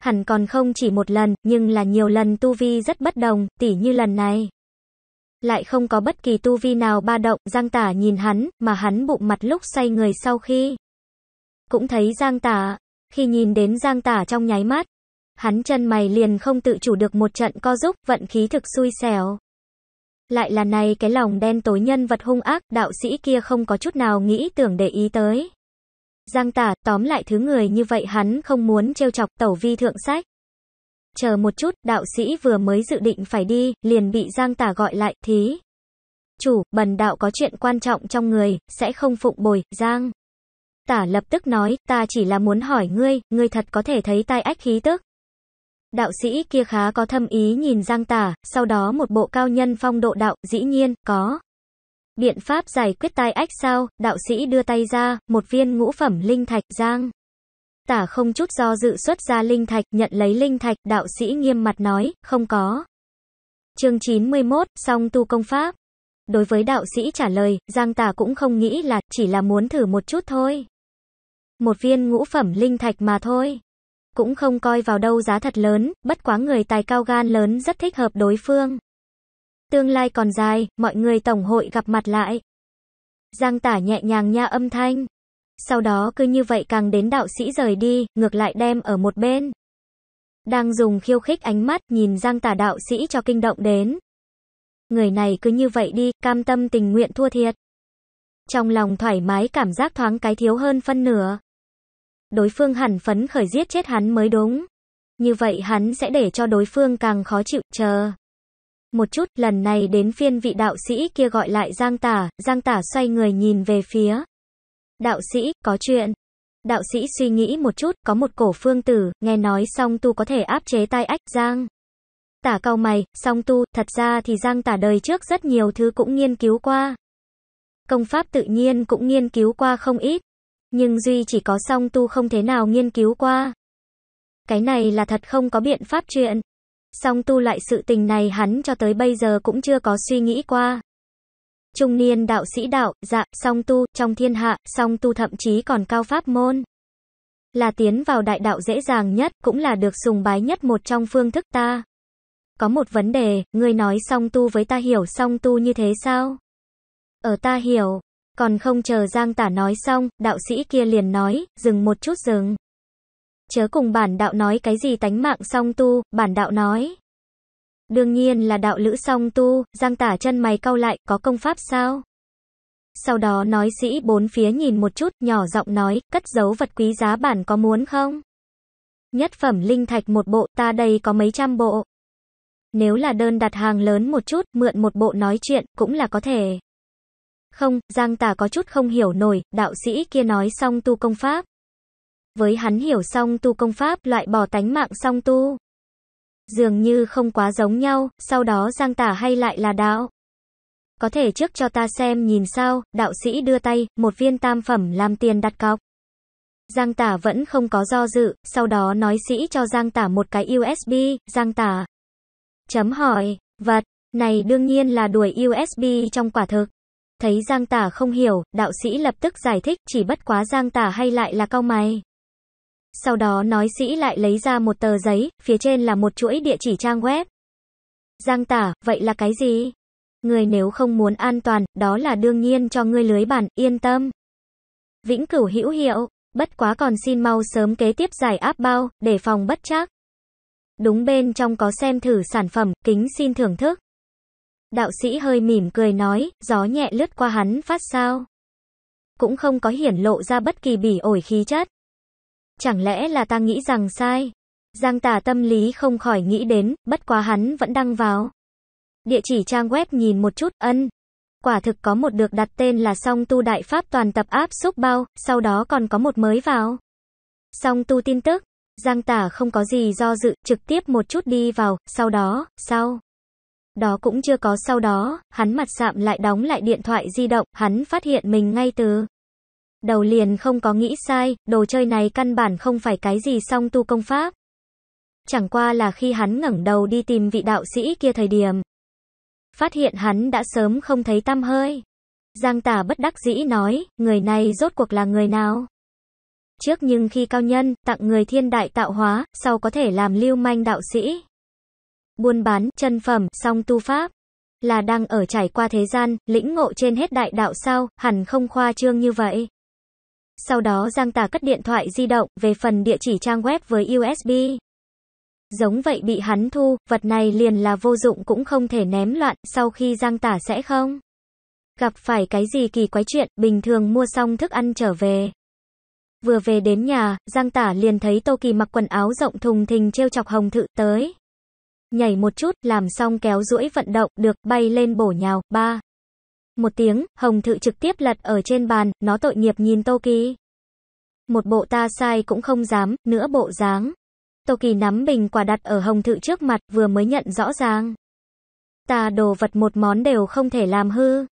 Hẳn còn không chỉ một lần, nhưng là nhiều lần tu vi rất bất đồng, tỉ như lần này. Lại không có bất kỳ tu vi nào ba động, Giang tả nhìn hắn, mà hắn bụng mặt lúc say người sau khi cũng thấy Giang Tả. Khi nhìn đến Giang Tả trong nháy mắt, hắn chân mày liền không tự chủ được một trận co giúp, vận khí thực xui xẻo. Lại là này cái lòng đen tối nhân vật hung ác, đạo sĩ kia không có chút nào nghĩ tưởng để ý tới. Giang Tả, tóm lại thứ người như vậy hắn không muốn trêu chọc tẩu vi thượng sách. Chờ một chút, đạo sĩ vừa mới dự định phải đi, liền bị Giang Tả gọi lại, thí. Chủ, bần đạo có chuyện quan trọng trong người, sẽ không phụng bồi, Giang. Tả lập tức nói, ta chỉ là muốn hỏi ngươi, ngươi thật có thể thấy tai ách khí tức. Đạo sĩ kia khá có thâm ý nhìn Giang Tả, sau đó một bộ cao nhân phong độ đạo, dĩ nhiên, có. Biện pháp giải quyết tai ách sao, đạo sĩ đưa tay ra, một viên ngũ phẩm linh thạch, Giang. Tả không chút do dự xuất ra linh thạch, nhận lấy linh thạch, đạo sĩ nghiêm mặt nói, không có. chương 91, song tu công pháp. Đối với đạo sĩ trả lời, Giang Tả cũng không nghĩ là chỉ là muốn thử một chút thôi. Một viên ngũ phẩm linh thạch mà thôi. Cũng không coi vào đâu giá thật lớn, bất quá người tài cao gan lớn rất thích hợp đối phương. Tương lai còn dài, mọi người tổng hội gặp mặt lại. Giang tả nhẹ nhàng nha âm thanh. Sau đó cứ như vậy càng đến đạo sĩ rời đi, ngược lại đem ở một bên. Đang dùng khiêu khích ánh mắt nhìn Giang tả đạo sĩ cho kinh động đến. Người này cứ như vậy đi, cam tâm tình nguyện thua thiệt. Trong lòng thoải mái cảm giác thoáng cái thiếu hơn phân nửa. Đối phương hẳn phấn khởi giết chết hắn mới đúng. Như vậy hắn sẽ để cho đối phương càng khó chịu, chờ. Một chút, lần này đến phiên vị đạo sĩ kia gọi lại Giang Tả, Giang Tả xoay người nhìn về phía. Đạo sĩ, có chuyện. Đạo sĩ suy nghĩ một chút, có một cổ phương tử, nghe nói song tu có thể áp chế tai ách, Giang. Tả cao mày, song tu, thật ra thì Giang Tả đời trước rất nhiều thứ cũng nghiên cứu qua. Công pháp tự nhiên cũng nghiên cứu qua không ít nhưng Duy chỉ có song tu không thế nào nghiên cứu qua. Cái này là thật không có biện pháp chuyện. Song tu loại sự tình này hắn cho tới bây giờ cũng chưa có suy nghĩ qua. Trung niên đạo sĩ đạo, dạ, song tu, trong thiên hạ, song tu thậm chí còn cao pháp môn. Là tiến vào đại đạo dễ dàng nhất, cũng là được sùng bái nhất một trong phương thức ta. Có một vấn đề, ngươi nói song tu với ta hiểu song tu như thế sao? Ở ta hiểu, còn không chờ Giang Tả nói xong, đạo sĩ kia liền nói, dừng một chút dừng. Chớ cùng bản đạo nói cái gì tánh mạng song tu, bản đạo nói. Đương nhiên là đạo lữ song tu, Giang Tả chân mày cau lại, có công pháp sao? Sau đó nói sĩ bốn phía nhìn một chút, nhỏ giọng nói, cất giấu vật quý giá bản có muốn không? Nhất phẩm linh thạch một bộ, ta đây có mấy trăm bộ. Nếu là đơn đặt hàng lớn một chút, mượn một bộ nói chuyện, cũng là có thể. Không, Giang Tà có chút không hiểu nổi, đạo sĩ kia nói xong tu công pháp. Với hắn hiểu xong tu công pháp, loại bỏ tánh mạng xong tu. Dường như không quá giống nhau, sau đó Giang Tà hay lại là đạo. Có thể trước cho ta xem nhìn sao, đạo sĩ đưa tay, một viên tam phẩm làm tiền đặt cọc. Giang tả vẫn không có do dự, sau đó nói sĩ cho Giang tả một cái USB, Giang tả. Chấm hỏi, vật, này đương nhiên là đuổi USB trong quả thực. Thấy Giang Tả không hiểu, đạo sĩ lập tức giải thích chỉ bất quá Giang Tả hay lại là cao mày. Sau đó nói sĩ lại lấy ra một tờ giấy, phía trên là một chuỗi địa chỉ trang web. Giang Tả, vậy là cái gì? Người nếu không muốn an toàn, đó là đương nhiên cho ngươi lưới bản, yên tâm. Vĩnh cửu hữu hiệu, bất quá còn xin mau sớm kế tiếp giải áp bao, để phòng bất chắc. Đúng bên trong có xem thử sản phẩm, kính xin thưởng thức. Đạo sĩ hơi mỉm cười nói, gió nhẹ lướt qua hắn phát sao. Cũng không có hiển lộ ra bất kỳ bỉ ổi khí chất. Chẳng lẽ là ta nghĩ rằng sai? Giang tà tâm lý không khỏi nghĩ đến, bất quá hắn vẫn đăng vào. Địa chỉ trang web nhìn một chút, ân. Quả thực có một được đặt tên là song tu đại pháp toàn tập áp xúc bao, sau đó còn có một mới vào. Song tu tin tức, Giang tả không có gì do dự, trực tiếp một chút đi vào, sau đó, sau. Đó cũng chưa có sau đó, hắn mặt sạm lại đóng lại điện thoại di động, hắn phát hiện mình ngay từ đầu liền không có nghĩ sai, đồ chơi này căn bản không phải cái gì song tu công pháp. Chẳng qua là khi hắn ngẩng đầu đi tìm vị đạo sĩ kia thời điểm, phát hiện hắn đã sớm không thấy tăm hơi. Giang tả bất đắc dĩ nói, người này rốt cuộc là người nào? Trước nhưng khi cao nhân, tặng người thiên đại tạo hóa, sau có thể làm lưu manh đạo sĩ buôn bán, chân phẩm, song tu pháp. Là đang ở trải qua thế gian, lĩnh ngộ trên hết đại đạo sao, hẳn không khoa trương như vậy. Sau đó Giang Tà cất điện thoại di động, về phần địa chỉ trang web với USB. Giống vậy bị hắn thu, vật này liền là vô dụng cũng không thể ném loạn, sau khi Giang Tà sẽ không. Gặp phải cái gì kỳ quái chuyện, bình thường mua xong thức ăn trở về. Vừa về đến nhà, Giang Tả liền thấy Tô Kỳ mặc quần áo rộng thùng thình treo chọc Hồng Thự tới. Nhảy một chút, làm xong kéo duỗi vận động, được, bay lên bổ nhào, ba. Một tiếng, Hồng Thự trực tiếp lật ở trên bàn, nó tội nghiệp nhìn Tô Kỳ. Một bộ ta sai cũng không dám, nữa bộ dáng. Tô Kỳ nắm bình quả đặt ở Hồng Thự trước mặt vừa mới nhận rõ ràng. Ta đồ vật một món đều không thể làm hư.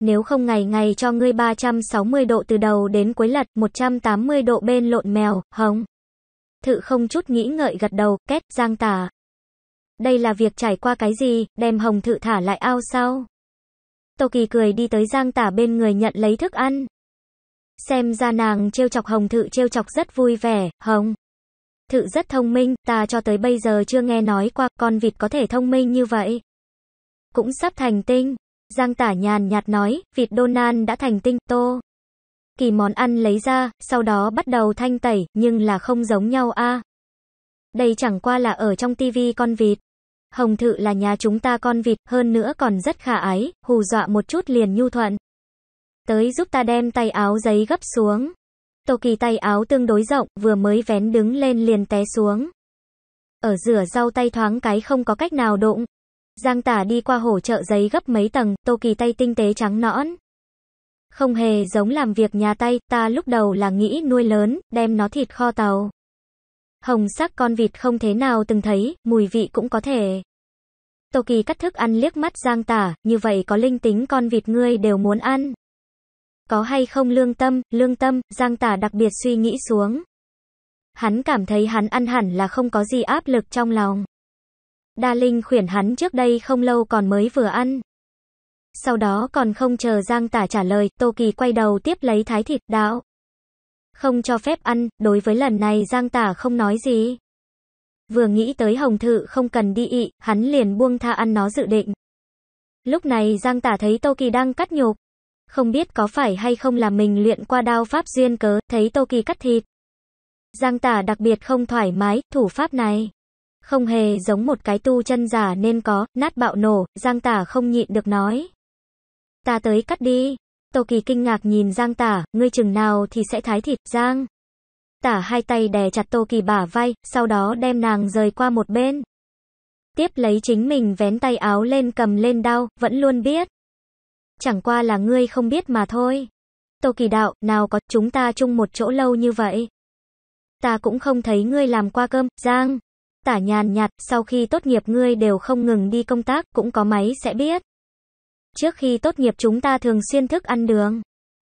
Nếu không ngày ngày cho ngươi 360 độ từ đầu đến cuối lật, 180 độ bên lộn mèo, hồng. Thự không chút nghĩ ngợi gật đầu, kết, giang tả đây là việc trải qua cái gì, đem hồng thự thả lại ao sau Tô Kỳ cười đi tới Giang Tả bên người nhận lấy thức ăn. Xem ra nàng trêu chọc hồng thự trêu chọc rất vui vẻ, hồng. Thự rất thông minh, ta cho tới bây giờ chưa nghe nói qua, con vịt có thể thông minh như vậy. Cũng sắp thành tinh, Giang Tả nhàn nhạt nói, vịt Donald đã thành tinh, tô. Kỳ món ăn lấy ra, sau đó bắt đầu thanh tẩy, nhưng là không giống nhau a. Đây chẳng qua là ở trong tivi con vịt. Hồng thự là nhà chúng ta con vịt, hơn nữa còn rất khả ái, hù dọa một chút liền nhu thuận. Tới giúp ta đem tay áo giấy gấp xuống. Tô kỳ tay áo tương đối rộng, vừa mới vén đứng lên liền té xuống. Ở rửa rau tay thoáng cái không có cách nào đụng. Giang tả đi qua hổ trợ giấy gấp mấy tầng, tô kỳ tay tinh tế trắng nõn. Không hề giống làm việc nhà tay, ta lúc đầu là nghĩ nuôi lớn, đem nó thịt kho tàu. Hồng sắc con vịt không thế nào từng thấy, mùi vị cũng có thể. Tô Kỳ cắt thức ăn liếc mắt Giang Tả, như vậy có linh tính con vịt ngươi đều muốn ăn. Có hay không lương tâm, lương tâm, Giang Tả đặc biệt suy nghĩ xuống. Hắn cảm thấy hắn ăn hẳn là không có gì áp lực trong lòng. Đa Linh khuyển hắn trước đây không lâu còn mới vừa ăn. Sau đó còn không chờ Giang Tả trả lời, Tô Kỳ quay đầu tiếp lấy thái thịt đạo không cho phép ăn, đối với lần này Giang Tả không nói gì. Vừa nghĩ tới Hồng Thự không cần đi ị, hắn liền buông tha ăn nó dự định. Lúc này Giang Tả thấy Tô Kỳ đang cắt nhục. Không biết có phải hay không là mình luyện qua đao pháp duyên cớ, thấy Tô Kỳ cắt thịt. Giang Tả đặc biệt không thoải mái, thủ pháp này. Không hề giống một cái tu chân giả nên có, nát bạo nổ, Giang Tả không nhịn được nói. Ta tới cắt đi, Tô Kỳ kinh ngạc nhìn Giang Tả, ngươi chừng nào thì sẽ thái thịt, Giang. Tả hai tay đè chặt Tô Kỳ bả vai, sau đó đem nàng rời qua một bên. Tiếp lấy chính mình vén tay áo lên cầm lên đau, vẫn luôn biết. Chẳng qua là ngươi không biết mà thôi. Tô Kỳ đạo, nào có, chúng ta chung một chỗ lâu như vậy. Ta cũng không thấy ngươi làm qua cơm, Giang. Tả nhàn nhạt, sau khi tốt nghiệp ngươi đều không ngừng đi công tác, cũng có máy sẽ biết. Trước khi tốt nghiệp chúng ta thường xuyên thức ăn đường.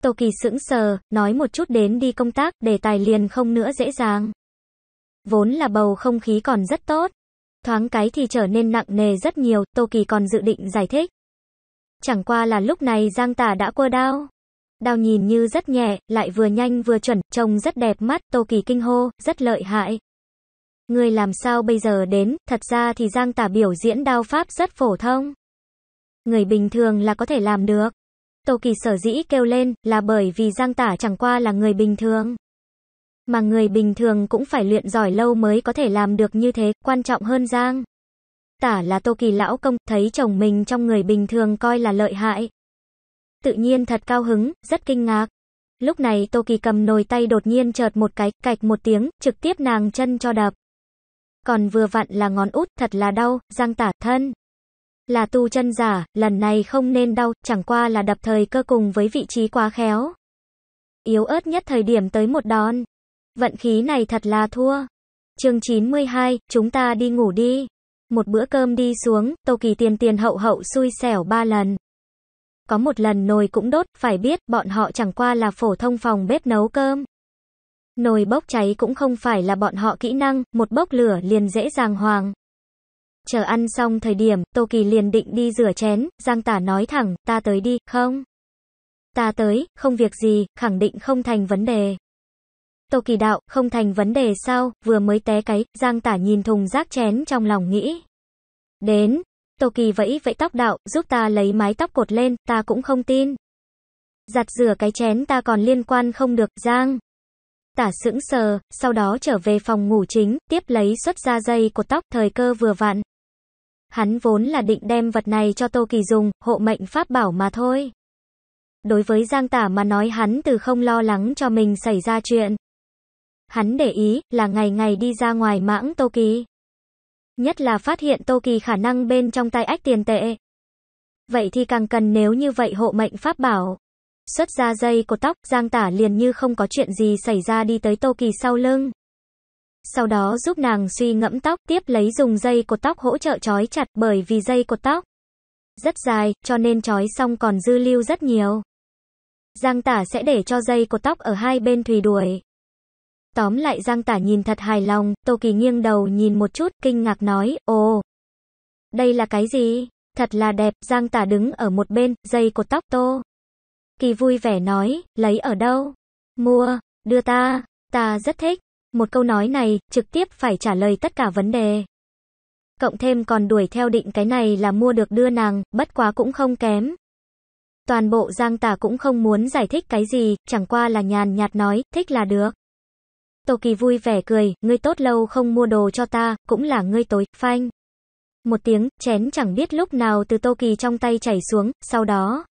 Tô Kỳ sững sờ, nói một chút đến đi công tác, đề tài liền không nữa dễ dàng. Vốn là bầu không khí còn rất tốt. Thoáng cái thì trở nên nặng nề rất nhiều, Tô Kỳ còn dự định giải thích. Chẳng qua là lúc này Giang Tả đã qua đao. Đao nhìn như rất nhẹ, lại vừa nhanh vừa chuẩn, trông rất đẹp mắt, Tô Kỳ kinh hô, rất lợi hại. Người làm sao bây giờ đến, thật ra thì Giang Tả biểu diễn đao pháp rất phổ thông người bình thường là có thể làm được. Tô Kỳ sở dĩ kêu lên là bởi vì Giang Tả chẳng qua là người bình thường. Mà người bình thường cũng phải luyện giỏi lâu mới có thể làm được như thế, quan trọng hơn Giang. Tả là Tô Kỳ lão công, thấy chồng mình trong người bình thường coi là lợi hại. Tự nhiên thật cao hứng, rất kinh ngạc. Lúc này Tô Kỳ cầm nồi tay đột nhiên chợt một cái, cạch một tiếng, trực tiếp nàng chân cho đập. Còn vừa vặn là ngón út, thật là đau, Giang Tả thân là tu chân giả, lần này không nên đau, chẳng qua là đập thời cơ cùng với vị trí quá khéo. Yếu ớt nhất thời điểm tới một đòn. Vận khí này thật là thua. chương 92, chúng ta đi ngủ đi. Một bữa cơm đi xuống, Tô Kỳ tiền tiền hậu hậu xui xẻo ba lần. Có một lần nồi cũng đốt, phải biết, bọn họ chẳng qua là phổ thông phòng bếp nấu cơm. Nồi bốc cháy cũng không phải là bọn họ kỹ năng, một bốc lửa liền dễ dàng hoàng. Chờ ăn xong thời điểm, Tô Kỳ liền định đi rửa chén, Giang Tả nói thẳng, ta tới đi, không? Ta tới, không việc gì, khẳng định không thành vấn đề. Tô Kỳ đạo, không thành vấn đề sao, vừa mới té cái, Giang Tả nhìn thùng rác chén trong lòng nghĩ. Đến, Tô Kỳ vẫy vẫy tóc đạo, giúp ta lấy mái tóc cột lên, ta cũng không tin. Giặt rửa cái chén ta còn liên quan không được, Giang. Tả sững sờ, sau đó trở về phòng ngủ chính, tiếp lấy xuất ra dây cột tóc, thời cơ vừa vặn. Hắn vốn là định đem vật này cho Tô Kỳ dùng, hộ mệnh pháp bảo mà thôi. Đối với Giang Tả mà nói hắn từ không lo lắng cho mình xảy ra chuyện. Hắn để ý là ngày ngày đi ra ngoài mãng Tô Kỳ. Nhất là phát hiện Tô Kỳ khả năng bên trong tay ách tiền tệ. Vậy thì càng cần nếu như vậy hộ mệnh pháp bảo. Xuất ra dây cột tóc, Giang Tả liền như không có chuyện gì xảy ra đi tới Tô Kỳ sau lưng sau đó giúp nàng suy ngẫm tóc, tiếp lấy dùng dây cột tóc hỗ trợ trói chặt bởi vì dây cột tóc rất dài, cho nên trói xong còn dư lưu rất nhiều. Giang tả sẽ để cho dây cột tóc ở hai bên thùy đuổi. Tóm lại Giang tả nhìn thật hài lòng, Tô Kỳ nghiêng đầu nhìn một chút, kinh ngạc nói, ồ, đây là cái gì? Thật là đẹp, Giang tả đứng ở một bên, dây cột tóc Tô. Kỳ vui vẻ nói, lấy ở đâu? Mua, đưa ta, ta rất thích. Một câu nói này, trực tiếp phải trả lời tất cả vấn đề. Cộng thêm còn đuổi theo định cái này là mua được đưa nàng, bất quá cũng không kém. Toàn bộ Giang Tả cũng không muốn giải thích cái gì, chẳng qua là nhàn nhạt nói, thích là được. Tô Kỳ vui vẻ cười, ngươi tốt lâu không mua đồ cho ta, cũng là ngươi tối, phanh. Một tiếng, chén chẳng biết lúc nào từ Tô Kỳ trong tay chảy xuống, sau đó.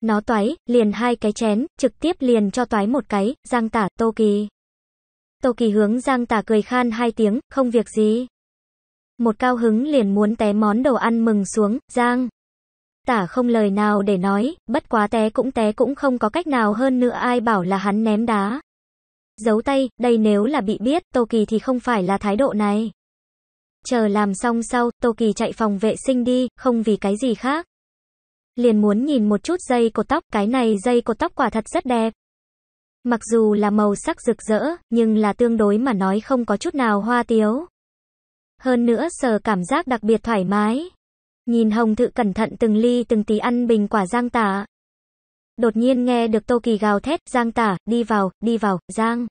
Nó toái, liền hai cái chén, trực tiếp liền cho toái một cái, Giang Tả, Tô Kỳ. Tô Kỳ hướng Giang Tả cười khan hai tiếng, không việc gì. Một cao hứng liền muốn té món đồ ăn mừng xuống, Giang. Tả không lời nào để nói, bất quá té cũng té cũng không có cách nào hơn nữa ai bảo là hắn ném đá. Giấu tay, đây nếu là bị biết, Tô Kỳ thì không phải là thái độ này. Chờ làm xong sau, Tô Kỳ chạy phòng vệ sinh đi, không vì cái gì khác. Liền muốn nhìn một chút dây cột tóc, cái này dây cột tóc quả thật rất đẹp. Mặc dù là màu sắc rực rỡ, nhưng là tương đối mà nói không có chút nào hoa tiếu. Hơn nữa sờ cảm giác đặc biệt thoải mái. Nhìn Hồng Thự cẩn thận từng ly từng tí ăn bình quả Giang Tả. Đột nhiên nghe được Tô Kỳ gào thét, Giang Tả, đi vào, đi vào, Giang.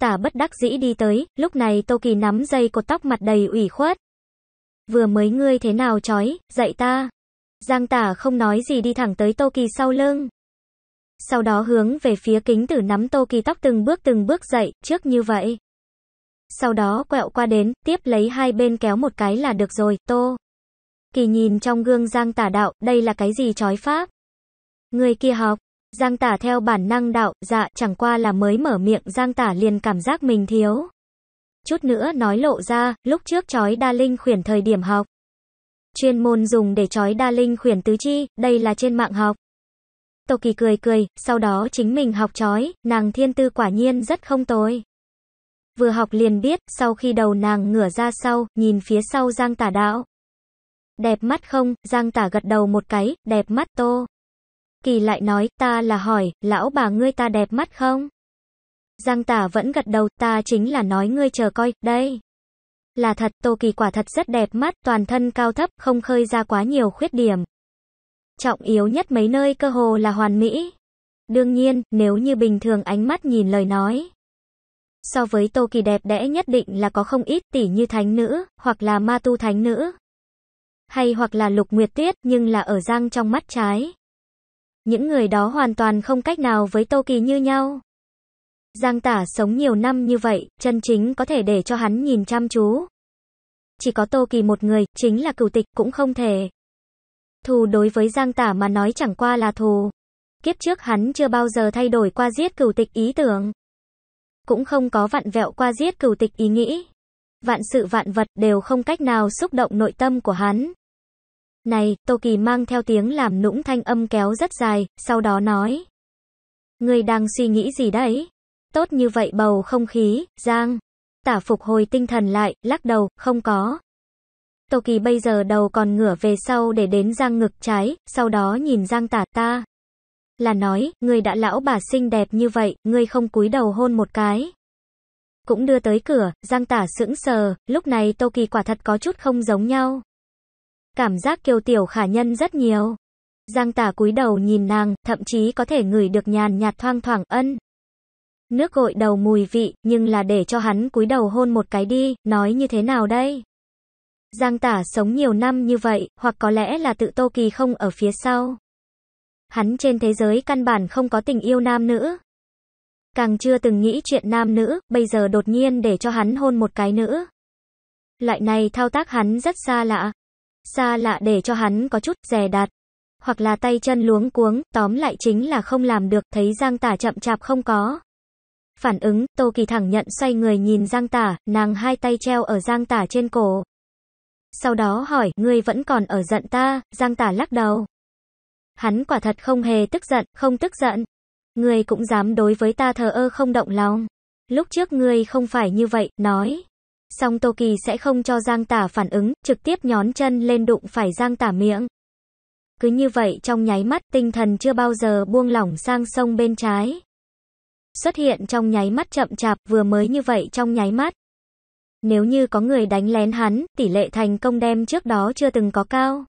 Tả bất đắc dĩ đi tới, lúc này Tô Kỳ nắm dây cột tóc mặt đầy ủy khuất. Vừa mới ngươi thế nào chói, dậy ta. Giang Tả không nói gì đi thẳng tới Tô Kỳ sau lưng sau đó hướng về phía kính tử nắm Tô Kỳ tóc từng bước từng bước dậy, trước như vậy. Sau đó quẹo qua đến, tiếp lấy hai bên kéo một cái là được rồi, Tô. Kỳ nhìn trong gương Giang Tả đạo, đây là cái gì trói pháp? Người kia học, Giang Tả theo bản năng đạo, dạ, chẳng qua là mới mở miệng Giang Tả liền cảm giác mình thiếu. Chút nữa nói lộ ra, lúc trước trói đa linh khuyển thời điểm học. Chuyên môn dùng để trói đa linh khuyển tứ chi, đây là trên mạng học. Tô Kỳ cười cười, sau đó chính mình học chói, nàng thiên tư quả nhiên rất không tồi. Vừa học liền biết, sau khi đầu nàng ngửa ra sau, nhìn phía sau Giang Tả đạo. Đẹp mắt không, Giang Tả gật đầu một cái, đẹp mắt tô. Kỳ lại nói, ta là hỏi, lão bà ngươi ta đẹp mắt không? Giang Tả vẫn gật đầu, ta chính là nói ngươi chờ coi, đây. Là thật, Tô Kỳ quả thật rất đẹp mắt, toàn thân cao thấp, không khơi ra quá nhiều khuyết điểm. Trọng yếu nhất mấy nơi cơ hồ là hoàn mỹ. Đương nhiên, nếu như bình thường ánh mắt nhìn lời nói. So với Tô Kỳ đẹp đẽ nhất định là có không ít tỷ như thánh nữ, hoặc là ma tu thánh nữ. Hay hoặc là lục nguyệt tuyết nhưng là ở giang trong mắt trái. Những người đó hoàn toàn không cách nào với Tô Kỳ như nhau. Giang tả sống nhiều năm như vậy, chân chính có thể để cho hắn nhìn chăm chú. Chỉ có Tô Kỳ một người, chính là cửu tịch cũng không thể thù đối với Giang Tả mà nói chẳng qua là thù. Kiếp trước hắn chưa bao giờ thay đổi qua giết cửu tịch ý tưởng. Cũng không có vặn vẹo qua giết cửu tịch ý nghĩ. Vạn sự vạn vật đều không cách nào xúc động nội tâm của hắn. Này, Tô Kỳ mang theo tiếng làm nũng thanh âm kéo rất dài, sau đó nói. Người đang suy nghĩ gì đấy? Tốt như vậy bầu không khí, Giang. Tả phục hồi tinh thần lại, lắc đầu, không có. Toki bây giờ đầu còn ngửa về sau để đến giang ngực trái, sau đó nhìn Giang tả ta. Là nói, người đã lão bà xinh đẹp như vậy, người không cúi đầu hôn một cái. Cũng đưa tới cửa, giang tả sững sờ, lúc này Toki quả thật có chút không giống nhau. Cảm giác kiều tiểu khả nhân rất nhiều. Giang tả cúi đầu nhìn nàng, thậm chí có thể ngửi được nhàn nhạt thoang thoảng ân. Nước gội đầu mùi vị, nhưng là để cho hắn cúi đầu hôn một cái đi, nói như thế nào đây? Giang tả sống nhiều năm như vậy, hoặc có lẽ là tự Tô Kỳ không ở phía sau. Hắn trên thế giới căn bản không có tình yêu nam nữ. Càng chưa từng nghĩ chuyện nam nữ, bây giờ đột nhiên để cho hắn hôn một cái nữ. Loại này thao tác hắn rất xa lạ. Xa lạ để cho hắn có chút rè đặt, Hoặc là tay chân luống cuống, tóm lại chính là không làm được, thấy Giang tả chậm chạp không có. Phản ứng, Tô Kỳ thẳng nhận xoay người nhìn Giang tả, nàng hai tay treo ở Giang tả trên cổ. Sau đó hỏi, ngươi vẫn còn ở giận ta, Giang Tả lắc đầu. Hắn quả thật không hề tức giận, không tức giận. Ngươi cũng dám đối với ta thờ ơ không động lòng. Lúc trước ngươi không phải như vậy, nói. Song Tô Kỳ sẽ không cho Giang Tả phản ứng, trực tiếp nhón chân lên đụng phải Giang Tả miệng. Cứ như vậy trong nháy mắt, tinh thần chưa bao giờ buông lỏng sang sông bên trái. Xuất hiện trong nháy mắt chậm chạp, vừa mới như vậy trong nháy mắt. Nếu như có người đánh lén hắn, tỷ lệ thành công đem trước đó chưa từng có cao.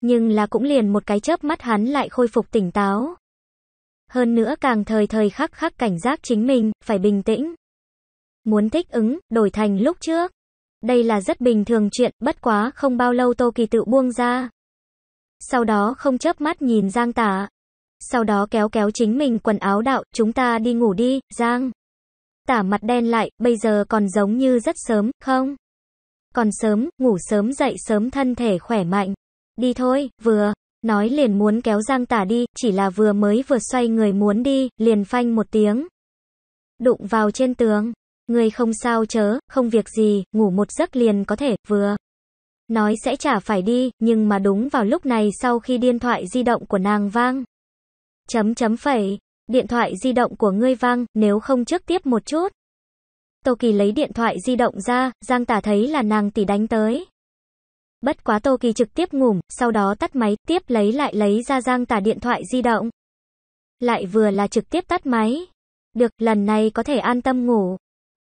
Nhưng là cũng liền một cái chớp mắt hắn lại khôi phục tỉnh táo. Hơn nữa càng thời thời khắc khắc cảnh giác chính mình, phải bình tĩnh. Muốn thích ứng, đổi thành lúc trước. Đây là rất bình thường chuyện, bất quá không bao lâu Tô Kỳ tự buông ra. Sau đó không chớp mắt nhìn Giang tả. Sau đó kéo kéo chính mình quần áo đạo, chúng ta đi ngủ đi, Giang. Tả mặt đen lại, bây giờ còn giống như rất sớm, không? Còn sớm, ngủ sớm dậy sớm thân thể khỏe mạnh. Đi thôi, vừa. Nói liền muốn kéo Giang Tả đi, chỉ là vừa mới vừa xoay người muốn đi, liền phanh một tiếng. Đụng vào trên tường. Người không sao chớ, không việc gì, ngủ một giấc liền có thể, vừa. Nói sẽ chả phải đi, nhưng mà đúng vào lúc này sau khi điện thoại di động của nàng vang. Chấm chấm phẩy, Điện thoại di động của ngươi vang, nếu không trước tiếp một chút. Tô Kỳ lấy điện thoại di động ra, Giang Tả thấy là nàng tỷ đánh tới. Bất quá Tô Kỳ trực tiếp ngủm, sau đó tắt máy, tiếp lấy lại lấy ra Giang Tả điện thoại di động. Lại vừa là trực tiếp tắt máy. Được, lần này có thể an tâm ngủ.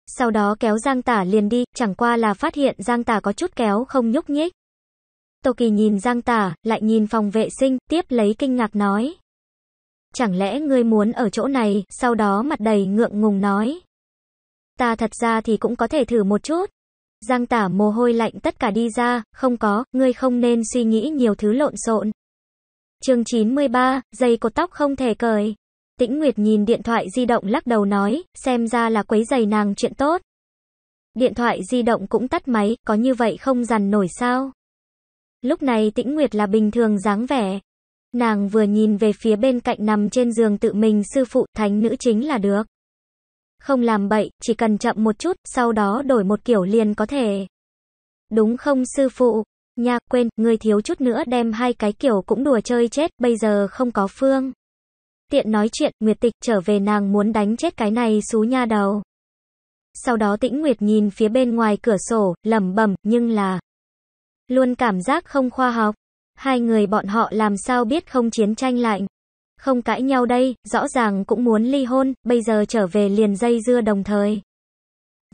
Sau đó kéo Giang Tả liền đi, chẳng qua là phát hiện Giang Tả có chút kéo không nhúc nhích. Tô Kỳ nhìn Giang Tả, lại nhìn phòng vệ sinh, tiếp lấy kinh ngạc nói. Chẳng lẽ ngươi muốn ở chỗ này, sau đó mặt đầy ngượng ngùng nói. Ta thật ra thì cũng có thể thử một chút. Giang tả mồ hôi lạnh tất cả đi ra, không có, ngươi không nên suy nghĩ nhiều thứ lộn xộn. chương 93, dây cột tóc không thể cởi. Tĩnh Nguyệt nhìn điện thoại di động lắc đầu nói, xem ra là quấy giày nàng chuyện tốt. Điện thoại di động cũng tắt máy, có như vậy không dằn nổi sao? Lúc này Tĩnh Nguyệt là bình thường dáng vẻ, Nàng vừa nhìn về phía bên cạnh nằm trên giường tự mình sư phụ, thánh nữ chính là được. Không làm bậy, chỉ cần chậm một chút, sau đó đổi một kiểu liền có thể. Đúng không sư phụ? Nha, quên, người thiếu chút nữa đem hai cái kiểu cũng đùa chơi chết, bây giờ không có phương. Tiện nói chuyện, Nguyệt Tịch trở về nàng muốn đánh chết cái này xú nha đầu. Sau đó Tĩnh Nguyệt nhìn phía bên ngoài cửa sổ, lẩm bẩm, nhưng là luôn cảm giác không khoa học. Hai người bọn họ làm sao biết không chiến tranh lạnh, Không cãi nhau đây, rõ ràng cũng muốn ly hôn, bây giờ trở về liền dây dưa đồng thời.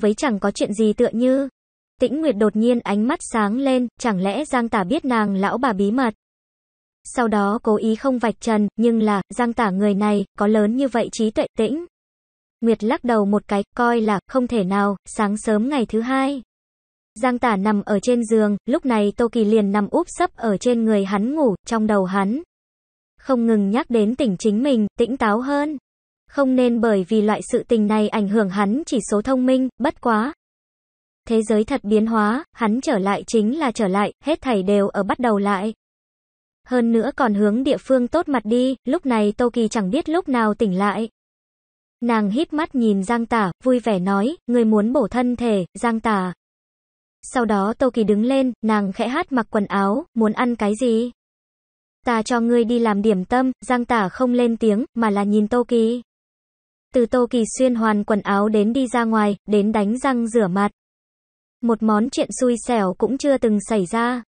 Với chẳng có chuyện gì tựa như. Tĩnh Nguyệt đột nhiên ánh mắt sáng lên, chẳng lẽ Giang Tả biết nàng lão bà bí mật. Sau đó cố ý không vạch trần, nhưng là, Giang Tả người này, có lớn như vậy trí tuệ tĩnh. Nguyệt lắc đầu một cái, coi là, không thể nào, sáng sớm ngày thứ hai. Giang tả nằm ở trên giường, lúc này Tô Kỳ liền nằm úp sấp ở trên người hắn ngủ, trong đầu hắn. Không ngừng nhắc đến tỉnh chính mình, tỉnh táo hơn. Không nên bởi vì loại sự tình này ảnh hưởng hắn chỉ số thông minh, bất quá. Thế giới thật biến hóa, hắn trở lại chính là trở lại, hết thảy đều ở bắt đầu lại. Hơn nữa còn hướng địa phương tốt mặt đi, lúc này Tô Kỳ chẳng biết lúc nào tỉnh lại. Nàng hít mắt nhìn Giang Tả, vui vẻ nói, người muốn bổ thân thể, Giang Tả. Sau đó Tô Kỳ đứng lên, nàng khẽ hát mặc quần áo, muốn ăn cái gì? Ta cho ngươi đi làm điểm tâm, Giang Tả không lên tiếng, mà là nhìn Tô Kỳ. Từ Tô Kỳ xuyên hoàn quần áo đến đi ra ngoài, đến đánh răng rửa mặt. Một món chuyện xui xẻo cũng chưa từng xảy ra.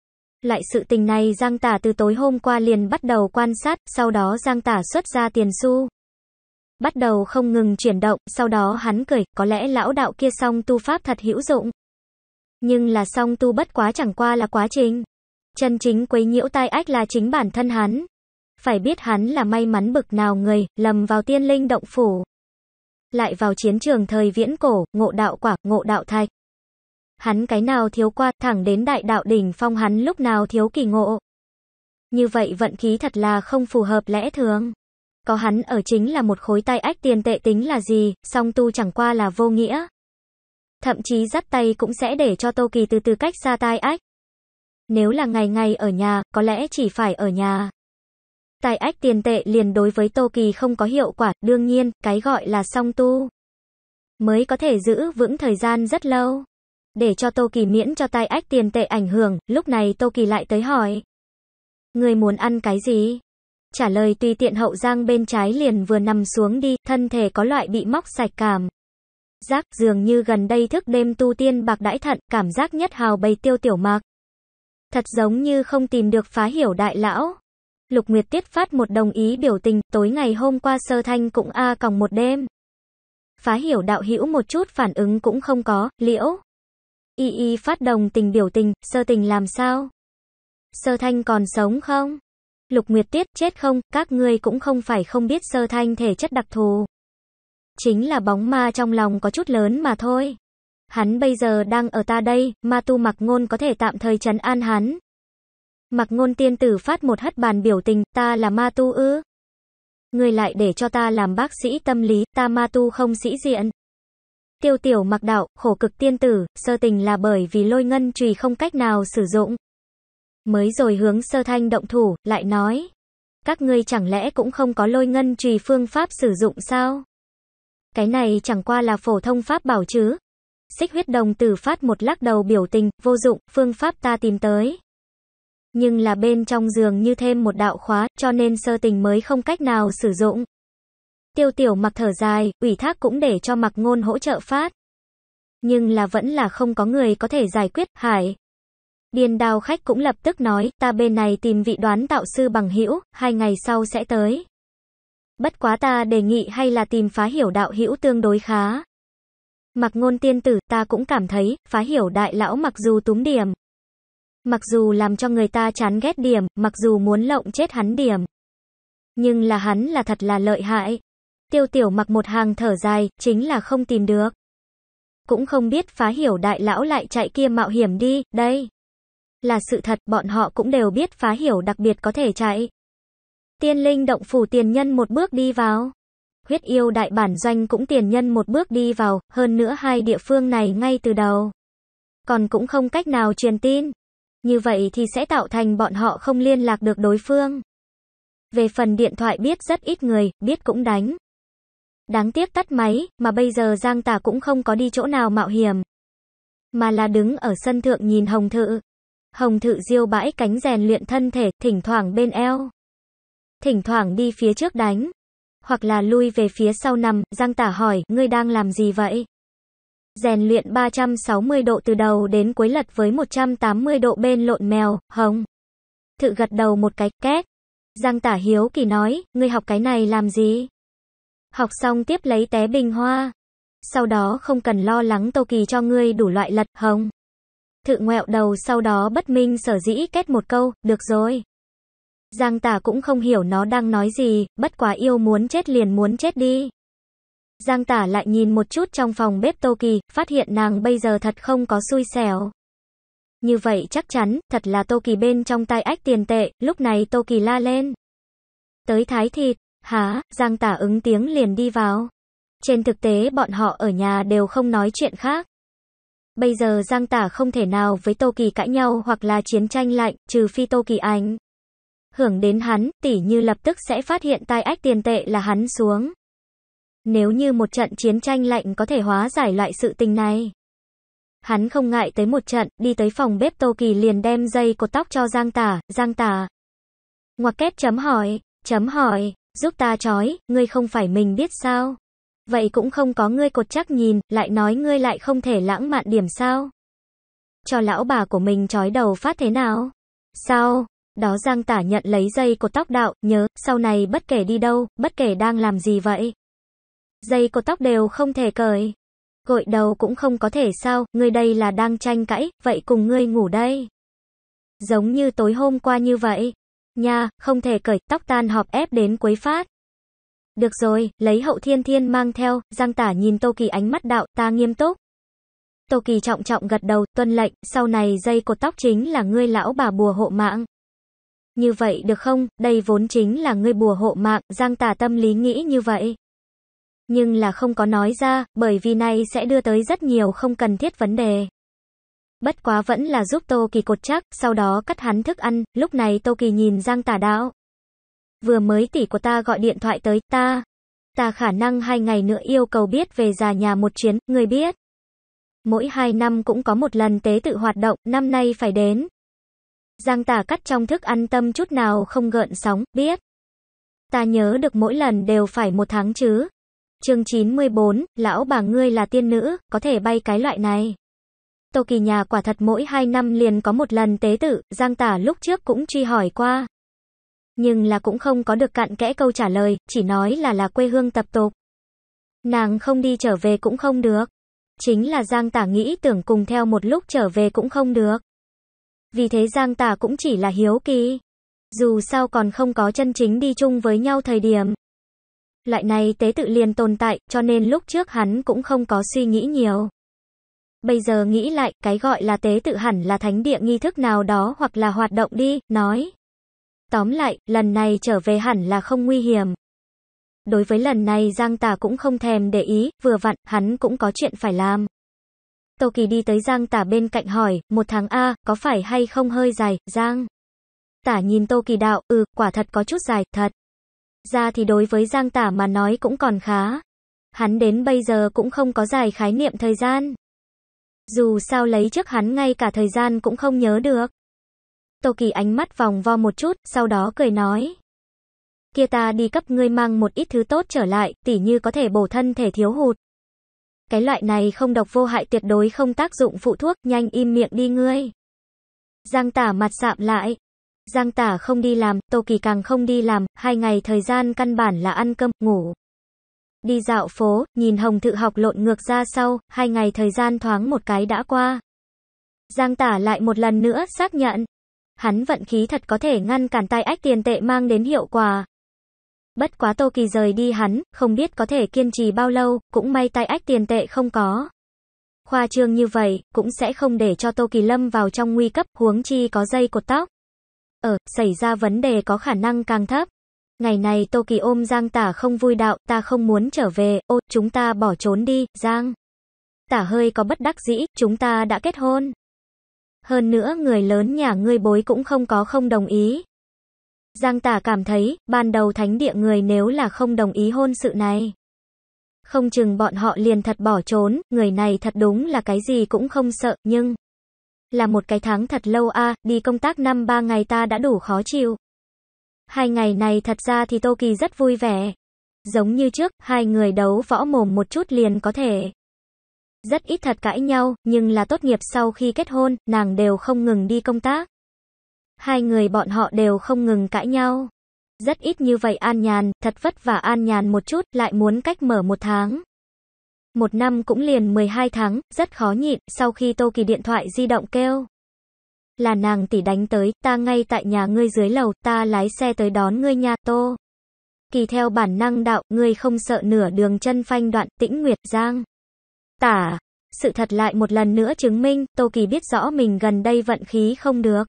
Lại sự tình này Giang Tả từ tối hôm qua liền bắt đầu quan sát, sau đó Giang Tả xuất ra tiền xu. Bắt đầu không ngừng chuyển động, sau đó hắn cười, có lẽ lão đạo kia xong tu pháp thật hữu dụng. Nhưng là song tu bất quá chẳng qua là quá trình. Chân chính quấy nhiễu tai ách là chính bản thân hắn. Phải biết hắn là may mắn bực nào người, lầm vào tiên linh động phủ. Lại vào chiến trường thời viễn cổ, ngộ đạo quả, ngộ đạo thạch. Hắn cái nào thiếu qua, thẳng đến đại đạo đỉnh phong hắn lúc nào thiếu kỳ ngộ. Như vậy vận khí thật là không phù hợp lẽ thường. Có hắn ở chính là một khối tai ách tiền tệ tính là gì, song tu chẳng qua là vô nghĩa thậm chí dắt tay cũng sẽ để cho Tô Kỳ từ từ cách xa tai ách. Nếu là ngày ngày ở nhà, có lẽ chỉ phải ở nhà. Tài ách tiền tệ liền đối với Tô Kỳ không có hiệu quả, đương nhiên, cái gọi là song tu. Mới có thể giữ vững thời gian rất lâu. Để cho Tô Kỳ miễn cho tai ách tiền tệ ảnh hưởng, lúc này Tô Kỳ lại tới hỏi. Người muốn ăn cái gì? Trả lời tùy tiện hậu giang bên trái liền vừa nằm xuống đi, thân thể có loại bị móc sạch cảm giác dường như gần đây thức đêm tu tiên bạc đãi thận, cảm giác nhất hào bày tiêu tiểu mạc. Thật giống như không tìm được phá hiểu đại lão. Lục Nguyệt tiết phát một đồng ý biểu tình, tối ngày hôm qua sơ thanh cũng a còng một đêm. Phá hiểu đạo hữu một chút phản ứng cũng không có, liễu. Y y phát đồng tình biểu tình, sơ tình làm sao? Sơ thanh còn sống không? Lục Nguyệt Tiết chết không, các ngươi cũng không phải không biết sơ thanh thể chất đặc thù. Chính là bóng ma trong lòng có chút lớn mà thôi. Hắn bây giờ đang ở ta đây, ma tu mặc ngôn có thể tạm thời trấn an hắn. Mặc ngôn tiên tử phát một hất bàn biểu tình, ta là ma tu ư. Người lại để cho ta làm bác sĩ tâm lý, ta ma tu không sĩ diện. Tiêu tiểu mặc đạo, khổ cực tiên tử, sơ tình là bởi vì lôi ngân trùy không cách nào sử dụng. Mới rồi hướng sơ thanh động thủ, lại nói. Các ngươi chẳng lẽ cũng không có lôi ngân trùy phương pháp sử dụng sao? Cái này chẳng qua là phổ thông pháp bảo chứ. Xích huyết đồng tử phát một lắc đầu biểu tình, vô dụng, phương pháp ta tìm tới. Nhưng là bên trong giường như thêm một đạo khóa, cho nên sơ tình mới không cách nào sử dụng. Tiêu tiểu mặc thở dài, ủy thác cũng để cho mặc ngôn hỗ trợ phát. Nhưng là vẫn là không có người có thể giải quyết, hải. Điền đào khách cũng lập tức nói, ta bên này tìm vị đoán tạo sư bằng hữu hai ngày sau sẽ tới. Bất quá ta đề nghị hay là tìm phá hiểu đạo hữu tương đối khá. Mặc ngôn tiên tử, ta cũng cảm thấy, phá hiểu đại lão mặc dù túng điểm. Mặc dù làm cho người ta chán ghét điểm, mặc dù muốn lộng chết hắn điểm. Nhưng là hắn là thật là lợi hại. Tiêu tiểu mặc một hàng thở dài, chính là không tìm được. Cũng không biết phá hiểu đại lão lại chạy kia mạo hiểm đi, đây. Là sự thật, bọn họ cũng đều biết phá hiểu đặc biệt có thể chạy tiên linh động phủ tiền nhân một bước đi vào. Huyết yêu đại bản doanh cũng tiền nhân một bước đi vào, hơn nữa hai địa phương này ngay từ đầu. Còn cũng không cách nào truyền tin. Như vậy thì sẽ tạo thành bọn họ không liên lạc được đối phương. Về phần điện thoại biết rất ít người, biết cũng đánh. Đáng tiếc tắt máy, mà bây giờ Giang Tà cũng không có đi chỗ nào mạo hiểm. Mà là đứng ở sân thượng nhìn Hồng Thự. Hồng Thự diêu bãi cánh rèn luyện thân thể, thỉnh thoảng bên eo thỉnh thoảng đi phía trước đánh, hoặc là lui về phía sau nằm, Giang Tả hỏi, ngươi đang làm gì vậy? Rèn luyện 360 độ từ đầu đến cuối lật với 180 độ bên lộn mèo, hồng. Thự gật đầu một cái, két. Giang Tả hiếu kỳ nói, ngươi học cái này làm gì? Học xong tiếp lấy té bình hoa. Sau đó không cần lo lắng Tô Kỳ cho ngươi đủ loại lật, hồng. Thự ngoẹo đầu sau đó bất minh sở dĩ kết một câu, được rồi. Giang tả cũng không hiểu nó đang nói gì, bất quá yêu muốn chết liền muốn chết đi. Giang tả lại nhìn một chút trong phòng bếp Tô Kỳ, phát hiện nàng bây giờ thật không có xui xẻo. Như vậy chắc chắn, thật là Tô Kỳ bên trong tai ách tiền tệ, lúc này Tô Kỳ la lên. Tới thái thịt, hả, Giang tả ứng tiếng liền đi vào. Trên thực tế bọn họ ở nhà đều không nói chuyện khác. Bây giờ Giang tả không thể nào với Tô Kỳ cãi nhau hoặc là chiến tranh lạnh, trừ phi Tô Kỳ ánh hưởng đến hắn, tỷ như lập tức sẽ phát hiện tai ách tiền tệ là hắn xuống. Nếu như một trận chiến tranh lạnh có thể hóa giải loại sự tình này. Hắn không ngại tới một trận, đi tới phòng bếp Tô Kỳ liền đem dây cột tóc cho Giang Tả, Giang Tả. Ngoặc kép chấm hỏi, chấm hỏi, giúp ta chói, ngươi không phải mình biết sao. Vậy cũng không có ngươi cột chắc nhìn, lại nói ngươi lại không thể lãng mạn điểm sao. Cho lão bà của mình chói đầu phát thế nào? Sao, đó Giang Tả nhận lấy dây cột tóc đạo, nhớ, sau này bất kể đi đâu, bất kể đang làm gì vậy. Dây cột tóc đều không thể cởi. Gội đầu cũng không có thể sao, ngươi đây là đang tranh cãi, vậy cùng ngươi ngủ đây. Giống như tối hôm qua như vậy. Nha, không thể cởi, tóc tan họp ép đến quấy phát. Được rồi, lấy hậu thiên thiên mang theo, Giang Tả nhìn Tô Kỳ ánh mắt đạo, ta nghiêm túc. Tô Kỳ trọng trọng gật đầu, tuân lệnh, sau này dây cột tóc chính là ngươi lão bà bùa hộ mạng. Như vậy được không, đây vốn chính là ngươi bùa hộ mạng, Giang Tả tâm lý nghĩ như vậy. Nhưng là không có nói ra, bởi vì này sẽ đưa tới rất nhiều không cần thiết vấn đề. Bất quá vẫn là giúp Tô Kỳ cột chắc, sau đó cắt hắn thức ăn, lúc này Tô Kỳ nhìn Giang Tả đạo. Vừa mới tỷ của ta gọi điện thoại tới, ta. Ta khả năng hai ngày nữa yêu cầu biết về già nhà một chuyến, người biết. Mỗi hai năm cũng có một lần tế tự hoạt động, năm nay phải đến. Giang tả cắt trong thức ăn tâm chút nào không gợn sóng, biết. Ta nhớ được mỗi lần đều phải một tháng chứ. chương 94, lão bà ngươi là tiên nữ, có thể bay cái loại này. Tô Kỳ nhà quả thật mỗi hai năm liền có một lần tế tử, Giang tả lúc trước cũng truy hỏi qua. Nhưng là cũng không có được cặn kẽ câu trả lời, chỉ nói là là quê hương tập tục. Nàng không đi trở về cũng không được. Chính là Giang tả nghĩ tưởng cùng theo một lúc trở về cũng không được vì thế Giang Tả cũng chỉ là hiếu kỳ. Dù sao còn không có chân chính đi chung với nhau thời điểm. Loại này tế tự liền tồn tại, cho nên lúc trước hắn cũng không có suy nghĩ nhiều. Bây giờ nghĩ lại, cái gọi là tế tự hẳn là thánh địa nghi thức nào đó hoặc là hoạt động đi, nói. Tóm lại, lần này trở về hẳn là không nguy hiểm. Đối với lần này Giang Tả cũng không thèm để ý, vừa vặn, hắn cũng có chuyện phải làm. Tô Kỳ đi tới Giang Tả bên cạnh hỏi, một tháng A, có phải hay không hơi dài, Giang? Tả nhìn Tô Kỳ đạo, ừ, quả thật có chút dài, thật. Ra thì đối với Giang Tả mà nói cũng còn khá. Hắn đến bây giờ cũng không có dài khái niệm thời gian. Dù sao lấy trước hắn ngay cả thời gian cũng không nhớ được. Tô Kỳ ánh mắt vòng vo một chút, sau đó cười nói. Kia ta đi cấp ngươi mang một ít thứ tốt trở lại, tỉ như có thể bổ thân thể thiếu hụt. Cái loại này không độc vô hại tuyệt đối không tác dụng phụ thuốc, nhanh im miệng đi ngươi. Giang tả mặt sạm lại. Giang tả không đi làm, Tô Kỳ càng không đi làm, hai ngày thời gian căn bản là ăn cơm, ngủ. Đi dạo phố, nhìn Hồng Thự học lộn ngược ra sau, hai ngày thời gian thoáng một cái đã qua. Giang tả lại một lần nữa xác nhận. Hắn vận khí thật có thể ngăn cản tai ách tiền tệ mang đến hiệu quả, Bất quá Tô Kỳ rời đi hắn, không biết có thể kiên trì bao lâu, cũng may tai ách tiền tệ không có. Khoa trương như vậy, cũng sẽ không để cho Tô Kỳ lâm vào trong nguy cấp, huống chi có dây cột tóc. Ờ, xảy ra vấn đề có khả năng càng thấp. Ngày này Tô Kỳ ôm Giang tả không vui đạo, ta không muốn trở về, ô, chúng ta bỏ trốn đi, Giang. Tả hơi có bất đắc dĩ, chúng ta đã kết hôn. Hơn nữa người lớn nhà ngươi bối cũng không có không đồng ý. Giang tả cảm thấy, ban đầu thánh địa người nếu là không đồng ý hôn sự này. Không chừng bọn họ liền thật bỏ trốn, người này thật đúng là cái gì cũng không sợ, nhưng... Là một cái tháng thật lâu a đi công tác năm ba ngày ta đã đủ khó chịu. Hai ngày này thật ra thì Tô Kỳ rất vui vẻ. Giống như trước, hai người đấu võ mồm một chút liền có thể. Rất ít thật cãi nhau, nhưng là tốt nghiệp sau khi kết hôn, nàng đều không ngừng đi công tác. Hai người bọn họ đều không ngừng cãi nhau. Rất ít như vậy an nhàn, thật vất vả an nhàn một chút, lại muốn cách mở một tháng. Một năm cũng liền 12 tháng, rất khó nhịn, sau khi Tô Kỳ điện thoại di động kêu. Là nàng tỷ đánh tới, ta ngay tại nhà ngươi dưới lầu, ta lái xe tới đón ngươi nhà Tô. Kỳ theo bản năng đạo, ngươi không sợ nửa đường chân phanh đoạn, tĩnh nguyệt giang. Tả, sự thật lại một lần nữa chứng minh, Tô Kỳ biết rõ mình gần đây vận khí không được.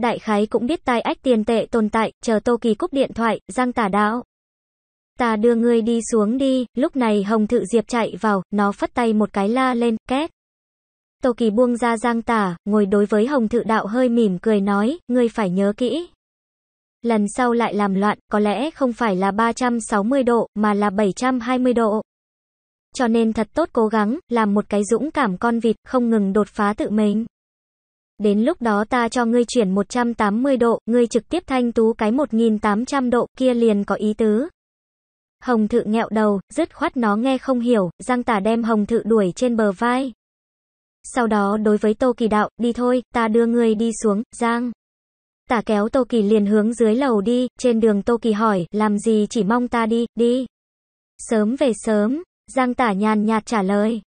Đại khái cũng biết tai ách tiền tệ tồn tại, chờ Tô Kỳ cúp điện thoại, Giang Tả đạo. Ta đưa ngươi đi xuống đi, lúc này Hồng Thự Diệp chạy vào, nó phất tay một cái la lên, két. Tô Kỳ buông ra Giang Tả, ngồi đối với Hồng Thự Đạo hơi mỉm cười nói, ngươi phải nhớ kỹ. Lần sau lại làm loạn, có lẽ không phải là 360 độ, mà là 720 độ. Cho nên thật tốt cố gắng, làm một cái dũng cảm con vịt, không ngừng đột phá tự mình. Đến lúc đó ta cho ngươi chuyển 180 độ, ngươi trực tiếp thanh tú cái 1800 độ, kia liền có ý tứ. Hồng thự nghẹo đầu, dứt khoát nó nghe không hiểu, răng tả đem hồng thự đuổi trên bờ vai. Sau đó đối với Tô Kỳ đạo, đi thôi, ta đưa ngươi đi xuống, Giang. Tả kéo Tô Kỳ liền hướng dưới lầu đi, trên đường Tô Kỳ hỏi, làm gì chỉ mong ta đi, đi. Sớm về sớm, Giang tả nhàn nhạt trả lời.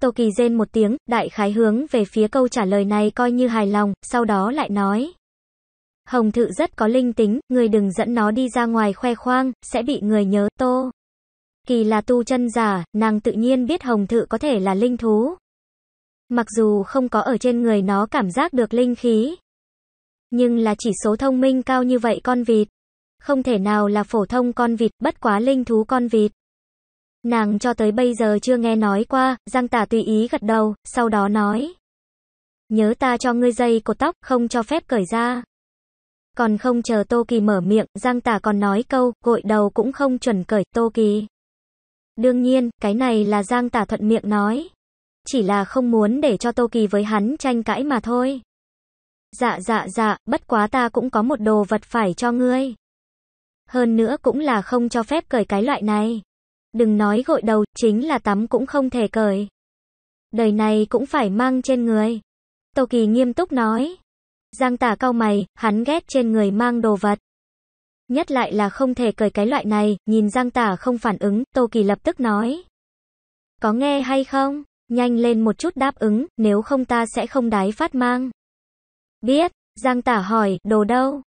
Tô Kỳ rên một tiếng, đại khái hướng về phía câu trả lời này coi như hài lòng, sau đó lại nói. Hồng thự rất có linh tính, người đừng dẫn nó đi ra ngoài khoe khoang, sẽ bị người nhớ, tô. Kỳ là tu chân giả, nàng tự nhiên biết hồng thự có thể là linh thú. Mặc dù không có ở trên người nó cảm giác được linh khí. Nhưng là chỉ số thông minh cao như vậy con vịt. Không thể nào là phổ thông con vịt, bất quá linh thú con vịt. Nàng cho tới bây giờ chưa nghe nói qua, Giang Tả tùy ý gật đầu, sau đó nói. Nhớ ta cho ngươi dây cột tóc, không cho phép cởi ra. Còn không chờ Tô Kỳ mở miệng, Giang Tả còn nói câu, gội đầu cũng không chuẩn cởi, Tô Kỳ. Đương nhiên, cái này là Giang Tả thuận miệng nói. Chỉ là không muốn để cho Tô Kỳ với hắn tranh cãi mà thôi. Dạ dạ dạ, bất quá ta cũng có một đồ vật phải cho ngươi. Hơn nữa cũng là không cho phép cởi cái loại này. Đừng nói gội đầu, chính là tắm cũng không thể cởi. Đời này cũng phải mang trên người. Tô Kỳ nghiêm túc nói. Giang tả cao mày, hắn ghét trên người mang đồ vật. Nhất lại là không thể cởi cái loại này, nhìn Giang tả không phản ứng, Tô Kỳ lập tức nói. Có nghe hay không? Nhanh lên một chút đáp ứng, nếu không ta sẽ không đái phát mang. Biết, Giang tả hỏi, đồ đâu?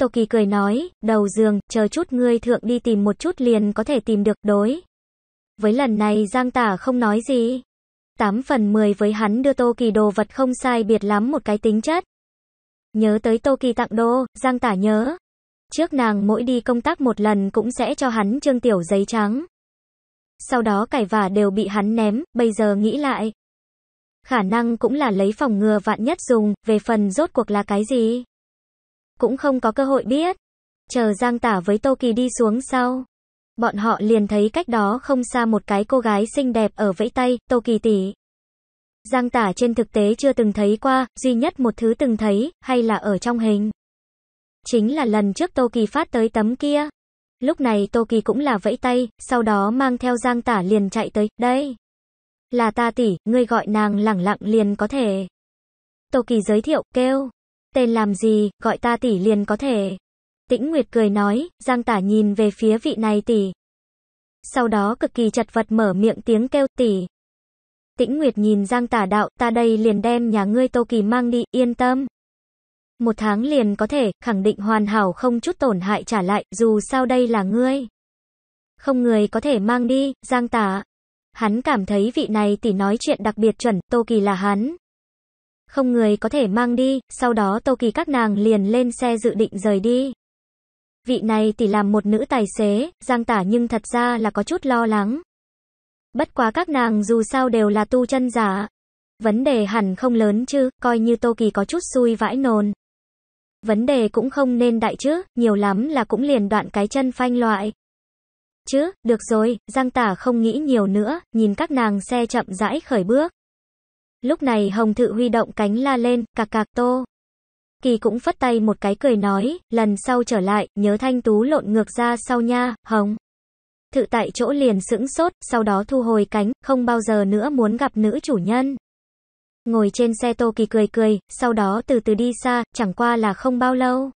Tô Kỳ cười nói, đầu giường, chờ chút ngươi thượng đi tìm một chút liền có thể tìm được đối. Với lần này Giang Tả không nói gì. 8 phần 10 với hắn đưa Tô Kỳ đồ vật không sai biệt lắm một cái tính chất. Nhớ tới Tô Kỳ tặng đồ, Giang Tả nhớ. Trước nàng mỗi đi công tác một lần cũng sẽ cho hắn trương tiểu giấy trắng. Sau đó cải vả đều bị hắn ném, bây giờ nghĩ lại. Khả năng cũng là lấy phòng ngừa vạn nhất dùng, về phần rốt cuộc là cái gì? cũng không có cơ hội biết. Chờ Giang Tả với Tô Kỳ đi xuống sau. Bọn họ liền thấy cách đó không xa một cái cô gái xinh đẹp ở vẫy tay, Tô Kỳ tỷ. Giang Tả trên thực tế chưa từng thấy qua, duy nhất một thứ từng thấy, hay là ở trong hình. Chính là lần trước Tô Kỳ phát tới tấm kia. Lúc này Tô Kỳ cũng là vẫy tay, sau đó mang theo Giang Tả liền chạy tới, đây. Là ta tỷ, ngươi gọi nàng lẳng lặng liền có thể. Tô Kỳ giới thiệu, kêu. Tên làm gì, gọi ta tỷ liền có thể. Tĩnh Nguyệt cười nói, Giang Tả nhìn về phía vị này tỷ. Sau đó cực kỳ chật vật mở miệng tiếng kêu tỷ. Tĩnh Nguyệt nhìn Giang Tả đạo, ta đây liền đem nhà ngươi Tô Kỳ mang đi, yên tâm. Một tháng liền có thể, khẳng định hoàn hảo không chút tổn hại trả lại, dù sao đây là ngươi. Không người có thể mang đi, Giang Tả. Hắn cảm thấy vị này tỷ nói chuyện đặc biệt chuẩn, Tô Kỳ là hắn không người có thể mang đi, sau đó Tô Kỳ các nàng liền lên xe dự định rời đi. Vị này tỷ làm một nữ tài xế, Giang Tả nhưng thật ra là có chút lo lắng. Bất quá các nàng dù sao đều là tu chân giả. Vấn đề hẳn không lớn chứ, coi như Tô Kỳ có chút xui vãi nồn. Vấn đề cũng không nên đại chứ, nhiều lắm là cũng liền đoạn cái chân phanh loại. Chứ, được rồi, Giang Tả không nghĩ nhiều nữa, nhìn các nàng xe chậm rãi khởi bước. Lúc này Hồng Thự huy động cánh la lên, cạc cạc tô. Kỳ cũng phất tay một cái cười nói, lần sau trở lại, nhớ thanh tú lộn ngược ra sau nha, Hồng. Thự tại chỗ liền sững sốt, sau đó thu hồi cánh, không bao giờ nữa muốn gặp nữ chủ nhân. Ngồi trên xe Tô Kỳ cười cười, sau đó từ từ đi xa, chẳng qua là không bao lâu.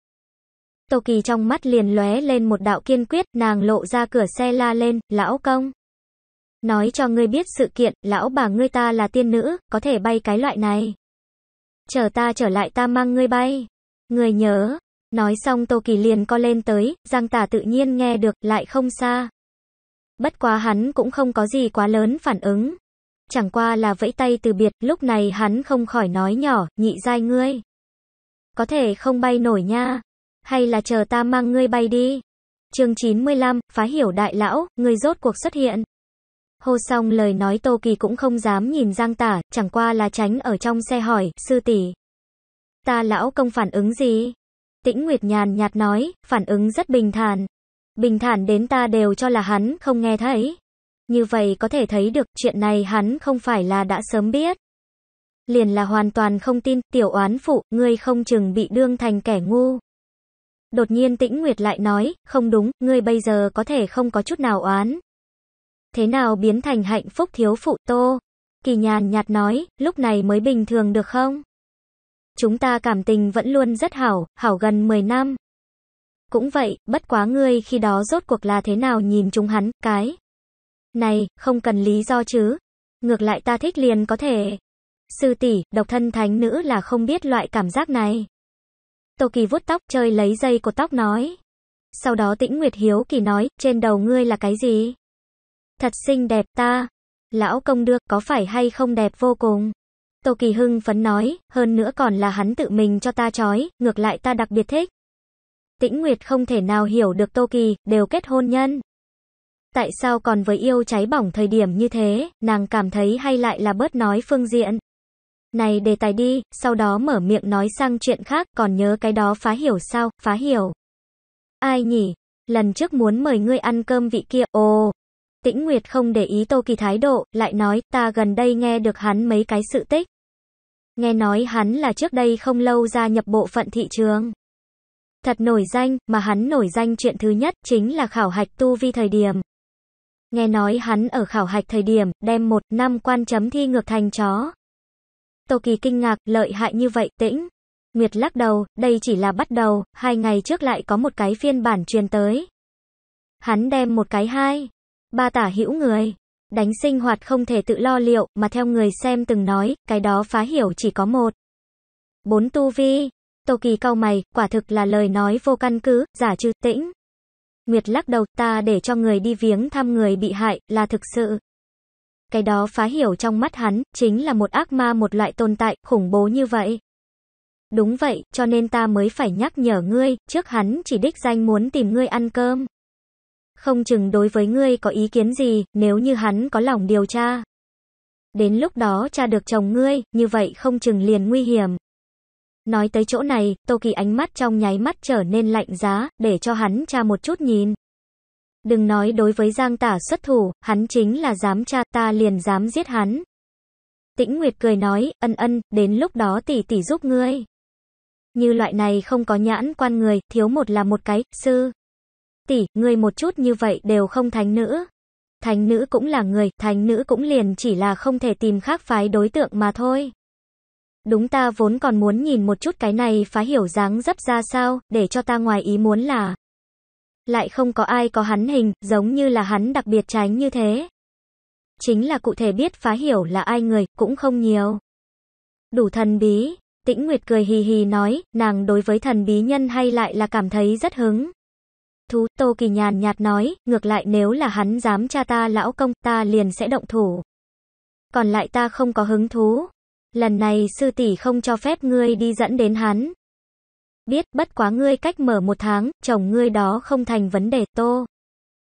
Tô Kỳ trong mắt liền lóe lên một đạo kiên quyết, nàng lộ ra cửa xe la lên, lão công. Nói cho ngươi biết sự kiện, lão bà ngươi ta là tiên nữ, có thể bay cái loại này. Chờ ta trở lại ta mang ngươi bay. Ngươi nhớ. Nói xong Tô Kỳ liền co lên tới, Giang Tả tự nhiên nghe được, lại không xa. Bất quá hắn cũng không có gì quá lớn phản ứng. Chẳng qua là vẫy tay từ biệt, lúc này hắn không khỏi nói nhỏ, nhị giai ngươi. Có thể không bay nổi nha. Hay là chờ ta mang ngươi bay đi. chương 95, phá hiểu đại lão, ngươi rốt cuộc xuất hiện. Hô xong lời nói Tô Kỳ cũng không dám nhìn Giang Tả, chẳng qua là tránh ở trong xe hỏi, sư tỷ Ta lão công phản ứng gì? Tĩnh Nguyệt nhàn nhạt nói, phản ứng rất bình thản. Bình thản đến ta đều cho là hắn không nghe thấy. Như vậy có thể thấy được chuyện này hắn không phải là đã sớm biết. Liền là hoàn toàn không tin, tiểu oán phụ, ngươi không chừng bị đương thành kẻ ngu. Đột nhiên Tĩnh Nguyệt lại nói, không đúng, ngươi bây giờ có thể không có chút nào oán thế nào biến thành hạnh phúc thiếu phụ Tô. Kỳ nhàn nhạt nói, lúc này mới bình thường được không? Chúng ta cảm tình vẫn luôn rất hảo, hảo gần 10 năm. Cũng vậy, bất quá ngươi khi đó rốt cuộc là thế nào nhìn chúng hắn, cái. Này, không cần lý do chứ. Ngược lại ta thích liền có thể. Sư tỷ, độc thân thánh nữ là không biết loại cảm giác này. Tô Kỳ vuốt tóc chơi lấy dây của tóc nói. Sau đó tĩnh Nguyệt Hiếu Kỳ nói, trên đầu ngươi là cái gì? Thật xinh đẹp ta. Lão công đưa có phải hay không đẹp vô cùng? Tô Kỳ Hưng phấn nói, hơn nữa còn là hắn tự mình cho ta chói, ngược lại ta đặc biệt thích. Tĩnh Nguyệt không thể nào hiểu được Tô Kỳ, đều kết hôn nhân. Tại sao còn với yêu cháy bỏng thời điểm như thế, nàng cảm thấy hay lại là bớt nói phương diện. Này đề tài đi, sau đó mở miệng nói sang chuyện khác, còn nhớ cái đó phá hiểu sao, phá hiểu. Ai nhỉ? Lần trước muốn mời ngươi ăn cơm vị kia, ồ, Tĩnh Nguyệt không để ý Tô Kỳ thái độ, lại nói, ta gần đây nghe được hắn mấy cái sự tích. Nghe nói hắn là trước đây không lâu gia nhập bộ phận thị trường. Thật nổi danh, mà hắn nổi danh chuyện thứ nhất chính là khảo hạch tu vi thời điểm. Nghe nói hắn ở khảo hạch thời điểm, đem một năm quan chấm thi ngược thành chó. Tô Kỳ kinh ngạc, lợi hại như vậy, tĩnh. Nguyệt lắc đầu, đây chỉ là bắt đầu, hai ngày trước lại có một cái phiên bản truyền tới. Hắn đem một cái hai. Ba tả hữu người. Đánh sinh hoạt không thể tự lo liệu, mà theo người xem từng nói, cái đó phá hiểu chỉ có một. Bốn tu vi. Tô Kỳ cau mày, quả thực là lời nói vô căn cứ, giả chư tĩnh. Nguyệt lắc đầu ta để cho người đi viếng thăm người bị hại, là thực sự. Cái đó phá hiểu trong mắt hắn, chính là một ác ma một loại tồn tại, khủng bố như vậy. Đúng vậy, cho nên ta mới phải nhắc nhở ngươi, trước hắn chỉ đích danh muốn tìm ngươi ăn cơm. Không chừng đối với ngươi có ý kiến gì, nếu như hắn có lòng điều tra. Đến lúc đó cha được chồng ngươi, như vậy không chừng liền nguy hiểm. Nói tới chỗ này, Tô Kỳ ánh mắt trong nháy mắt trở nên lạnh giá, để cho hắn cha một chút nhìn. Đừng nói đối với Giang Tả xuất thủ, hắn chính là dám cha ta liền dám giết hắn. Tĩnh Nguyệt cười nói, ân ân, đến lúc đó tỷ tỷ giúp ngươi. Như loại này không có nhãn quan người, thiếu một là một cái, sư tỷ, người một chút như vậy đều không thánh nữ. Thánh nữ cũng là người, thánh nữ cũng liền chỉ là không thể tìm khác phái đối tượng mà thôi. Đúng ta vốn còn muốn nhìn một chút cái này phá hiểu dáng dấp ra sao, để cho ta ngoài ý muốn là. Lại không có ai có hắn hình, giống như là hắn đặc biệt tránh như thế. Chính là cụ thể biết phá hiểu là ai người, cũng không nhiều. Đủ thần bí, tĩnh nguyệt cười hì hì nói, nàng đối với thần bí nhân hay lại là cảm thấy rất hứng thú, Tô Kỳ nhàn nhạt nói, ngược lại nếu là hắn dám cha ta lão công, ta liền sẽ động thủ. Còn lại ta không có hứng thú. Lần này sư tỷ không cho phép ngươi đi dẫn đến hắn. Biết, bất quá ngươi cách mở một tháng, chồng ngươi đó không thành vấn đề, Tô.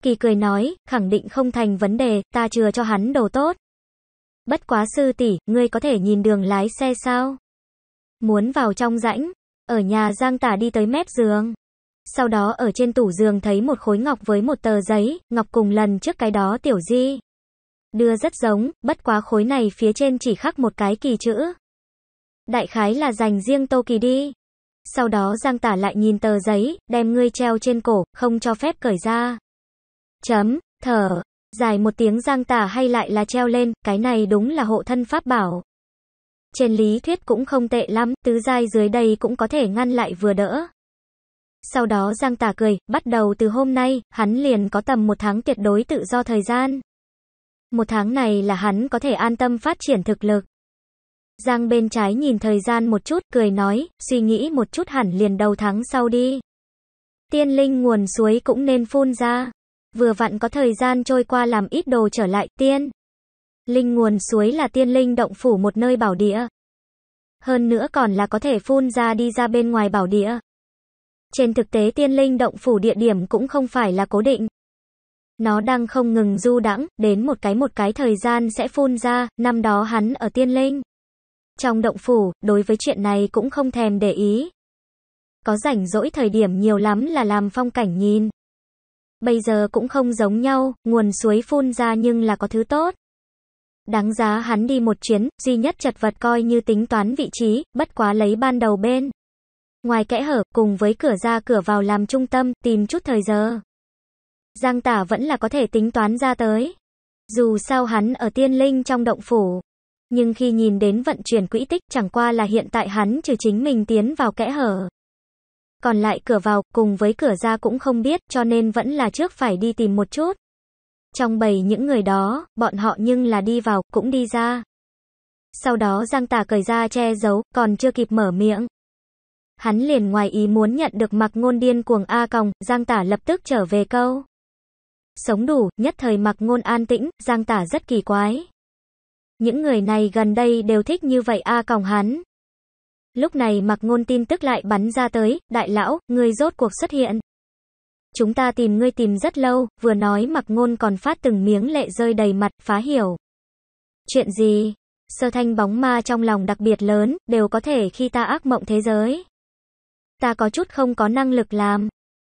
Kỳ cười nói, khẳng định không thành vấn đề, ta chừa cho hắn đồ tốt. Bất quá sư tỷ, ngươi có thể nhìn đường lái xe sao? Muốn vào trong rãnh, ở nhà Giang Tả đi tới mép giường sau đó ở trên tủ giường thấy một khối ngọc với một tờ giấy, ngọc cùng lần trước cái đó tiểu di. Đưa rất giống, bất quá khối này phía trên chỉ khắc một cái kỳ chữ. Đại khái là dành riêng Tô Kỳ đi. Sau đó Giang Tả lại nhìn tờ giấy, đem ngươi treo trên cổ, không cho phép cởi ra. Chấm, thở, dài một tiếng Giang Tả hay lại là treo lên, cái này đúng là hộ thân pháp bảo. Trên lý thuyết cũng không tệ lắm, tứ giai dưới đây cũng có thể ngăn lại vừa đỡ. Sau đó Giang Tả cười, bắt đầu từ hôm nay, hắn liền có tầm một tháng tuyệt đối tự do thời gian. Một tháng này là hắn có thể an tâm phát triển thực lực. Giang bên trái nhìn thời gian một chút, cười nói, suy nghĩ một chút hẳn liền đầu tháng sau đi. Tiên linh nguồn suối cũng nên phun ra. Vừa vặn có thời gian trôi qua làm ít đồ trở lại tiên. Linh nguồn suối là tiên linh động phủ một nơi bảo địa. Hơn nữa còn là có thể phun ra đi ra bên ngoài bảo địa. Trên thực tế tiên linh động phủ địa điểm cũng không phải là cố định. Nó đang không ngừng du đãng, đến một cái một cái thời gian sẽ phun ra, năm đó hắn ở tiên linh. Trong động phủ, đối với chuyện này cũng không thèm để ý. Có rảnh rỗi thời điểm nhiều lắm là làm phong cảnh nhìn. Bây giờ cũng không giống nhau, nguồn suối phun ra nhưng là có thứ tốt. Đáng giá hắn đi một chuyến, duy nhất chật vật coi như tính toán vị trí, bất quá lấy ban đầu bên. Ngoài kẽ hở, cùng với cửa ra cửa vào làm trung tâm, tìm chút thời giờ. Giang tả vẫn là có thể tính toán ra tới. Dù sao hắn ở tiên linh trong động phủ. Nhưng khi nhìn đến vận chuyển quỹ tích chẳng qua là hiện tại hắn trừ chính mình tiến vào kẽ hở. Còn lại cửa vào cùng với cửa ra cũng không biết cho nên vẫn là trước phải đi tìm một chút. Trong bầy những người đó, bọn họ nhưng là đi vào, cũng đi ra. Sau đó Giang Tà cởi ra che giấu, còn chưa kịp mở miệng, hắn liền ngoài ý muốn nhận được mặc ngôn điên cuồng A còng, Giang Tả lập tức trở về câu. Sống đủ, nhất thời mặc ngôn an tĩnh, Giang Tả rất kỳ quái. Những người này gần đây đều thích như vậy A còng hắn. Lúc này mặc ngôn tin tức lại bắn ra tới, đại lão, người rốt cuộc xuất hiện. Chúng ta tìm ngươi tìm rất lâu, vừa nói mặc ngôn còn phát từng miếng lệ rơi đầy mặt, phá hiểu. Chuyện gì? Sơ thanh bóng ma trong lòng đặc biệt lớn, đều có thể khi ta ác mộng thế giới ta có chút không có năng lực làm.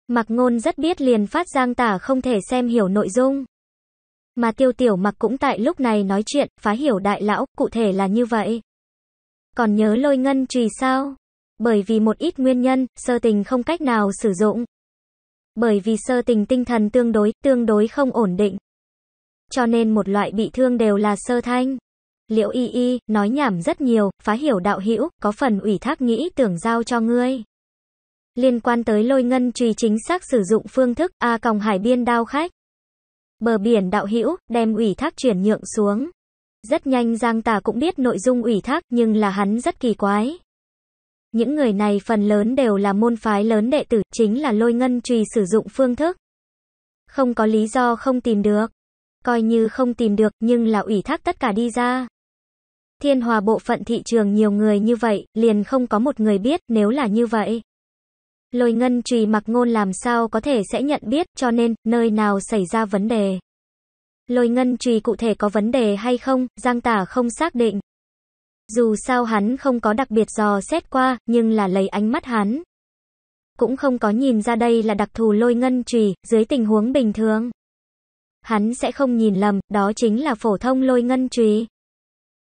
Mặc ngôn rất biết liền phát giang tả không thể xem hiểu nội dung. Mà tiêu tiểu mặc cũng tại lúc này nói chuyện, phá hiểu đại lão, cụ thể là như vậy. Còn nhớ lôi ngân trùy sao? Bởi vì một ít nguyên nhân, sơ tình không cách nào sử dụng. Bởi vì sơ tình tinh thần tương đối, tương đối không ổn định. Cho nên một loại bị thương đều là sơ thanh. Liễu y y, nói nhảm rất nhiều, phá hiểu đạo hữu có phần ủy thác nghĩ tưởng giao cho ngươi. Liên quan tới lôi ngân trùy chính xác sử dụng phương thức A còng hải biên đao khách. Bờ biển đạo hữu đem ủy thác chuyển nhượng xuống. Rất nhanh Giang Tà cũng biết nội dung ủy thác nhưng là hắn rất kỳ quái. Những người này phần lớn đều là môn phái lớn đệ tử, chính là lôi ngân trùy sử dụng phương thức. Không có lý do không tìm được. Coi như không tìm được nhưng là ủy thác tất cả đi ra. Thiên hòa bộ phận thị trường nhiều người như vậy, liền không có một người biết nếu là như vậy. Lôi ngân trùy mặc ngôn làm sao có thể sẽ nhận biết, cho nên, nơi nào xảy ra vấn đề. Lôi ngân trùy cụ thể có vấn đề hay không, Giang Tả không xác định. Dù sao hắn không có đặc biệt dò xét qua, nhưng là lấy ánh mắt hắn. Cũng không có nhìn ra đây là đặc thù lôi ngân trùy, dưới tình huống bình thường. Hắn sẽ không nhìn lầm, đó chính là phổ thông lôi ngân trùy.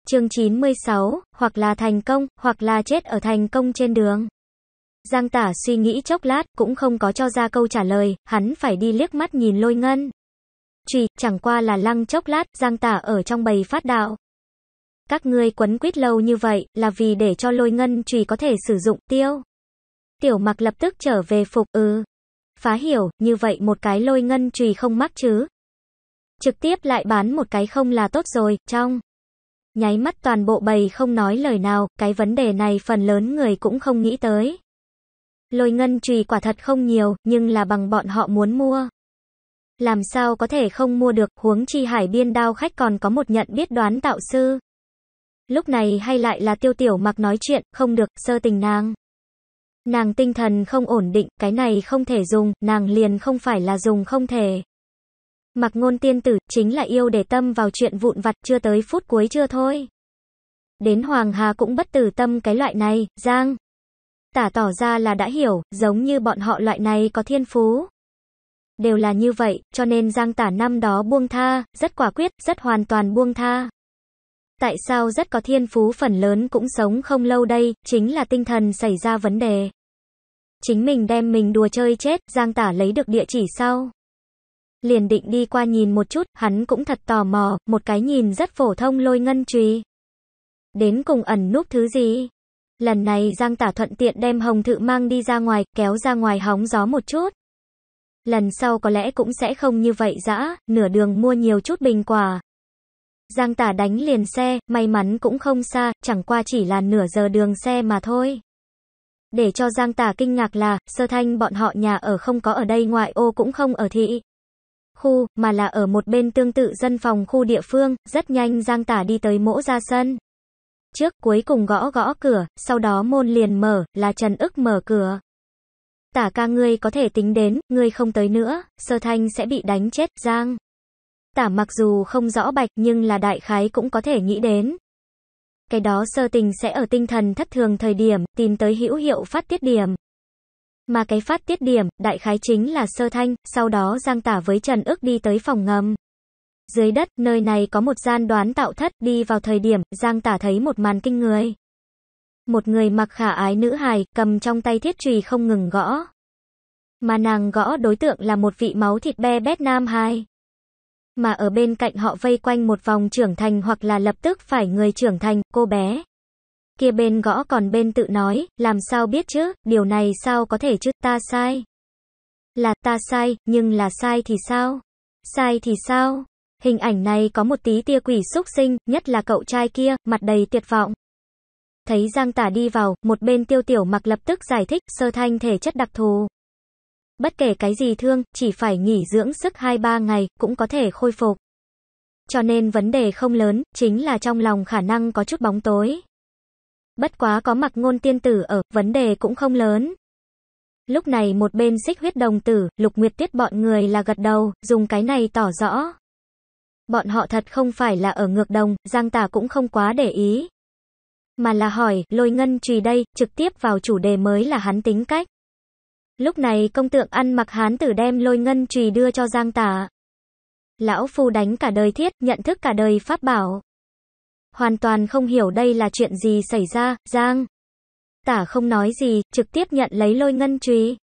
Chương 96, hoặc là thành công, hoặc là chết ở thành công trên đường. Giang tả suy nghĩ chốc lát, cũng không có cho ra câu trả lời, hắn phải đi liếc mắt nhìn lôi ngân. Chùy, chẳng qua là lăng chốc lát, giang tả ở trong bầy phát đạo. Các ngươi quấn quýt lâu như vậy, là vì để cho lôi ngân chùy có thể sử dụng, tiêu. Tiểu mặc lập tức trở về phục, ừ. Phá hiểu, như vậy một cái lôi ngân chùy không mắc chứ. Trực tiếp lại bán một cái không là tốt rồi, trong. Nháy mắt toàn bộ bầy không nói lời nào, cái vấn đề này phần lớn người cũng không nghĩ tới. Lôi ngân trùy quả thật không nhiều, nhưng là bằng bọn họ muốn mua. Làm sao có thể không mua được, huống chi hải biên đao khách còn có một nhận biết đoán tạo sư. Lúc này hay lại là tiêu tiểu mặc nói chuyện, không được, sơ tình nàng. Nàng tinh thần không ổn định, cái này không thể dùng, nàng liền không phải là dùng không thể. Mặc ngôn tiên tử, chính là yêu để tâm vào chuyện vụn vặt chưa tới phút cuối chưa thôi. Đến Hoàng Hà cũng bất tử tâm cái loại này, Giang tả tỏ ra là đã hiểu, giống như bọn họ loại này có thiên phú. Đều là như vậy, cho nên Giang tả năm đó buông tha, rất quả quyết, rất hoàn toàn buông tha. Tại sao rất có thiên phú phần lớn cũng sống không lâu đây, chính là tinh thần xảy ra vấn đề. Chính mình đem mình đùa chơi chết, Giang tả lấy được địa chỉ sau. Liền định đi qua nhìn một chút, hắn cũng thật tò mò, một cái nhìn rất phổ thông lôi ngân trùy. Đến cùng ẩn núp thứ gì? Lần này Giang Tả thuận tiện đem Hồng Thự mang đi ra ngoài, kéo ra ngoài hóng gió một chút. Lần sau có lẽ cũng sẽ không như vậy dã, nửa đường mua nhiều chút bình quả. Giang Tả đánh liền xe, may mắn cũng không xa, chẳng qua chỉ là nửa giờ đường xe mà thôi. Để cho Giang Tả kinh ngạc là, sơ thanh bọn họ nhà ở không có ở đây ngoại ô cũng không ở thị. Khu, mà là ở một bên tương tự dân phòng khu địa phương, rất nhanh Giang Tả đi tới mỗ ra sân trước cuối cùng gõ gõ cửa, sau đó môn liền mở, là Trần ức mở cửa. Tả ca ngươi có thể tính đến, ngươi không tới nữa, sơ thanh sẽ bị đánh chết, giang. Tả mặc dù không rõ bạch nhưng là đại khái cũng có thể nghĩ đến. Cái đó sơ tình sẽ ở tinh thần thất thường thời điểm, tìm tới hữu hiệu phát tiết điểm. Mà cái phát tiết điểm, đại khái chính là sơ thanh, sau đó giang tả với Trần ức đi tới phòng ngầm. Dưới đất, nơi này có một gian đoán tạo thất, đi vào thời điểm, Giang tả thấy một màn kinh người. Một người mặc khả ái nữ hài, cầm trong tay thiết trùy không ngừng gõ. Mà nàng gõ đối tượng là một vị máu thịt be bét nam hài. Mà ở bên cạnh họ vây quanh một vòng trưởng thành hoặc là lập tức phải người trưởng thành, cô bé. Kia bên gõ còn bên tự nói, làm sao biết chứ, điều này sao có thể chứ, ta sai. Là ta sai, nhưng là sai thì sao? Sai thì sao? Hình ảnh này có một tí tia quỷ xúc sinh, nhất là cậu trai kia, mặt đầy tuyệt vọng. Thấy Giang Tả đi vào, một bên tiêu tiểu mặc lập tức giải thích, sơ thanh thể chất đặc thù. Bất kể cái gì thương, chỉ phải nghỉ dưỡng sức 2-3 ngày, cũng có thể khôi phục. Cho nên vấn đề không lớn, chính là trong lòng khả năng có chút bóng tối. Bất quá có mặc ngôn tiên tử ở, vấn đề cũng không lớn. Lúc này một bên xích huyết đồng tử, lục nguyệt tiết bọn người là gật đầu, dùng cái này tỏ rõ. Bọn họ thật không phải là ở ngược đồng, Giang Tà cũng không quá để ý. Mà là hỏi, lôi ngân trùy đây, trực tiếp vào chủ đề mới là hắn tính cách. Lúc này công tượng ăn mặc hán tử đem lôi ngân trùy đưa cho Giang Tà. Lão Phu đánh cả đời thiết, nhận thức cả đời pháp bảo. Hoàn toàn không hiểu đây là chuyện gì xảy ra, Giang. Tả không nói gì, trực tiếp nhận lấy lôi ngân trùy.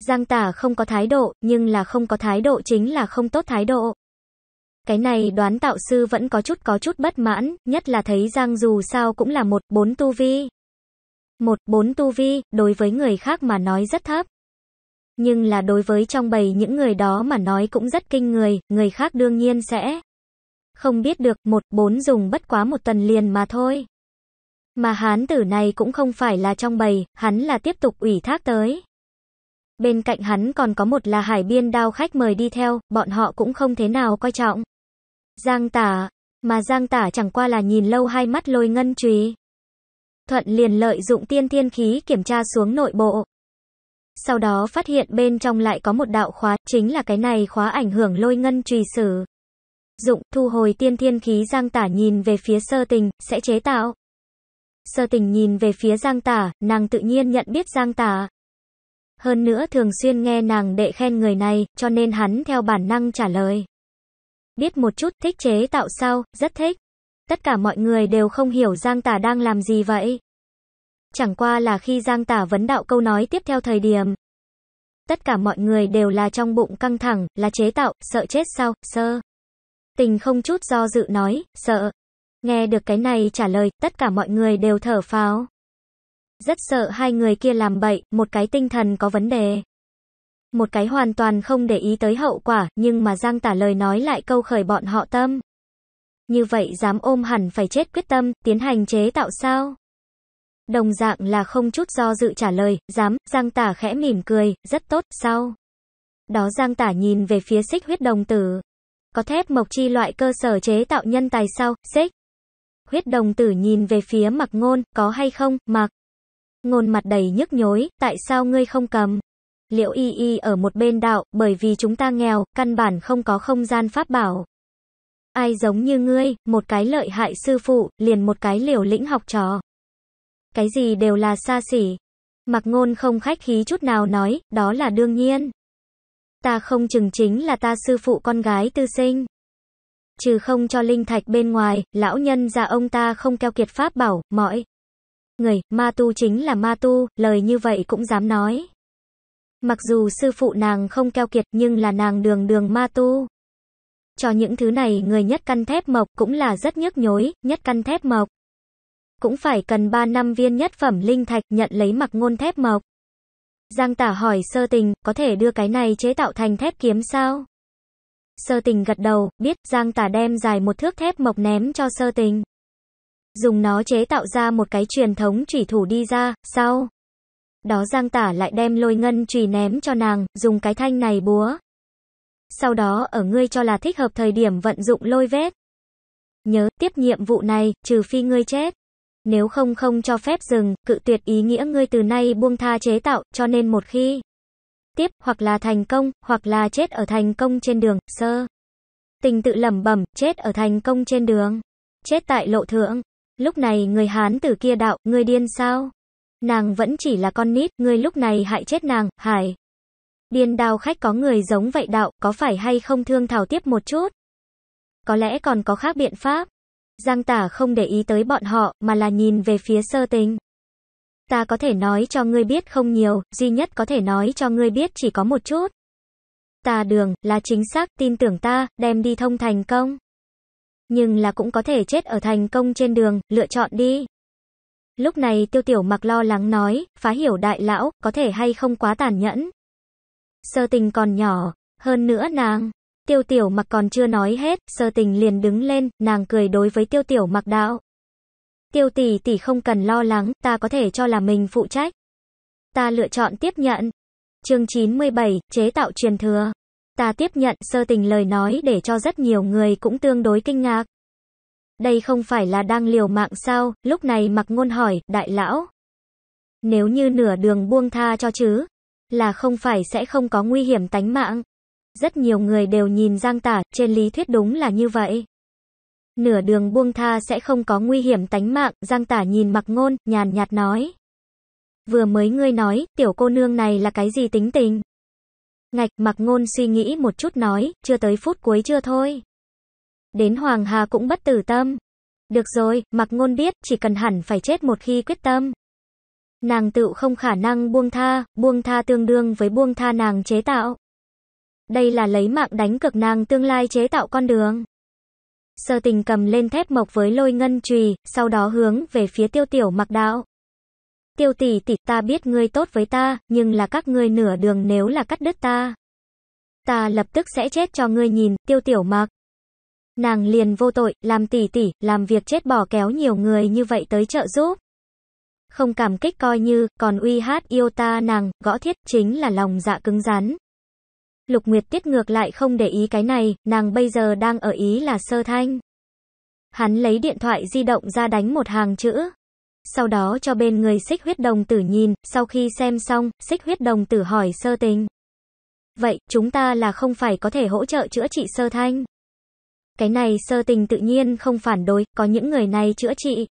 Giang tả không có thái độ, nhưng là không có thái độ chính là không tốt thái độ. Cái này đoán tạo sư vẫn có chút có chút bất mãn, nhất là thấy Giang dù sao cũng là một bốn tu vi. Một bốn tu vi, đối với người khác mà nói rất thấp. Nhưng là đối với trong bầy những người đó mà nói cũng rất kinh người, người khác đương nhiên sẽ không biết được, một bốn dùng bất quá một tuần liền mà thôi. Mà hán tử này cũng không phải là trong bầy, hắn là tiếp tục ủy thác tới. Bên cạnh hắn còn có một là hải biên đao khách mời đi theo, bọn họ cũng không thế nào coi trọng. Giang tả, mà Giang tả chẳng qua là nhìn lâu hai mắt lôi ngân trùy. Thuận liền lợi dụng tiên thiên khí kiểm tra xuống nội bộ. Sau đó phát hiện bên trong lại có một đạo khóa, chính là cái này khóa ảnh hưởng lôi ngân trùy sử. Dụng, thu hồi tiên thiên khí Giang tả nhìn về phía sơ tình, sẽ chế tạo. Sơ tình nhìn về phía Giang tả, nàng tự nhiên nhận biết Giang tả. Hơn nữa thường xuyên nghe nàng đệ khen người này, cho nên hắn theo bản năng trả lời. Biết một chút, thích chế tạo sao, rất thích. Tất cả mọi người đều không hiểu Giang Tả đang làm gì vậy. Chẳng qua là khi Giang Tả vấn đạo câu nói tiếp theo thời điểm. Tất cả mọi người đều là trong bụng căng thẳng, là chế tạo, sợ chết sao, sơ. Tình không chút do dự nói, sợ. Nghe được cái này trả lời, tất cả mọi người đều thở phào. Rất sợ hai người kia làm bậy, một cái tinh thần có vấn đề một cái hoàn toàn không để ý tới hậu quả, nhưng mà Giang Tả lời nói lại câu khởi bọn họ tâm. Như vậy dám ôm hẳn phải chết quyết tâm, tiến hành chế tạo sao? Đồng dạng là không chút do dự trả lời, dám, Giang Tả khẽ mỉm cười, rất tốt, sao? Đó Giang Tả nhìn về phía xích huyết đồng tử. Có thép mộc chi loại cơ sở chế tạo nhân tài sao, xích? Huyết đồng tử nhìn về phía mặc ngôn, có hay không, mặc? Ngôn mặt đầy nhức nhối, tại sao ngươi không cầm? Liễu y y ở một bên đạo, bởi vì chúng ta nghèo, căn bản không có không gian pháp bảo. Ai giống như ngươi, một cái lợi hại sư phụ, liền một cái liều lĩnh học trò. Cái gì đều là xa xỉ. Mặc ngôn không khách khí chút nào nói, đó là đương nhiên. Ta không chừng chính là ta sư phụ con gái tư sinh. Trừ không cho linh thạch bên ngoài, lão nhân già ông ta không keo kiệt pháp bảo, mọi. Người, ma tu chính là ma tu, lời như vậy cũng dám nói. Mặc dù sư phụ nàng không keo kiệt nhưng là nàng đường đường ma tu. Cho những thứ này người nhất căn thép mộc cũng là rất nhức nhối, nhất căn thép mộc. Cũng phải cần 3 năm viên nhất phẩm linh thạch nhận lấy mặc ngôn thép mộc. Giang tả hỏi sơ tình, có thể đưa cái này chế tạo thành thép kiếm sao? Sơ tình gật đầu, biết Giang tả đem dài một thước thép mộc ném cho sơ tình. Dùng nó chế tạo ra một cái truyền thống chỉ thủ đi ra, sau đó Giang Tả lại đem lôi ngân chùy ném cho nàng, dùng cái thanh này búa. Sau đó ở ngươi cho là thích hợp thời điểm vận dụng lôi vết. Nhớ, tiếp nhiệm vụ này, trừ phi ngươi chết. Nếu không không cho phép dừng, cự tuyệt ý nghĩa ngươi từ nay buông tha chế tạo, cho nên một khi tiếp, hoặc là thành công, hoặc là chết ở thành công trên đường, sơ. Tình tự lẩm bẩm, chết ở thành công trên đường, chết tại lộ thượng. Lúc này người Hán tử kia đạo, ngươi điên sao? nàng vẫn chỉ là con nít, ngươi lúc này hại chết nàng, hải. Điên đao khách có người giống vậy đạo, có phải hay không thương thảo tiếp một chút? Có lẽ còn có khác biện pháp. Giang tả không để ý tới bọn họ, mà là nhìn về phía sơ tình. Ta có thể nói cho ngươi biết không nhiều, duy nhất có thể nói cho ngươi biết chỉ có một chút. Ta đường, là chính xác, tin tưởng ta, đem đi thông thành công. Nhưng là cũng có thể chết ở thành công trên đường, lựa chọn đi. Lúc này tiêu tiểu mặc lo lắng nói, phá hiểu đại lão, có thể hay không quá tàn nhẫn. Sơ tình còn nhỏ, hơn nữa nàng. Tiêu tiểu mặc còn chưa nói hết, sơ tình liền đứng lên, nàng cười đối với tiêu tiểu mặc đạo. Tiêu tỷ tỷ không cần lo lắng, ta có thể cho là mình phụ trách. Ta lựa chọn tiếp nhận. Chương 97, chế tạo truyền thừa. Ta tiếp nhận sơ tình lời nói để cho rất nhiều người cũng tương đối kinh ngạc. Đây không phải là đang liều mạng sao, lúc này mặc ngôn hỏi, đại lão. Nếu như nửa đường buông tha cho chứ, là không phải sẽ không có nguy hiểm tánh mạng. Rất nhiều người đều nhìn Giang Tả, trên lý thuyết đúng là như vậy. Nửa đường buông tha sẽ không có nguy hiểm tánh mạng, Giang Tả nhìn mặc ngôn, nhàn nhạt nói. Vừa mới ngươi nói, tiểu cô nương này là cái gì tính tình? Ngạch, mặc ngôn suy nghĩ một chút nói, chưa tới phút cuối chưa thôi đến Hoàng Hà cũng bất tử tâm. Được rồi, mặc ngôn biết, chỉ cần hẳn phải chết một khi quyết tâm. Nàng tựu không khả năng buông tha, buông tha tương đương với buông tha nàng chế tạo. Đây là lấy mạng đánh cực nàng tương lai chế tạo con đường. Sơ tình cầm lên thép mộc với lôi ngân trùy, sau đó hướng về phía tiêu tiểu mặc đạo. Tiêu tỷ tỷ ta biết ngươi tốt với ta, nhưng là các ngươi nửa đường nếu là cắt đứt ta. Ta lập tức sẽ chết cho ngươi nhìn, tiêu tiểu mặc. Nàng liền vô tội, làm tỉ tỉ, làm việc chết bỏ kéo nhiều người như vậy tới trợ giúp. Không cảm kích coi như, còn uy hát yêu ta nàng, gõ thiết, chính là lòng dạ cứng rắn. Lục Nguyệt Tiết ngược lại không để ý cái này, nàng bây giờ đang ở ý là sơ thanh. Hắn lấy điện thoại di động ra đánh một hàng chữ. Sau đó cho bên người xích huyết đồng tử nhìn, sau khi xem xong, xích huyết đồng tử hỏi sơ tình. Vậy, chúng ta là không phải có thể hỗ trợ chữa trị sơ thanh? Cái này sơ tình tự nhiên không phản đối, có những người này chữa trị.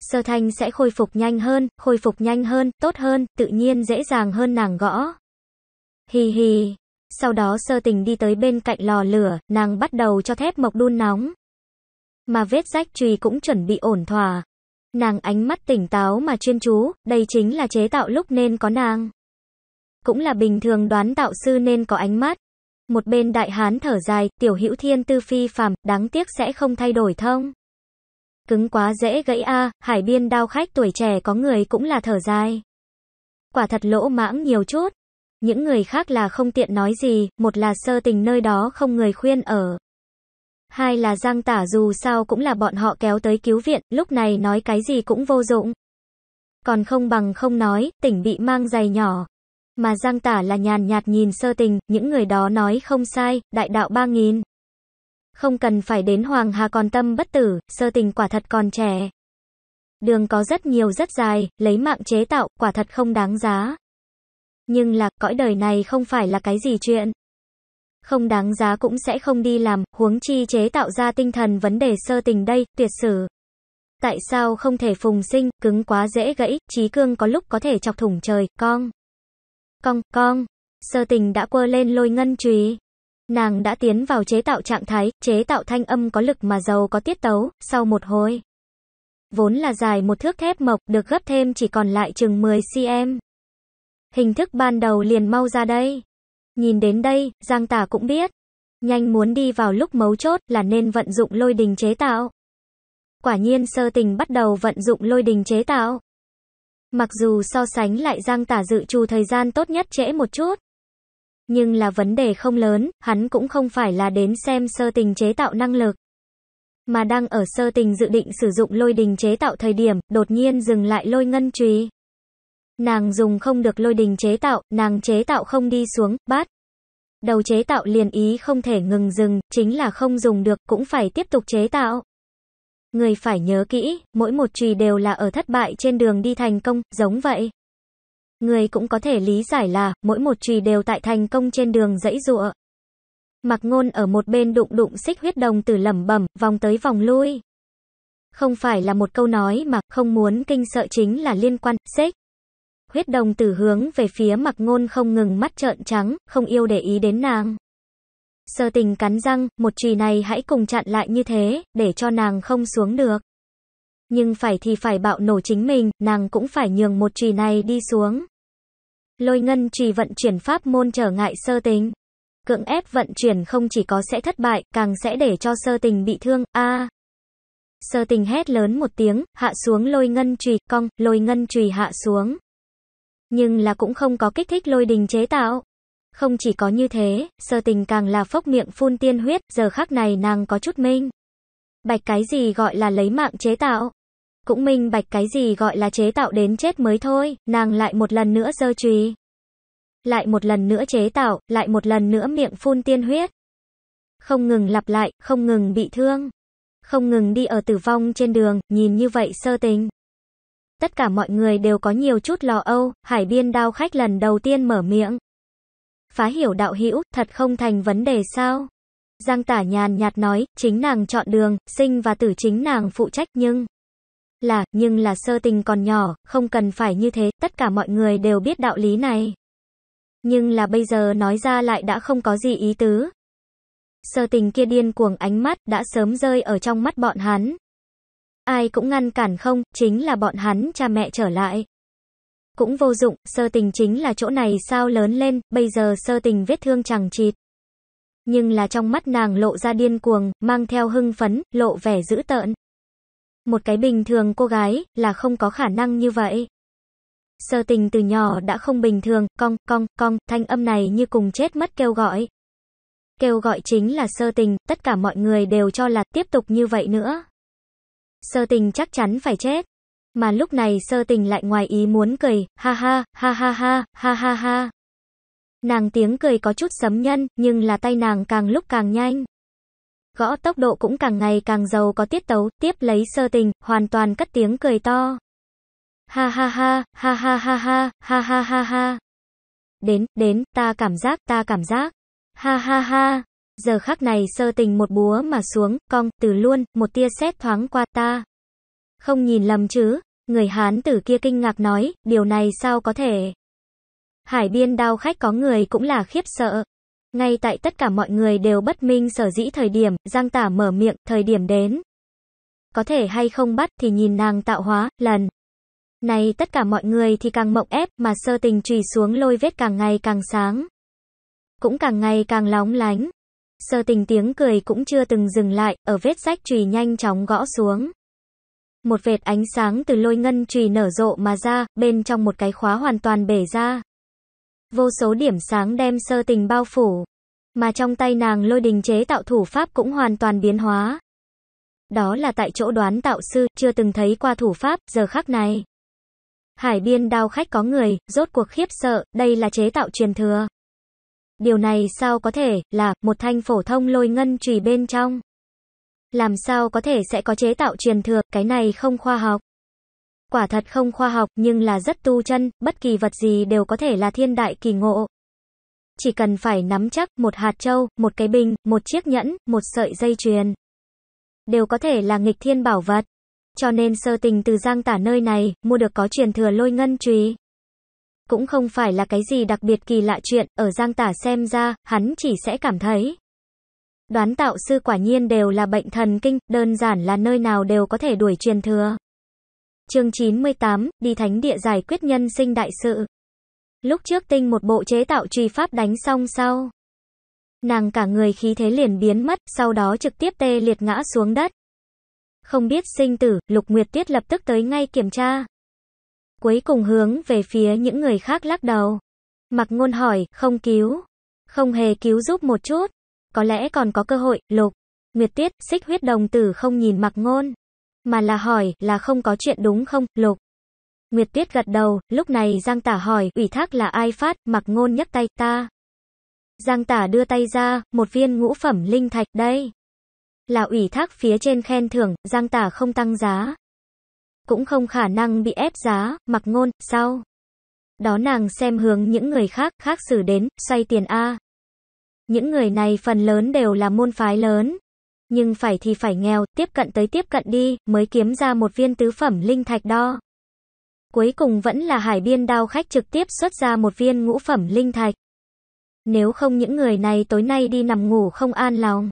Sơ thanh sẽ khôi phục nhanh hơn, khôi phục nhanh hơn, tốt hơn, tự nhiên dễ dàng hơn nàng gõ. Hì hì. Sau đó sơ tình đi tới bên cạnh lò lửa, nàng bắt đầu cho thép mộc đun nóng. Mà vết rách chùy cũng chuẩn bị ổn thỏa. Nàng ánh mắt tỉnh táo mà chuyên chú, đây chính là chế tạo lúc nên có nàng. Cũng là bình thường đoán tạo sư nên có ánh mắt. Một bên đại hán thở dài, tiểu hữu thiên tư phi phàm, đáng tiếc sẽ không thay đổi thông. Cứng quá dễ gãy a, hải biên đao khách tuổi trẻ có người cũng là thở dài. Quả thật lỗ mãng nhiều chút. Những người khác là không tiện nói gì, một là sơ tình nơi đó không người khuyên ở. Hai là giang tả dù sao cũng là bọn họ kéo tới cứu viện, lúc này nói cái gì cũng vô dụng. Còn không bằng không nói, tỉnh bị mang giày nhỏ, mà Giang Tả là nhàn nhạt nhìn sơ tình, những người đó nói không sai, đại đạo 3000. Không cần phải đến Hoàng Hà còn tâm bất tử, sơ tình quả thật còn trẻ. Đường có rất nhiều rất dài, lấy mạng chế tạo, quả thật không đáng giá. Nhưng là, cõi đời này không phải là cái gì chuyện. Không đáng giá cũng sẽ không đi làm, huống chi chế tạo ra tinh thần vấn đề sơ tình đây, tuyệt sử. Tại sao không thể phùng sinh, cứng quá dễ gãy, trí cương có lúc có thể chọc thủng trời, cong con con Sơ tình đã quơ lên lôi ngân trùy. Nàng đã tiến vào chế tạo trạng thái, chế tạo thanh âm có lực mà giàu có tiết tấu, sau một hồi. Vốn là dài một thước thép mộc, được gấp thêm chỉ còn lại chừng 10cm. Hình thức ban đầu liền mau ra đây. Nhìn đến đây, Giang Tả cũng biết. Nhanh muốn đi vào lúc mấu chốt là nên vận dụng lôi đình chế tạo. Quả nhiên sơ tình bắt đầu vận dụng lôi đình chế tạo. Mặc dù so sánh lại Giang Tả dự trù thời gian tốt nhất trễ một chút, nhưng là vấn đề không lớn, hắn cũng không phải là đến xem sơ tình chế tạo năng lực, mà đang ở sơ tình dự định sử dụng lôi đình chế tạo thời điểm, đột nhiên dừng lại lôi ngân trùy. Nàng dùng không được lôi đình chế tạo, nàng chế tạo không đi xuống, bát. Đầu chế tạo liền ý không thể ngừng dừng, chính là không dùng được, cũng phải tiếp tục chế tạo. Người phải nhớ kỹ, mỗi một chùy đều là ở thất bại trên đường đi thành công, giống vậy. Người cũng có thể lý giải là, mỗi một chùy đều tại thành công trên đường dãy dụa. Mặc ngôn ở một bên đụng đụng xích huyết đồng từ lẩm bẩm, vòng tới vòng lui. Không phải là một câu nói mà không muốn kinh sợ chính là liên quan, xích. Huyết đồng từ hướng về phía mặc ngôn không ngừng mắt trợn trắng, không yêu để ý đến nàng sơ tình cắn răng, một chùy này hãy cùng chặn lại như thế, để cho nàng không xuống được. Nhưng phải thì phải bạo nổ chính mình, nàng cũng phải nhường một chùy này đi xuống. Lôi ngân chùy vận chuyển pháp môn trở ngại sơ tình. Cưỡng ép vận chuyển không chỉ có sẽ thất bại, càng sẽ để cho sơ tình bị thương, a Sơ tình hét lớn một tiếng, hạ xuống lôi ngân chùy cong, lôi ngân chùy hạ xuống. Nhưng là cũng không có kích thích lôi đình chế tạo. Không chỉ có như thế, sơ tình càng là phốc miệng phun tiên huyết, giờ khắc này nàng có chút minh. Bạch cái gì gọi là lấy mạng chế tạo? Cũng minh bạch cái gì gọi là chế tạo đến chết mới thôi, nàng lại một lần nữa dơ trùy. Lại một lần nữa chế tạo, lại một lần nữa miệng phun tiên huyết. Không ngừng lặp lại, không ngừng bị thương. Không ngừng đi ở tử vong trên đường, nhìn như vậy sơ tình. Tất cả mọi người đều có nhiều chút lo âu, hải biên đao khách lần đầu tiên mở miệng phá hiểu đạo hữu, thật không thành vấn đề sao? Giang tả nhàn nhạt nói, chính nàng chọn đường, sinh và tử chính nàng phụ trách nhưng là, nhưng là sơ tình còn nhỏ, không cần phải như thế, tất cả mọi người đều biết đạo lý này. Nhưng là bây giờ nói ra lại đã không có gì ý tứ. Sơ tình kia điên cuồng ánh mắt đã sớm rơi ở trong mắt bọn hắn. Ai cũng ngăn cản không, chính là bọn hắn cha mẹ trở lại cũng vô dụng, sơ tình chính là chỗ này sao lớn lên, bây giờ sơ tình vết thương chẳng chịt. Nhưng là trong mắt nàng lộ ra điên cuồng, mang theo hưng phấn, lộ vẻ dữ tợn. Một cái bình thường cô gái, là không có khả năng như vậy. Sơ tình từ nhỏ đã không bình thường, cong, cong, cong, thanh âm này như cùng chết mất kêu gọi. Kêu gọi chính là sơ tình, tất cả mọi người đều cho là tiếp tục như vậy nữa. Sơ tình chắc chắn phải chết. Mà lúc này sơ tình lại ngoài ý muốn cười, ha ha, ha ha ha, ha ha ha. Nàng tiếng cười có chút sấm nhân, nhưng là tay nàng càng lúc càng nhanh. Gõ tốc độ cũng càng ngày càng giàu có tiết tấu, tiếp lấy sơ tình, hoàn toàn cất tiếng cười to. Ha ha ha, ha ha ha ha, ha ha ha ha. Đến, đến, ta cảm giác, ta cảm giác. Ha ha ha. Giờ khắc này sơ tình một búa mà xuống, cong, từ luôn, một tia sét thoáng qua ta. Không nhìn lầm chứ, người Hán tử kia kinh ngạc nói, điều này sao có thể. Hải biên đao khách có người cũng là khiếp sợ. Ngay tại tất cả mọi người đều bất minh sở dĩ thời điểm, Giang Tả mở miệng, thời điểm đến. Có thể hay không bắt thì nhìn nàng tạo hóa, lần. Này tất cả mọi người thì càng mộng ép mà sơ tình trùy xuống lôi vết càng ngày càng sáng. Cũng càng ngày càng lóng lánh. Sơ tình tiếng cười cũng chưa từng dừng lại, ở vết sách trùy nhanh chóng gõ xuống. Một vệt ánh sáng từ lôi ngân chùy nở rộ mà ra, bên trong một cái khóa hoàn toàn bể ra. Vô số điểm sáng đem sơ tình bao phủ, mà trong tay nàng lôi đình chế tạo thủ pháp cũng hoàn toàn biến hóa. Đó là tại chỗ đoán tạo sư, chưa từng thấy qua thủ pháp, giờ khắc này. Hải biên đao khách có người, rốt cuộc khiếp sợ, đây là chế tạo truyền thừa. Điều này sao có thể, là, một thanh phổ thông lôi ngân chùy bên trong. Làm sao có thể sẽ có chế tạo truyền thừa, cái này không khoa học. Quả thật không khoa học, nhưng là rất tu chân, bất kỳ vật gì đều có thể là thiên đại kỳ ngộ. Chỉ cần phải nắm chắc một hạt châu, một cái bình, một chiếc nhẫn, một sợi dây chuyền. Đều có thể là nghịch thiên bảo vật. Cho nên sơ tình từ giang tả nơi này, mua được có truyền thừa lôi ngân trùy. Cũng không phải là cái gì đặc biệt kỳ lạ chuyện, ở giang tả xem ra, hắn chỉ sẽ cảm thấy, Đoán tạo sư quả nhiên đều là bệnh thần kinh, đơn giản là nơi nào đều có thể đuổi truyền thừa. Chương 98, đi thánh địa giải quyết nhân sinh đại sự. Lúc trước tinh một bộ chế tạo truy pháp đánh xong sau, nàng cả người khí thế liền biến mất, sau đó trực tiếp tê liệt ngã xuống đất. Không biết sinh tử, Lục Nguyệt Tiết lập tức tới ngay kiểm tra. Cuối cùng hướng về phía những người khác lắc đầu. Mặc ngôn hỏi, không cứu. Không hề cứu giúp một chút. Có lẽ còn có cơ hội, lục. Nguyệt Tiết, xích huyết đồng tử không nhìn mặc ngôn. Mà là hỏi, là không có chuyện đúng không, lục. Nguyệt Tiết gật đầu, lúc này Giang Tả hỏi, ủy thác là ai phát, mặc ngôn nhấc tay, ta. Giang Tả đưa tay ra, một viên ngũ phẩm linh thạch, đây. Là ủy thác phía trên khen thưởng, Giang Tả không tăng giá. Cũng không khả năng bị ép giá, mặc ngôn, sau. Đó nàng xem hướng những người khác, khác xử đến, xoay tiền A. Những người này phần lớn đều là môn phái lớn. Nhưng phải thì phải nghèo, tiếp cận tới tiếp cận đi, mới kiếm ra một viên tứ phẩm linh thạch đo. Cuối cùng vẫn là hải biên đao khách trực tiếp xuất ra một viên ngũ phẩm linh thạch. Nếu không những người này tối nay đi nằm ngủ không an lòng.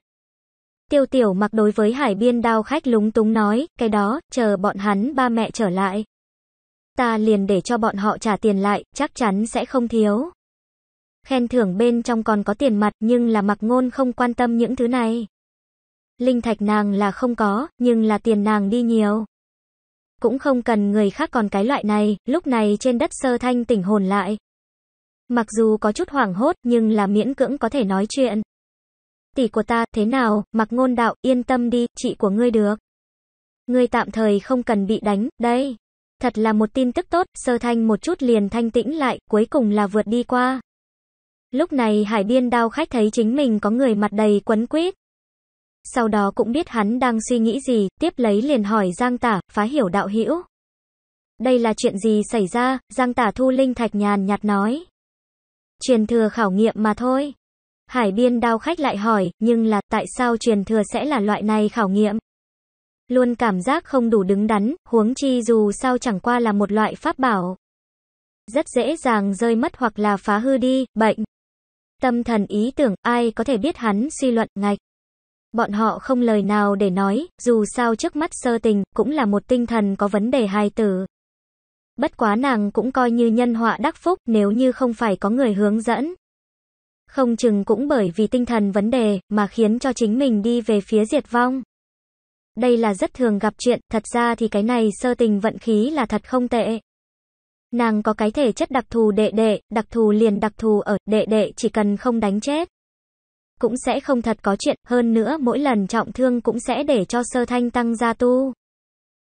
Tiêu tiểu mặc đối với hải biên đao khách lúng túng nói, cái đó, chờ bọn hắn ba mẹ trở lại. Ta liền để cho bọn họ trả tiền lại, chắc chắn sẽ không thiếu. Khen thưởng bên trong còn có tiền mặt nhưng là mặc ngôn không quan tâm những thứ này. Linh thạch nàng là không có, nhưng là tiền nàng đi nhiều. Cũng không cần người khác còn cái loại này, lúc này trên đất sơ thanh tỉnh hồn lại. Mặc dù có chút hoảng hốt nhưng là miễn cưỡng có thể nói chuyện. Tỷ của ta, thế nào, mặc ngôn đạo, yên tâm đi, chị của ngươi được. Ngươi tạm thời không cần bị đánh, đây. Thật là một tin tức tốt, sơ thanh một chút liền thanh tĩnh lại, cuối cùng là vượt đi qua. Lúc này hải biên đao khách thấy chính mình có người mặt đầy quấn quýt. Sau đó cũng biết hắn đang suy nghĩ gì, tiếp lấy liền hỏi Giang Tả, phá hiểu đạo hữu Đây là chuyện gì xảy ra, Giang Tả thu linh thạch nhàn nhạt nói. Truyền thừa khảo nghiệm mà thôi. Hải biên đao khách lại hỏi, nhưng là tại sao truyền thừa sẽ là loại này khảo nghiệm? Luôn cảm giác không đủ đứng đắn, huống chi dù sao chẳng qua là một loại pháp bảo. Rất dễ dàng rơi mất hoặc là phá hư đi, bệnh. Tâm thần ý tưởng, ai có thể biết hắn suy luận, ngạch. Bọn họ không lời nào để nói, dù sao trước mắt sơ tình, cũng là một tinh thần có vấn đề hài tử. Bất quá nàng cũng coi như nhân họa đắc phúc nếu như không phải có người hướng dẫn. Không chừng cũng bởi vì tinh thần vấn đề mà khiến cho chính mình đi về phía diệt vong. Đây là rất thường gặp chuyện, thật ra thì cái này sơ tình vận khí là thật không tệ. Nàng có cái thể chất đặc thù đệ đệ, đặc thù liền đặc thù ở, đệ đệ chỉ cần không đánh chết. Cũng sẽ không thật có chuyện, hơn nữa mỗi lần trọng thương cũng sẽ để cho sơ thanh tăng gia tu.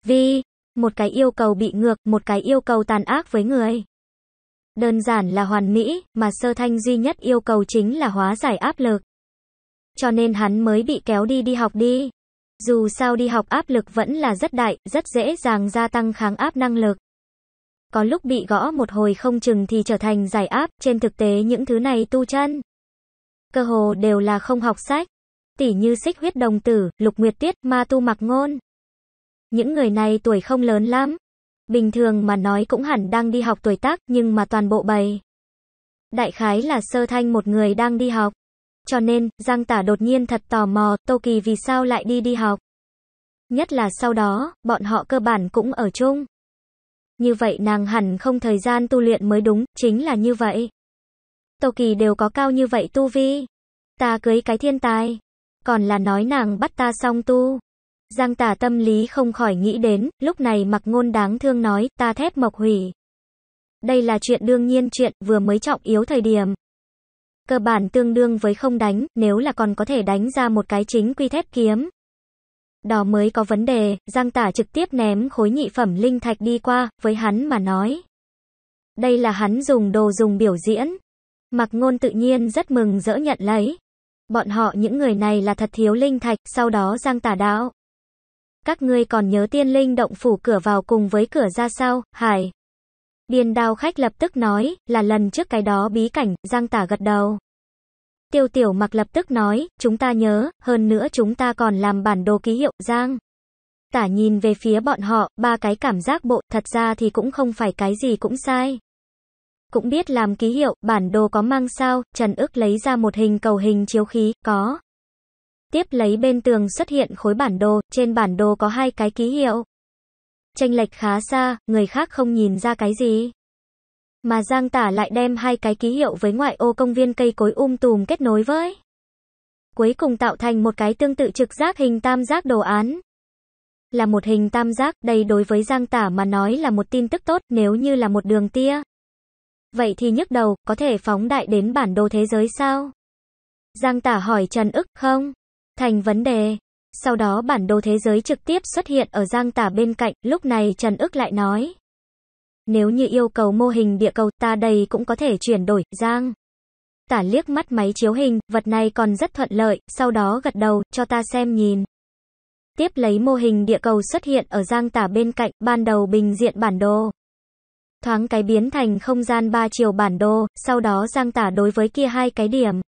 Vì, một cái yêu cầu bị ngược, một cái yêu cầu tàn ác với người. Đơn giản là hoàn mỹ, mà sơ thanh duy nhất yêu cầu chính là hóa giải áp lực. Cho nên hắn mới bị kéo đi đi học đi. Dù sao đi học áp lực vẫn là rất đại, rất dễ dàng gia tăng kháng áp năng lực có lúc bị gõ một hồi không chừng thì trở thành giải áp, trên thực tế những thứ này tu chân. Cơ hồ đều là không học sách, tỉ như xích huyết đồng tử, lục nguyệt tiết, ma tu mặc ngôn. Những người này tuổi không lớn lắm, bình thường mà nói cũng hẳn đang đi học tuổi tác nhưng mà toàn bộ bầy. Đại khái là sơ thanh một người đang đi học. Cho nên, Giang Tả đột nhiên thật tò mò, Tô Kỳ vì sao lại đi đi học. Nhất là sau đó, bọn họ cơ bản cũng ở chung như vậy nàng hẳn không thời gian tu luyện mới đúng, chính là như vậy. Tô Kỳ đều có cao như vậy tu vi. Ta cưới cái thiên tài. Còn là nói nàng bắt ta xong tu. Giang tả tâm lý không khỏi nghĩ đến, lúc này mặc ngôn đáng thương nói, ta thép mộc hủy. Đây là chuyện đương nhiên chuyện, vừa mới trọng yếu thời điểm. Cơ bản tương đương với không đánh, nếu là còn có thể đánh ra một cái chính quy thép kiếm đó mới có vấn đề, Giang Tả trực tiếp ném khối nhị phẩm linh thạch đi qua, với hắn mà nói. Đây là hắn dùng đồ dùng biểu diễn. Mặc ngôn tự nhiên rất mừng dỡ nhận lấy. Bọn họ những người này là thật thiếu linh thạch, sau đó Giang Tả đạo. Các ngươi còn nhớ tiên linh động phủ cửa vào cùng với cửa ra sao, hải. Điền đào khách lập tức nói, là lần trước cái đó bí cảnh, Giang Tả gật đầu. Tiêu Tiểu Mặc lập tức nói, chúng ta nhớ, hơn nữa chúng ta còn làm bản đồ ký hiệu, Giang. Tả nhìn về phía bọn họ, ba cái cảm giác bộ, thật ra thì cũng không phải cái gì cũng sai. Cũng biết làm ký hiệu, bản đồ có mang sao, Trần ức lấy ra một hình cầu hình chiếu khí, có. Tiếp lấy bên tường xuất hiện khối bản đồ, trên bản đồ có hai cái ký hiệu. Tranh lệch khá xa, người khác không nhìn ra cái gì. Mà Giang Tả lại đem hai cái ký hiệu với ngoại ô công viên cây cối um tùm kết nối với. Cuối cùng tạo thành một cái tương tự trực giác hình tam giác đồ án. Là một hình tam giác, đây đối với Giang Tả mà nói là một tin tức tốt nếu như là một đường tia. Vậy thì nhức đầu, có thể phóng đại đến bản đồ thế giới sao? Giang Tả hỏi Trần ức không? Thành vấn đề. Sau đó bản đồ thế giới trực tiếp xuất hiện ở Giang Tả bên cạnh, lúc này Trần ức lại nói. Nếu như yêu cầu mô hình địa cầu ta đây cũng có thể chuyển đổi, Giang. Tả liếc mắt máy chiếu hình, vật này còn rất thuận lợi, sau đó gật đầu, cho ta xem nhìn. Tiếp lấy mô hình địa cầu xuất hiện ở Giang tả bên cạnh, ban đầu bình diện bản đồ. Thoáng cái biến thành không gian ba chiều bản đồ, sau đó Giang tả đối với kia hai cái điểm.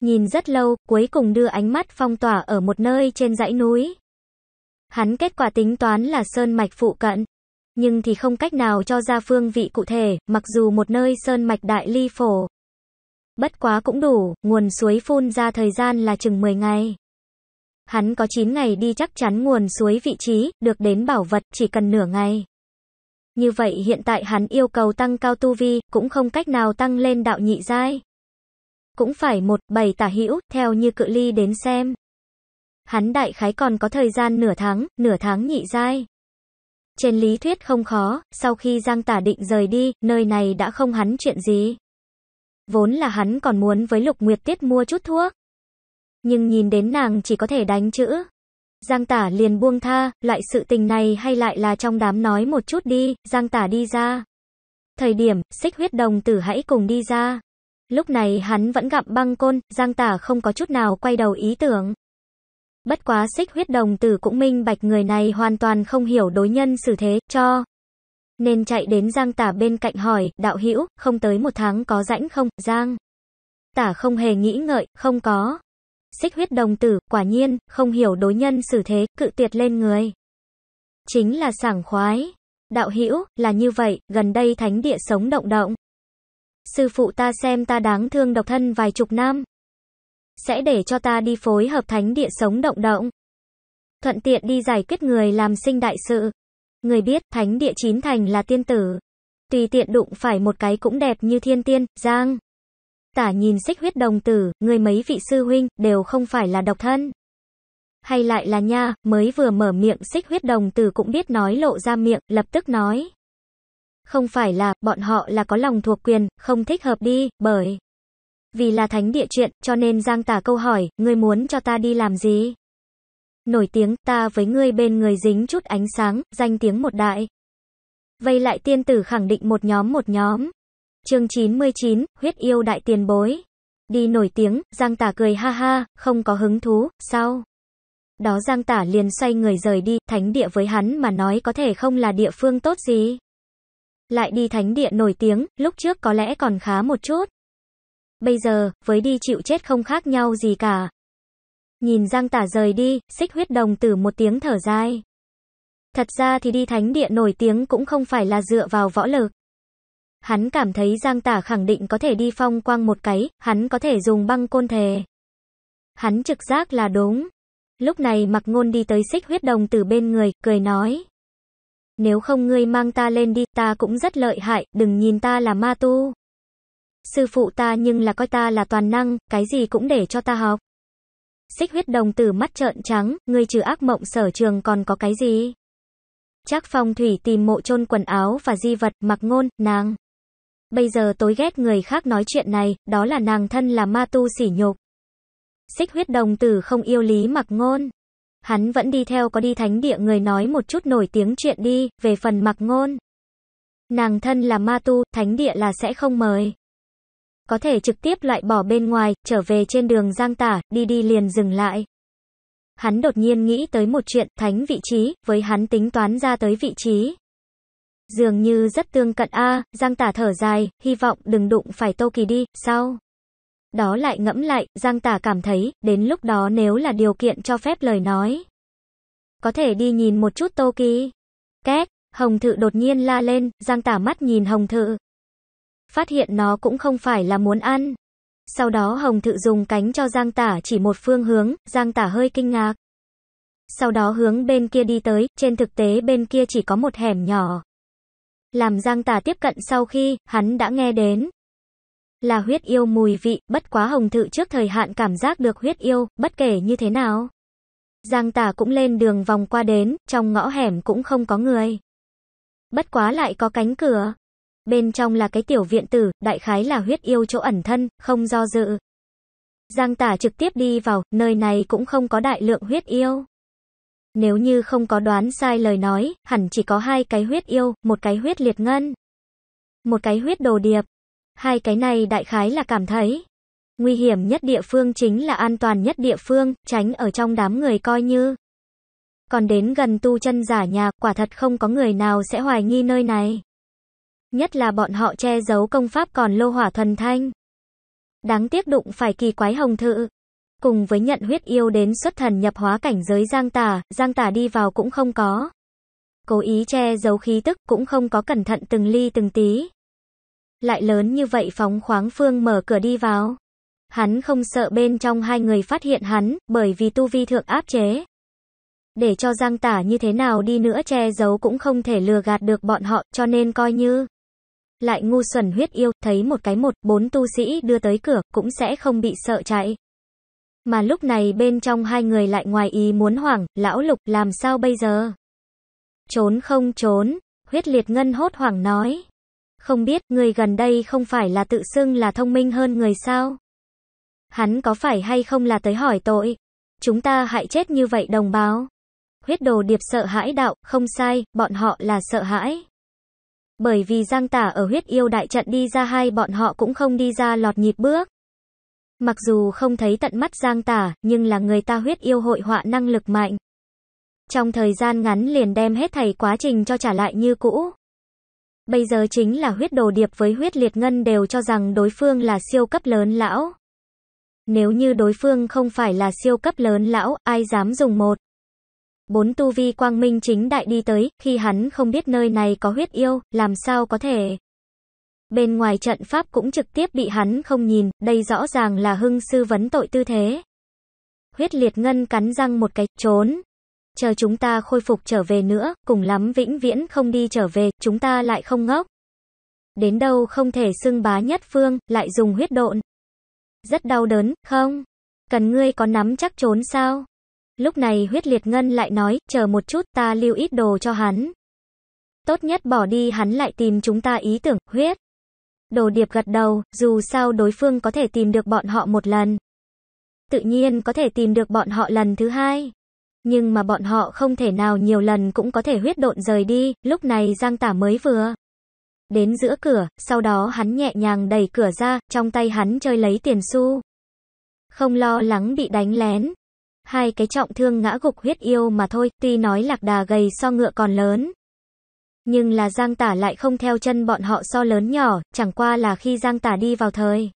Nhìn rất lâu, cuối cùng đưa ánh mắt phong tỏa ở một nơi trên dãy núi. Hắn kết quả tính toán là sơn mạch phụ cận nhưng thì không cách nào cho ra phương vị cụ thể, mặc dù một nơi sơn mạch đại ly phổ. Bất quá cũng đủ, nguồn suối phun ra thời gian là chừng 10 ngày. Hắn có 9 ngày đi chắc chắn nguồn suối vị trí, được đến bảo vật chỉ cần nửa ngày. Như vậy hiện tại hắn yêu cầu tăng cao tu vi, cũng không cách nào tăng lên đạo nhị giai. Cũng phải một bảy tả hữu, theo như cự ly đến xem. Hắn đại khái còn có thời gian nửa tháng, nửa tháng nhị giai. Trên lý thuyết không khó, sau khi Giang Tả định rời đi, nơi này đã không hắn chuyện gì. Vốn là hắn còn muốn với Lục Nguyệt Tiết mua chút thuốc. Nhưng nhìn đến nàng chỉ có thể đánh chữ. Giang Tả liền buông tha, loại sự tình này hay lại là trong đám nói một chút đi, Giang Tả đi ra. Thời điểm, xích huyết đồng tử hãy cùng đi ra. Lúc này hắn vẫn gặm băng côn, Giang Tả không có chút nào quay đầu ý tưởng. Bất quá xích huyết đồng tử cũng minh bạch người này hoàn toàn không hiểu đối nhân xử thế, cho. Nên chạy đến Giang Tả bên cạnh hỏi, đạo hữu không tới một tháng có rãnh không, Giang. Tả không hề nghĩ ngợi, không có. Xích huyết đồng tử, quả nhiên, không hiểu đối nhân xử thế, cự tuyệt lên người. Chính là sảng khoái. Đạo hữu là như vậy, gần đây thánh địa sống động động. Sư phụ ta xem ta đáng thương độc thân vài chục năm, sẽ để cho ta đi phối hợp thánh địa sống động động. Thuận tiện đi giải quyết người làm sinh đại sự. Người biết, thánh địa chín thành là tiên tử. Tùy tiện đụng phải một cái cũng đẹp như thiên tiên, giang. Tả nhìn xích huyết đồng tử, người mấy vị sư huynh, đều không phải là độc thân. Hay lại là nha, mới vừa mở miệng xích huyết đồng tử cũng biết nói lộ ra miệng, lập tức nói. Không phải là, bọn họ là có lòng thuộc quyền, không thích hợp đi, bởi. Vì là thánh địa chuyện, cho nên Giang Tả câu hỏi, ngươi muốn cho ta đi làm gì? Nổi tiếng, ta với ngươi bên người dính chút ánh sáng, danh tiếng một đại. Vây lại tiên tử khẳng định một nhóm một nhóm. chương 99, huyết yêu đại tiền bối. Đi nổi tiếng, Giang Tả cười ha ha, không có hứng thú, sao? Đó Giang Tả liền xoay người rời đi, thánh địa với hắn mà nói có thể không là địa phương tốt gì. Lại đi thánh địa nổi tiếng, lúc trước có lẽ còn khá một chút. Bây giờ, với đi chịu chết không khác nhau gì cả. Nhìn Giang Tả rời đi, xích huyết đồng tử một tiếng thở dài. Thật ra thì đi thánh địa nổi tiếng cũng không phải là dựa vào võ lực. Hắn cảm thấy Giang Tả khẳng định có thể đi phong quang một cái, hắn có thể dùng băng côn thề. Hắn trực giác là đúng. Lúc này mặc ngôn đi tới xích huyết đồng tử bên người, cười nói. Nếu không ngươi mang ta lên đi, ta cũng rất lợi hại, đừng nhìn ta là ma tu. Sư phụ ta nhưng là coi ta là toàn năng, cái gì cũng để cho ta học. Xích huyết đồng tử mắt trợn trắng, ngươi trừ ác mộng sở trường còn có cái gì? Chắc phong thủy tìm mộ chôn quần áo và di vật, mặc ngôn, nàng. Bây giờ tối ghét người khác nói chuyện này, đó là nàng thân là ma tu sỉ nhục. Xích huyết đồng tử không yêu lý mặc ngôn. Hắn vẫn đi theo có đi thánh địa người nói một chút nổi tiếng chuyện đi, về phần mặc ngôn. Nàng thân là ma tu, thánh địa là sẽ không mời. Có thể trực tiếp loại bỏ bên ngoài, trở về trên đường Giang Tả, đi đi liền dừng lại. Hắn đột nhiên nghĩ tới một chuyện, thánh vị trí, với hắn tính toán ra tới vị trí. Dường như rất tương cận a Giang Tả thở dài, hy vọng đừng đụng phải Tô Kỳ đi, sao? Đó lại ngẫm lại, Giang Tả cảm thấy, đến lúc đó nếu là điều kiện cho phép lời nói. Có thể đi nhìn một chút Tô Kỳ. Két, Hồng Thự đột nhiên la lên, Giang Tả mắt nhìn Hồng Thự phát hiện nó cũng không phải là muốn ăn. Sau đó Hồng Thự dùng cánh cho Giang Tả chỉ một phương hướng, Giang Tả hơi kinh ngạc. Sau đó hướng bên kia đi tới, trên thực tế bên kia chỉ có một hẻm nhỏ. Làm Giang Tả tiếp cận sau khi, hắn đã nghe đến. Là huyết yêu mùi vị, bất quá Hồng Thự trước thời hạn cảm giác được huyết yêu, bất kể như thế nào. Giang Tả cũng lên đường vòng qua đến, trong ngõ hẻm cũng không có người. Bất quá lại có cánh cửa. Bên trong là cái tiểu viện tử, đại khái là huyết yêu chỗ ẩn thân, không do dự. Giang tả trực tiếp đi vào, nơi này cũng không có đại lượng huyết yêu. Nếu như không có đoán sai lời nói, hẳn chỉ có hai cái huyết yêu, một cái huyết liệt ngân, một cái huyết đồ điệp. Hai cái này đại khái là cảm thấy. Nguy hiểm nhất địa phương chính là an toàn nhất địa phương, tránh ở trong đám người coi như. Còn đến gần tu chân giả nhà, quả thật không có người nào sẽ hoài nghi nơi này. Nhất là bọn họ che giấu công pháp còn lô hỏa thuần thanh. Đáng tiếc đụng phải kỳ quái hồng thự. Cùng với nhận huyết yêu đến xuất thần nhập hóa cảnh giới giang tả, giang tả đi vào cũng không có. Cố ý che giấu khí tức cũng không có cẩn thận từng ly từng tí. Lại lớn như vậy phóng khoáng phương mở cửa đi vào. Hắn không sợ bên trong hai người phát hiện hắn, bởi vì tu vi thượng áp chế. Để cho Giang Tả như thế nào đi nữa che giấu cũng không thể lừa gạt được bọn họ, cho nên coi như lại ngu xuẩn huyết yêu, thấy một cái một, bốn tu sĩ đưa tới cửa, cũng sẽ không bị sợ chạy. Mà lúc này bên trong hai người lại ngoài ý muốn hoảng, lão lục làm sao bây giờ? Trốn không trốn, huyết liệt ngân hốt hoảng nói. Không biết, người gần đây không phải là tự xưng là thông minh hơn người sao? Hắn có phải hay không là tới hỏi tội? Chúng ta hại chết như vậy đồng báo Huyết đồ điệp sợ hãi đạo, không sai, bọn họ là sợ hãi. Bởi vì Giang Tả ở huyết yêu đại trận đi ra hai bọn họ cũng không đi ra lọt nhịp bước. Mặc dù không thấy tận mắt Giang Tả, nhưng là người ta huyết yêu hội họa năng lực mạnh. Trong thời gian ngắn liền đem hết thầy quá trình cho trả lại như cũ. Bây giờ chính là huyết đồ điệp với huyết liệt ngân đều cho rằng đối phương là siêu cấp lớn lão. Nếu như đối phương không phải là siêu cấp lớn lão, ai dám dùng một. Bốn tu vi quang minh chính đại đi tới, khi hắn không biết nơi này có huyết yêu, làm sao có thể. Bên ngoài trận pháp cũng trực tiếp bị hắn không nhìn, đây rõ ràng là hưng sư vấn tội tư thế. Huyết liệt ngân cắn răng một cái, trốn. Chờ chúng ta khôi phục trở về nữa, cùng lắm vĩnh viễn không đi trở về, chúng ta lại không ngốc. Đến đâu không thể xưng bá nhất phương, lại dùng huyết độn. Rất đau đớn, không? Cần ngươi có nắm chắc trốn sao? Lúc này huyết liệt ngân lại nói, chờ một chút ta lưu ít đồ cho hắn. Tốt nhất bỏ đi hắn lại tìm chúng ta ý tưởng, huyết. Đồ điệp gật đầu, dù sao đối phương có thể tìm được bọn họ một lần. Tự nhiên có thể tìm được bọn họ lần thứ hai. Nhưng mà bọn họ không thể nào nhiều lần cũng có thể huyết độn rời đi, lúc này Giang Tả mới vừa. Đến giữa cửa, sau đó hắn nhẹ nhàng đẩy cửa ra, trong tay hắn chơi lấy tiền xu. Không lo lắng bị đánh lén, hai cái trọng thương ngã gục huyết yêu mà thôi, tuy nói lạc đà gầy so ngựa còn lớn. Nhưng là Giang Tả lại không theo chân bọn họ so lớn nhỏ, chẳng qua là khi Giang Tả đi vào thời.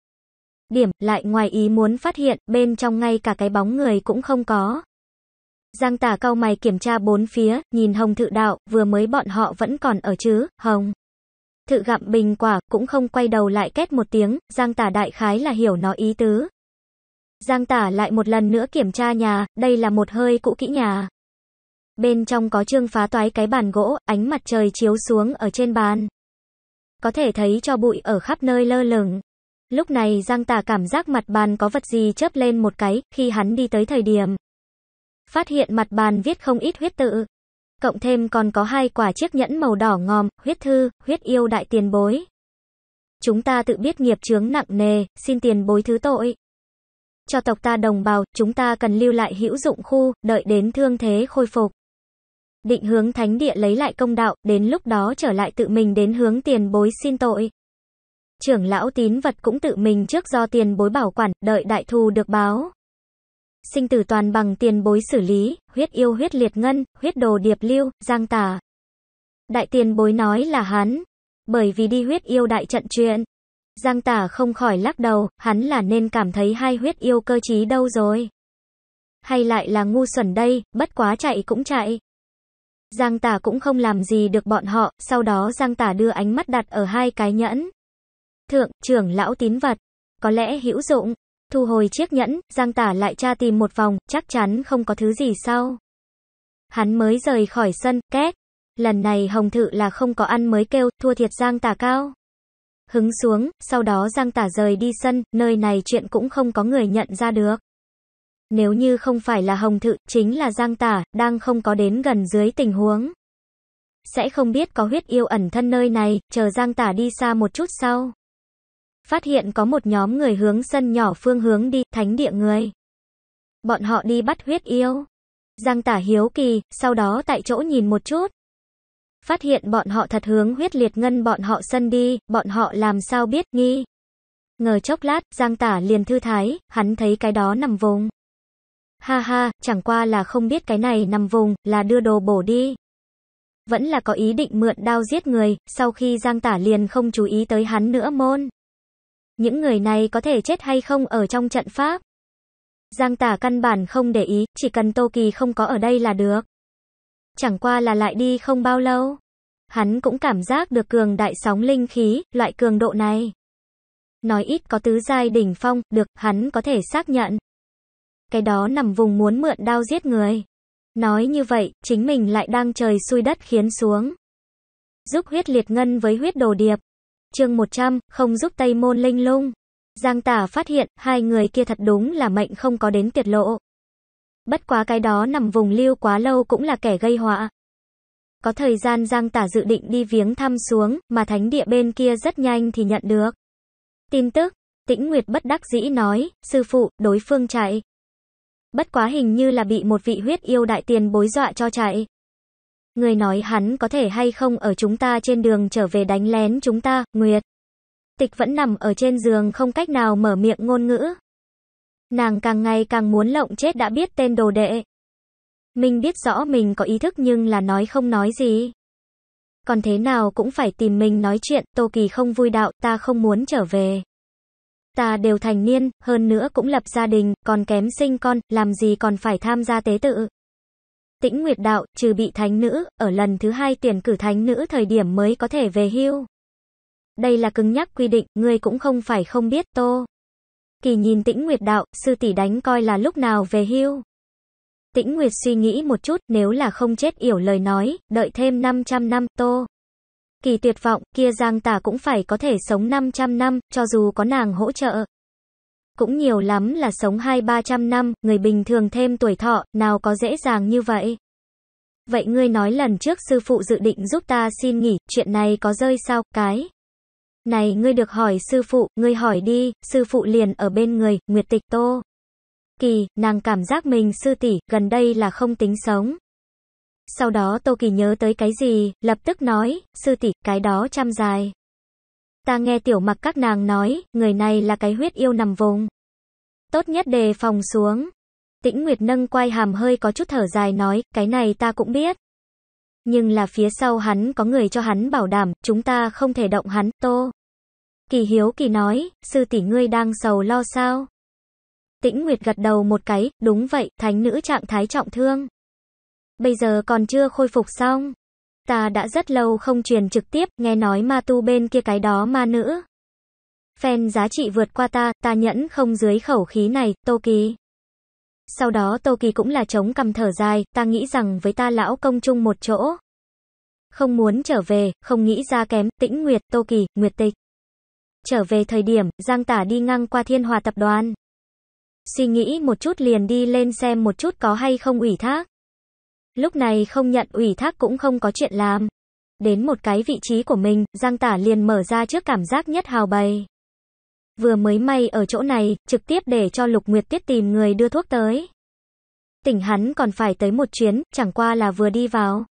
Điểm, lại ngoài ý muốn phát hiện, bên trong ngay cả cái bóng người cũng không có. Giang Tả cau mày kiểm tra bốn phía, nhìn Hồng Thự Đạo, vừa mới bọn họ vẫn còn ở chứ, Hồng. Thự gặm bình quả, cũng không quay đầu lại két một tiếng, Giang Tả đại khái là hiểu nó ý tứ. Giang tả lại một lần nữa kiểm tra nhà, đây là một hơi cũ kỹ nhà. Bên trong có trương phá toái cái bàn gỗ, ánh mặt trời chiếu xuống ở trên bàn. Có thể thấy cho bụi ở khắp nơi lơ lửng. Lúc này Giang tả cảm giác mặt bàn có vật gì chớp lên một cái, khi hắn đi tới thời điểm. Phát hiện mặt bàn viết không ít huyết tự. Cộng thêm còn có hai quả chiếc nhẫn màu đỏ ngòm, huyết thư, huyết yêu đại tiền bối. Chúng ta tự biết nghiệp chướng nặng nề, xin tiền bối thứ tội. Cho tộc ta đồng bào, chúng ta cần lưu lại hữu dụng khu, đợi đến thương thế khôi phục. Định hướng thánh địa lấy lại công đạo, đến lúc đó trở lại tự mình đến hướng tiền bối xin tội. Trưởng lão tín vật cũng tự mình trước do tiền bối bảo quản, đợi đại thù được báo. Sinh tử toàn bằng tiền bối xử lý, huyết yêu huyết liệt ngân, huyết đồ điệp lưu, giang tả. Đại tiền bối nói là hắn, bởi vì đi huyết yêu đại trận chuyện, Giang tả không khỏi lắc đầu, hắn là nên cảm thấy hai huyết yêu cơ trí đâu rồi. Hay lại là ngu xuẩn đây, bất quá chạy cũng chạy. Giang tả cũng không làm gì được bọn họ, sau đó Giang tả đưa ánh mắt đặt ở hai cái nhẫn. Thượng, trưởng lão tín vật, có lẽ hữu dụng. Thu hồi chiếc nhẫn, Giang tả lại tra tìm một vòng, chắc chắn không có thứ gì sau. Hắn mới rời khỏi sân, két. Lần này hồng thự là không có ăn mới kêu, thua thiệt Giang tả cao hứng xuống, sau đó Giang Tả rời đi sân, nơi này chuyện cũng không có người nhận ra được. Nếu như không phải là Hồng Thự, chính là Giang Tả, đang không có đến gần dưới tình huống. Sẽ không biết có huyết yêu ẩn thân nơi này, chờ Giang Tả đi xa một chút sau. Phát hiện có một nhóm người hướng sân nhỏ phương hướng đi, thánh địa người. Bọn họ đi bắt huyết yêu. Giang Tả hiếu kỳ, sau đó tại chỗ nhìn một chút phát hiện bọn họ thật hướng huyết liệt ngân bọn họ sân đi, bọn họ làm sao biết, nghi. Ngờ chốc lát, Giang Tả liền thư thái, hắn thấy cái đó nằm vùng. Ha ha, chẳng qua là không biết cái này nằm vùng, là đưa đồ bổ đi. Vẫn là có ý định mượn đao giết người, sau khi Giang Tả liền không chú ý tới hắn nữa môn. Những người này có thể chết hay không ở trong trận pháp. Giang Tả căn bản không để ý, chỉ cần Tô Kỳ không có ở đây là được chẳng qua là lại đi không bao lâu. Hắn cũng cảm giác được cường đại sóng linh khí, loại cường độ này. Nói ít có tứ giai đỉnh phong, được, hắn có thể xác nhận. Cái đó nằm vùng muốn mượn đao giết người. Nói như vậy, chính mình lại đang trời xui đất khiến xuống. Giúp huyết liệt ngân với huyết đồ điệp. chương 100, không giúp Tây Môn Linh Lung. Giang tả phát hiện, hai người kia thật đúng là mệnh không có đến tiệt lộ. Bất quá cái đó nằm vùng lưu quá lâu cũng là kẻ gây họa. Có thời gian Giang Tả dự định đi viếng thăm xuống, mà thánh địa bên kia rất nhanh thì nhận được. Tin tức, Tĩnh Nguyệt bất đắc dĩ nói, sư phụ, đối phương chạy. Bất quá hình như là bị một vị huyết yêu đại tiền bối dọa cho chạy. Người nói hắn có thể hay không ở chúng ta trên đường trở về đánh lén chúng ta, Nguyệt. Tịch vẫn nằm ở trên giường không cách nào mở miệng ngôn ngữ, Nàng càng ngày càng muốn lộng chết đã biết tên đồ đệ. Mình biết rõ mình có ý thức nhưng là nói không nói gì. Còn thế nào cũng phải tìm mình nói chuyện, Tô Kỳ không vui đạo, ta không muốn trở về. Ta đều thành niên, hơn nữa cũng lập gia đình, còn kém sinh con, làm gì còn phải tham gia tế tự. Tĩnh Nguyệt Đạo, trừ bị thánh nữ, ở lần thứ hai tuyển cử thánh nữ thời điểm mới có thể về hưu. Đây là cứng nhắc quy định, ngươi cũng không phải không biết tô. Kỳ nhìn Tĩnh Nguyệt đạo, sư tỷ đánh coi là lúc nào về hưu. Tĩnh Nguyệt suy nghĩ một chút, nếu là không chết yểu lời nói, đợi thêm 500 năm, tô. Kỳ tuyệt vọng, kia Giang Tả cũng phải có thể sống 500 năm, cho dù có nàng hỗ trợ. Cũng nhiều lắm là sống 2-300 năm, người bình thường thêm tuổi thọ, nào có dễ dàng như vậy. Vậy ngươi nói lần trước sư phụ dự định giúp ta xin nghỉ, chuyện này có rơi sao, cái? Này ngươi được hỏi sư phụ, ngươi hỏi đi, sư phụ liền ở bên người, Nguyệt Tịch Tô. Kỳ, nàng cảm giác mình sư tỷ gần đây là không tính sống. Sau đó Tô Kỳ nhớ tới cái gì, lập tức nói, sư tỷ cái đó chăm dài. Ta nghe tiểu mặc các nàng nói, người này là cái huyết yêu nằm vùng. Tốt nhất đề phòng xuống. Tĩnh Nguyệt nâng quay hàm hơi có chút thở dài nói, cái này ta cũng biết. Nhưng là phía sau hắn có người cho hắn bảo đảm, chúng ta không thể động hắn, Tô. Kỳ hiếu kỳ nói, sư tỷ ngươi đang sầu lo sao? Tĩnh Nguyệt gật đầu một cái, đúng vậy, thánh nữ trạng thái trọng thương. Bây giờ còn chưa khôi phục xong. Ta đã rất lâu không truyền trực tiếp, nghe nói ma tu bên kia cái đó ma nữ. Phen giá trị vượt qua ta, ta nhẫn không dưới khẩu khí này, Tô Kỳ. Sau đó Tô Kỳ cũng là chống cầm thở dài, ta nghĩ rằng với ta lão công chung một chỗ. Không muốn trở về, không nghĩ ra kém, tĩnh Nguyệt, Tô Kỳ, Nguyệt Tịch trở về thời điểm, Giang Tả đi ngang qua thiên hòa tập đoàn. Suy nghĩ một chút liền đi lên xem một chút có hay không ủy thác. Lúc này không nhận ủy thác cũng không có chuyện làm. Đến một cái vị trí của mình, Giang Tả liền mở ra trước cảm giác nhất hào bày. Vừa mới may ở chỗ này, trực tiếp để cho Lục Nguyệt Tiết tìm người đưa thuốc tới. Tỉnh hắn còn phải tới một chuyến, chẳng qua là vừa đi vào.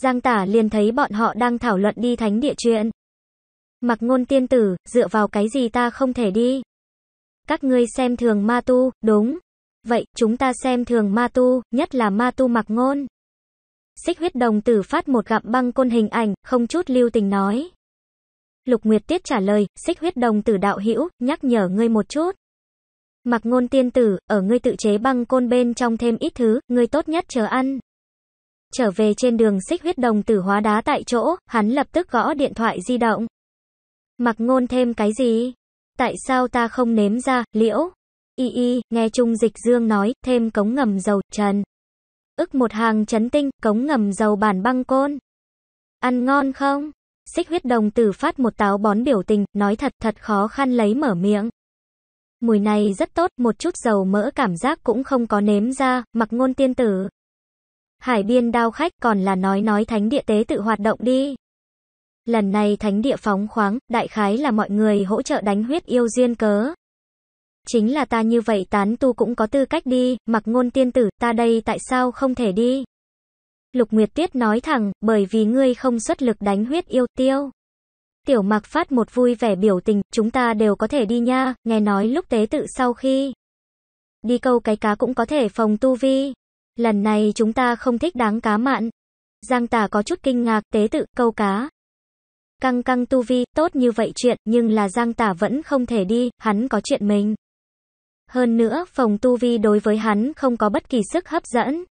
Giang Tả liền thấy bọn họ đang thảo luận đi thánh địa chuyện. Mặc ngôn tiên tử, dựa vào cái gì ta không thể đi? Các ngươi xem thường ma tu, đúng. Vậy, chúng ta xem thường ma tu, nhất là ma tu mặc ngôn. Xích huyết đồng tử phát một gặm băng côn hình ảnh, không chút lưu tình nói. Lục Nguyệt Tiết trả lời, xích huyết đồng tử đạo hữu nhắc nhở ngươi một chút. Mặc ngôn tiên tử, ở ngươi tự chế băng côn bên trong thêm ít thứ, ngươi tốt nhất chờ ăn. Trở về trên đường xích huyết đồng tử hóa đá tại chỗ, hắn lập tức gõ điện thoại di động. Mặc ngôn thêm cái gì? Tại sao ta không nếm ra, liễu? Y y, nghe Trung Dịch Dương nói, thêm cống ngầm dầu, trần. Ức một hàng chấn tinh, cống ngầm dầu bản băng côn. Ăn ngon không? Xích huyết đồng tử phát một táo bón biểu tình, nói thật thật khó khăn lấy mở miệng. Mùi này rất tốt, một chút dầu mỡ cảm giác cũng không có nếm ra, mặc ngôn tiên tử. Hải biên đao khách còn là nói nói thánh địa tế tự hoạt động đi. Lần này thánh địa phóng khoáng, đại khái là mọi người hỗ trợ đánh huyết yêu duyên cớ. Chính là ta như vậy tán tu cũng có tư cách đi, mặc ngôn tiên tử, ta đây tại sao không thể đi? Lục Nguyệt Tuyết nói thẳng, bởi vì ngươi không xuất lực đánh huyết yêu tiêu. Tiểu mặc phát một vui vẻ biểu tình, chúng ta đều có thể đi nha, nghe nói lúc tế tự sau khi. Đi câu cái cá cũng có thể phòng tu vi. Lần này chúng ta không thích đáng cá mặn. Giang tà có chút kinh ngạc, tế tự, câu cá căng căng tu vi, tốt như vậy chuyện, nhưng là Giang Tả vẫn không thể đi, hắn có chuyện mình. Hơn nữa, phòng tu vi đối với hắn không có bất kỳ sức hấp dẫn.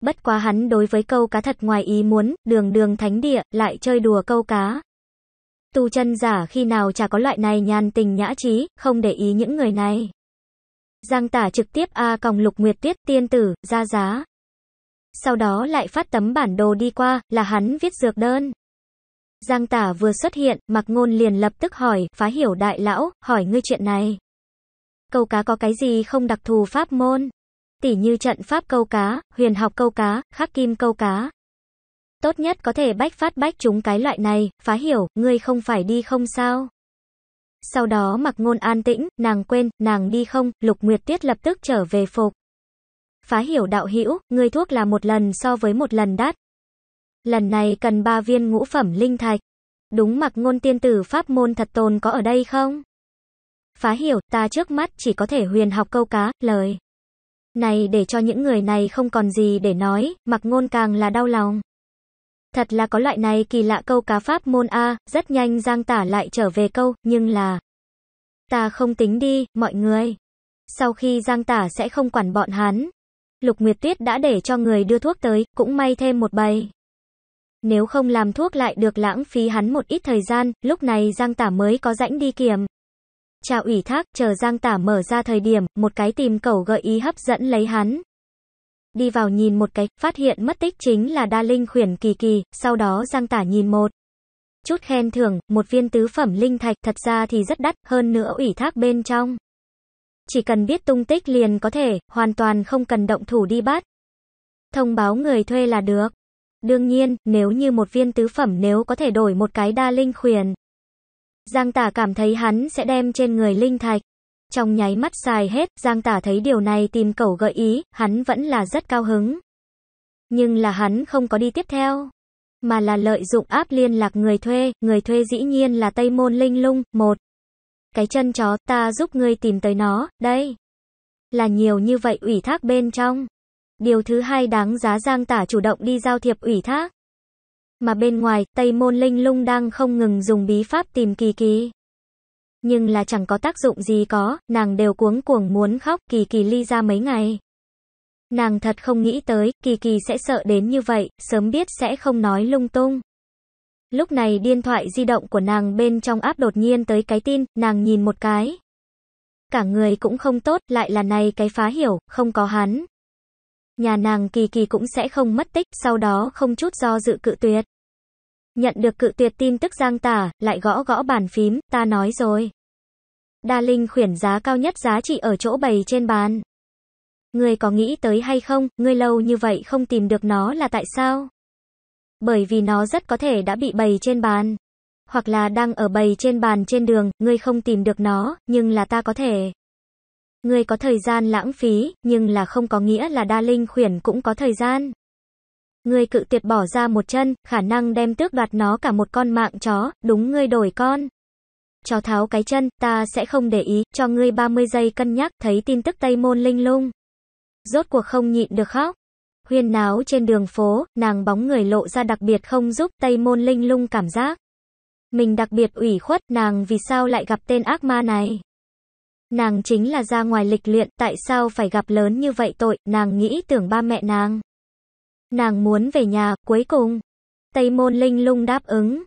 Bất quá hắn đối với câu cá thật ngoài ý muốn, đường đường thánh địa, lại chơi đùa câu cá. Tu chân giả khi nào chả có loại này nhàn tình nhã trí, không để ý những người này. Giang tả trực tiếp A còng lục nguyệt tiết tiên tử, ra giá. Sau đó lại phát tấm bản đồ đi qua, là hắn viết dược đơn. Giang tả vừa xuất hiện, mặc ngôn liền lập tức hỏi, phá hiểu đại lão, hỏi ngươi chuyện này. Câu cá có cái gì không đặc thù pháp môn? Tỉ như trận pháp câu cá, huyền học câu cá, khắc kim câu cá. Tốt nhất có thể bách phát bách chúng cái loại này, phá hiểu, ngươi không phải đi không sao. Sau đó mặc ngôn an tĩnh, nàng quên, nàng đi không, lục nguyệt tuyết lập tức trở về phục. Phá hiểu đạo hữu ngươi thuốc là một lần so với một lần đắt, Lần này cần ba viên ngũ phẩm linh thạch. Đúng mặc ngôn tiên tử pháp môn thật tồn có ở đây không? Phá hiểu, ta trước mắt chỉ có thể huyền học câu cá, lời. Này để cho những người này không còn gì để nói, mặc ngôn càng là đau lòng. Thật là có loại này kỳ lạ câu cá pháp môn A, rất nhanh giang tả lại trở về câu, nhưng là... Ta không tính đi, mọi người. Sau khi giang tả sẽ không quản bọn hắn. Lục Nguyệt Tuyết đã để cho người đưa thuốc tới, cũng may thêm một bầy. Nếu không làm thuốc lại được lãng phí hắn một ít thời gian, lúc này Giang Tả mới có rãnh đi kiểm. Trà ủy thác, chờ Giang Tả mở ra thời điểm, một cái tìm cầu gợi ý hấp dẫn lấy hắn. Đi vào nhìn một cái, phát hiện mất tích chính là đa linh khuyển kỳ kỳ, sau đó Giang Tả nhìn một. Chút khen thưởng, một viên tứ phẩm linh thạch thật ra thì rất đắt, hơn nữa ủy thác bên trong. Chỉ cần biết tung tích liền có thể, hoàn toàn không cần động thủ đi bắt. Thông báo người thuê là được. Đương nhiên, nếu như một viên tứ phẩm nếu có thể đổi một cái đa linh khuyển. Giang tả cảm thấy hắn sẽ đem trên người linh thạch. Trong nháy mắt xài hết, Giang tả thấy điều này tìm cẩu gợi ý, hắn vẫn là rất cao hứng. Nhưng là hắn không có đi tiếp theo, mà là lợi dụng áp liên lạc người thuê, người thuê dĩ nhiên là Tây Môn Linh Lung, một. Cái chân chó, ta giúp ngươi tìm tới nó, đây. Là nhiều như vậy ủy thác bên trong. Điều thứ hai đáng giá Giang Tả chủ động đi giao thiệp ủy thác. Mà bên ngoài, Tây Môn Linh Lung đang không ngừng dùng bí pháp tìm Kỳ Kỳ. Nhưng là chẳng có tác dụng gì có, nàng đều cuống cuồng muốn khóc Kỳ Kỳ ly ra mấy ngày. Nàng thật không nghĩ tới, Kỳ Kỳ sẽ sợ đến như vậy, sớm biết sẽ không nói lung tung. Lúc này điện thoại di động của nàng bên trong áp đột nhiên tới cái tin, nàng nhìn một cái. Cả người cũng không tốt, lại là này cái phá hiểu, không có hắn, nhà nàng Kỳ Kỳ cũng sẽ không mất tích, sau đó không chút do dự cự tuyệt. Nhận được cự tuyệt tin tức Giang Tả, lại gõ gõ bàn phím, ta nói rồi. Đa Linh khuyển giá cao nhất giá trị ở chỗ bày trên bàn. Ngươi có nghĩ tới hay không, ngươi lâu như vậy không tìm được nó là tại sao? Bởi vì nó rất có thể đã bị bày trên bàn. Hoặc là đang ở bày trên bàn trên đường, ngươi không tìm được nó, nhưng là ta có thể. Ngươi có thời gian lãng phí, nhưng là không có nghĩa là đa linh khuyển cũng có thời gian. Ngươi cự tuyệt bỏ ra một chân, khả năng đem tước đoạt nó cả một con mạng chó, đúng ngươi đổi con. Chó tháo cái chân, ta sẽ không để ý, cho ngươi 30 giây cân nhắc, thấy tin tức Tây Môn Linh lung. Rốt cuộc không nhịn được khóc. Huyên náo trên đường phố, nàng bóng người lộ ra đặc biệt không giúp Tây Môn Linh lung cảm giác. Mình đặc biệt ủy khuất, nàng vì sao lại gặp tên ác ma này. Nàng chính là ra ngoài lịch luyện, tại sao phải gặp lớn như vậy tội, nàng nghĩ tưởng ba mẹ nàng. Nàng muốn về nhà, cuối cùng. Tây môn linh lung đáp ứng.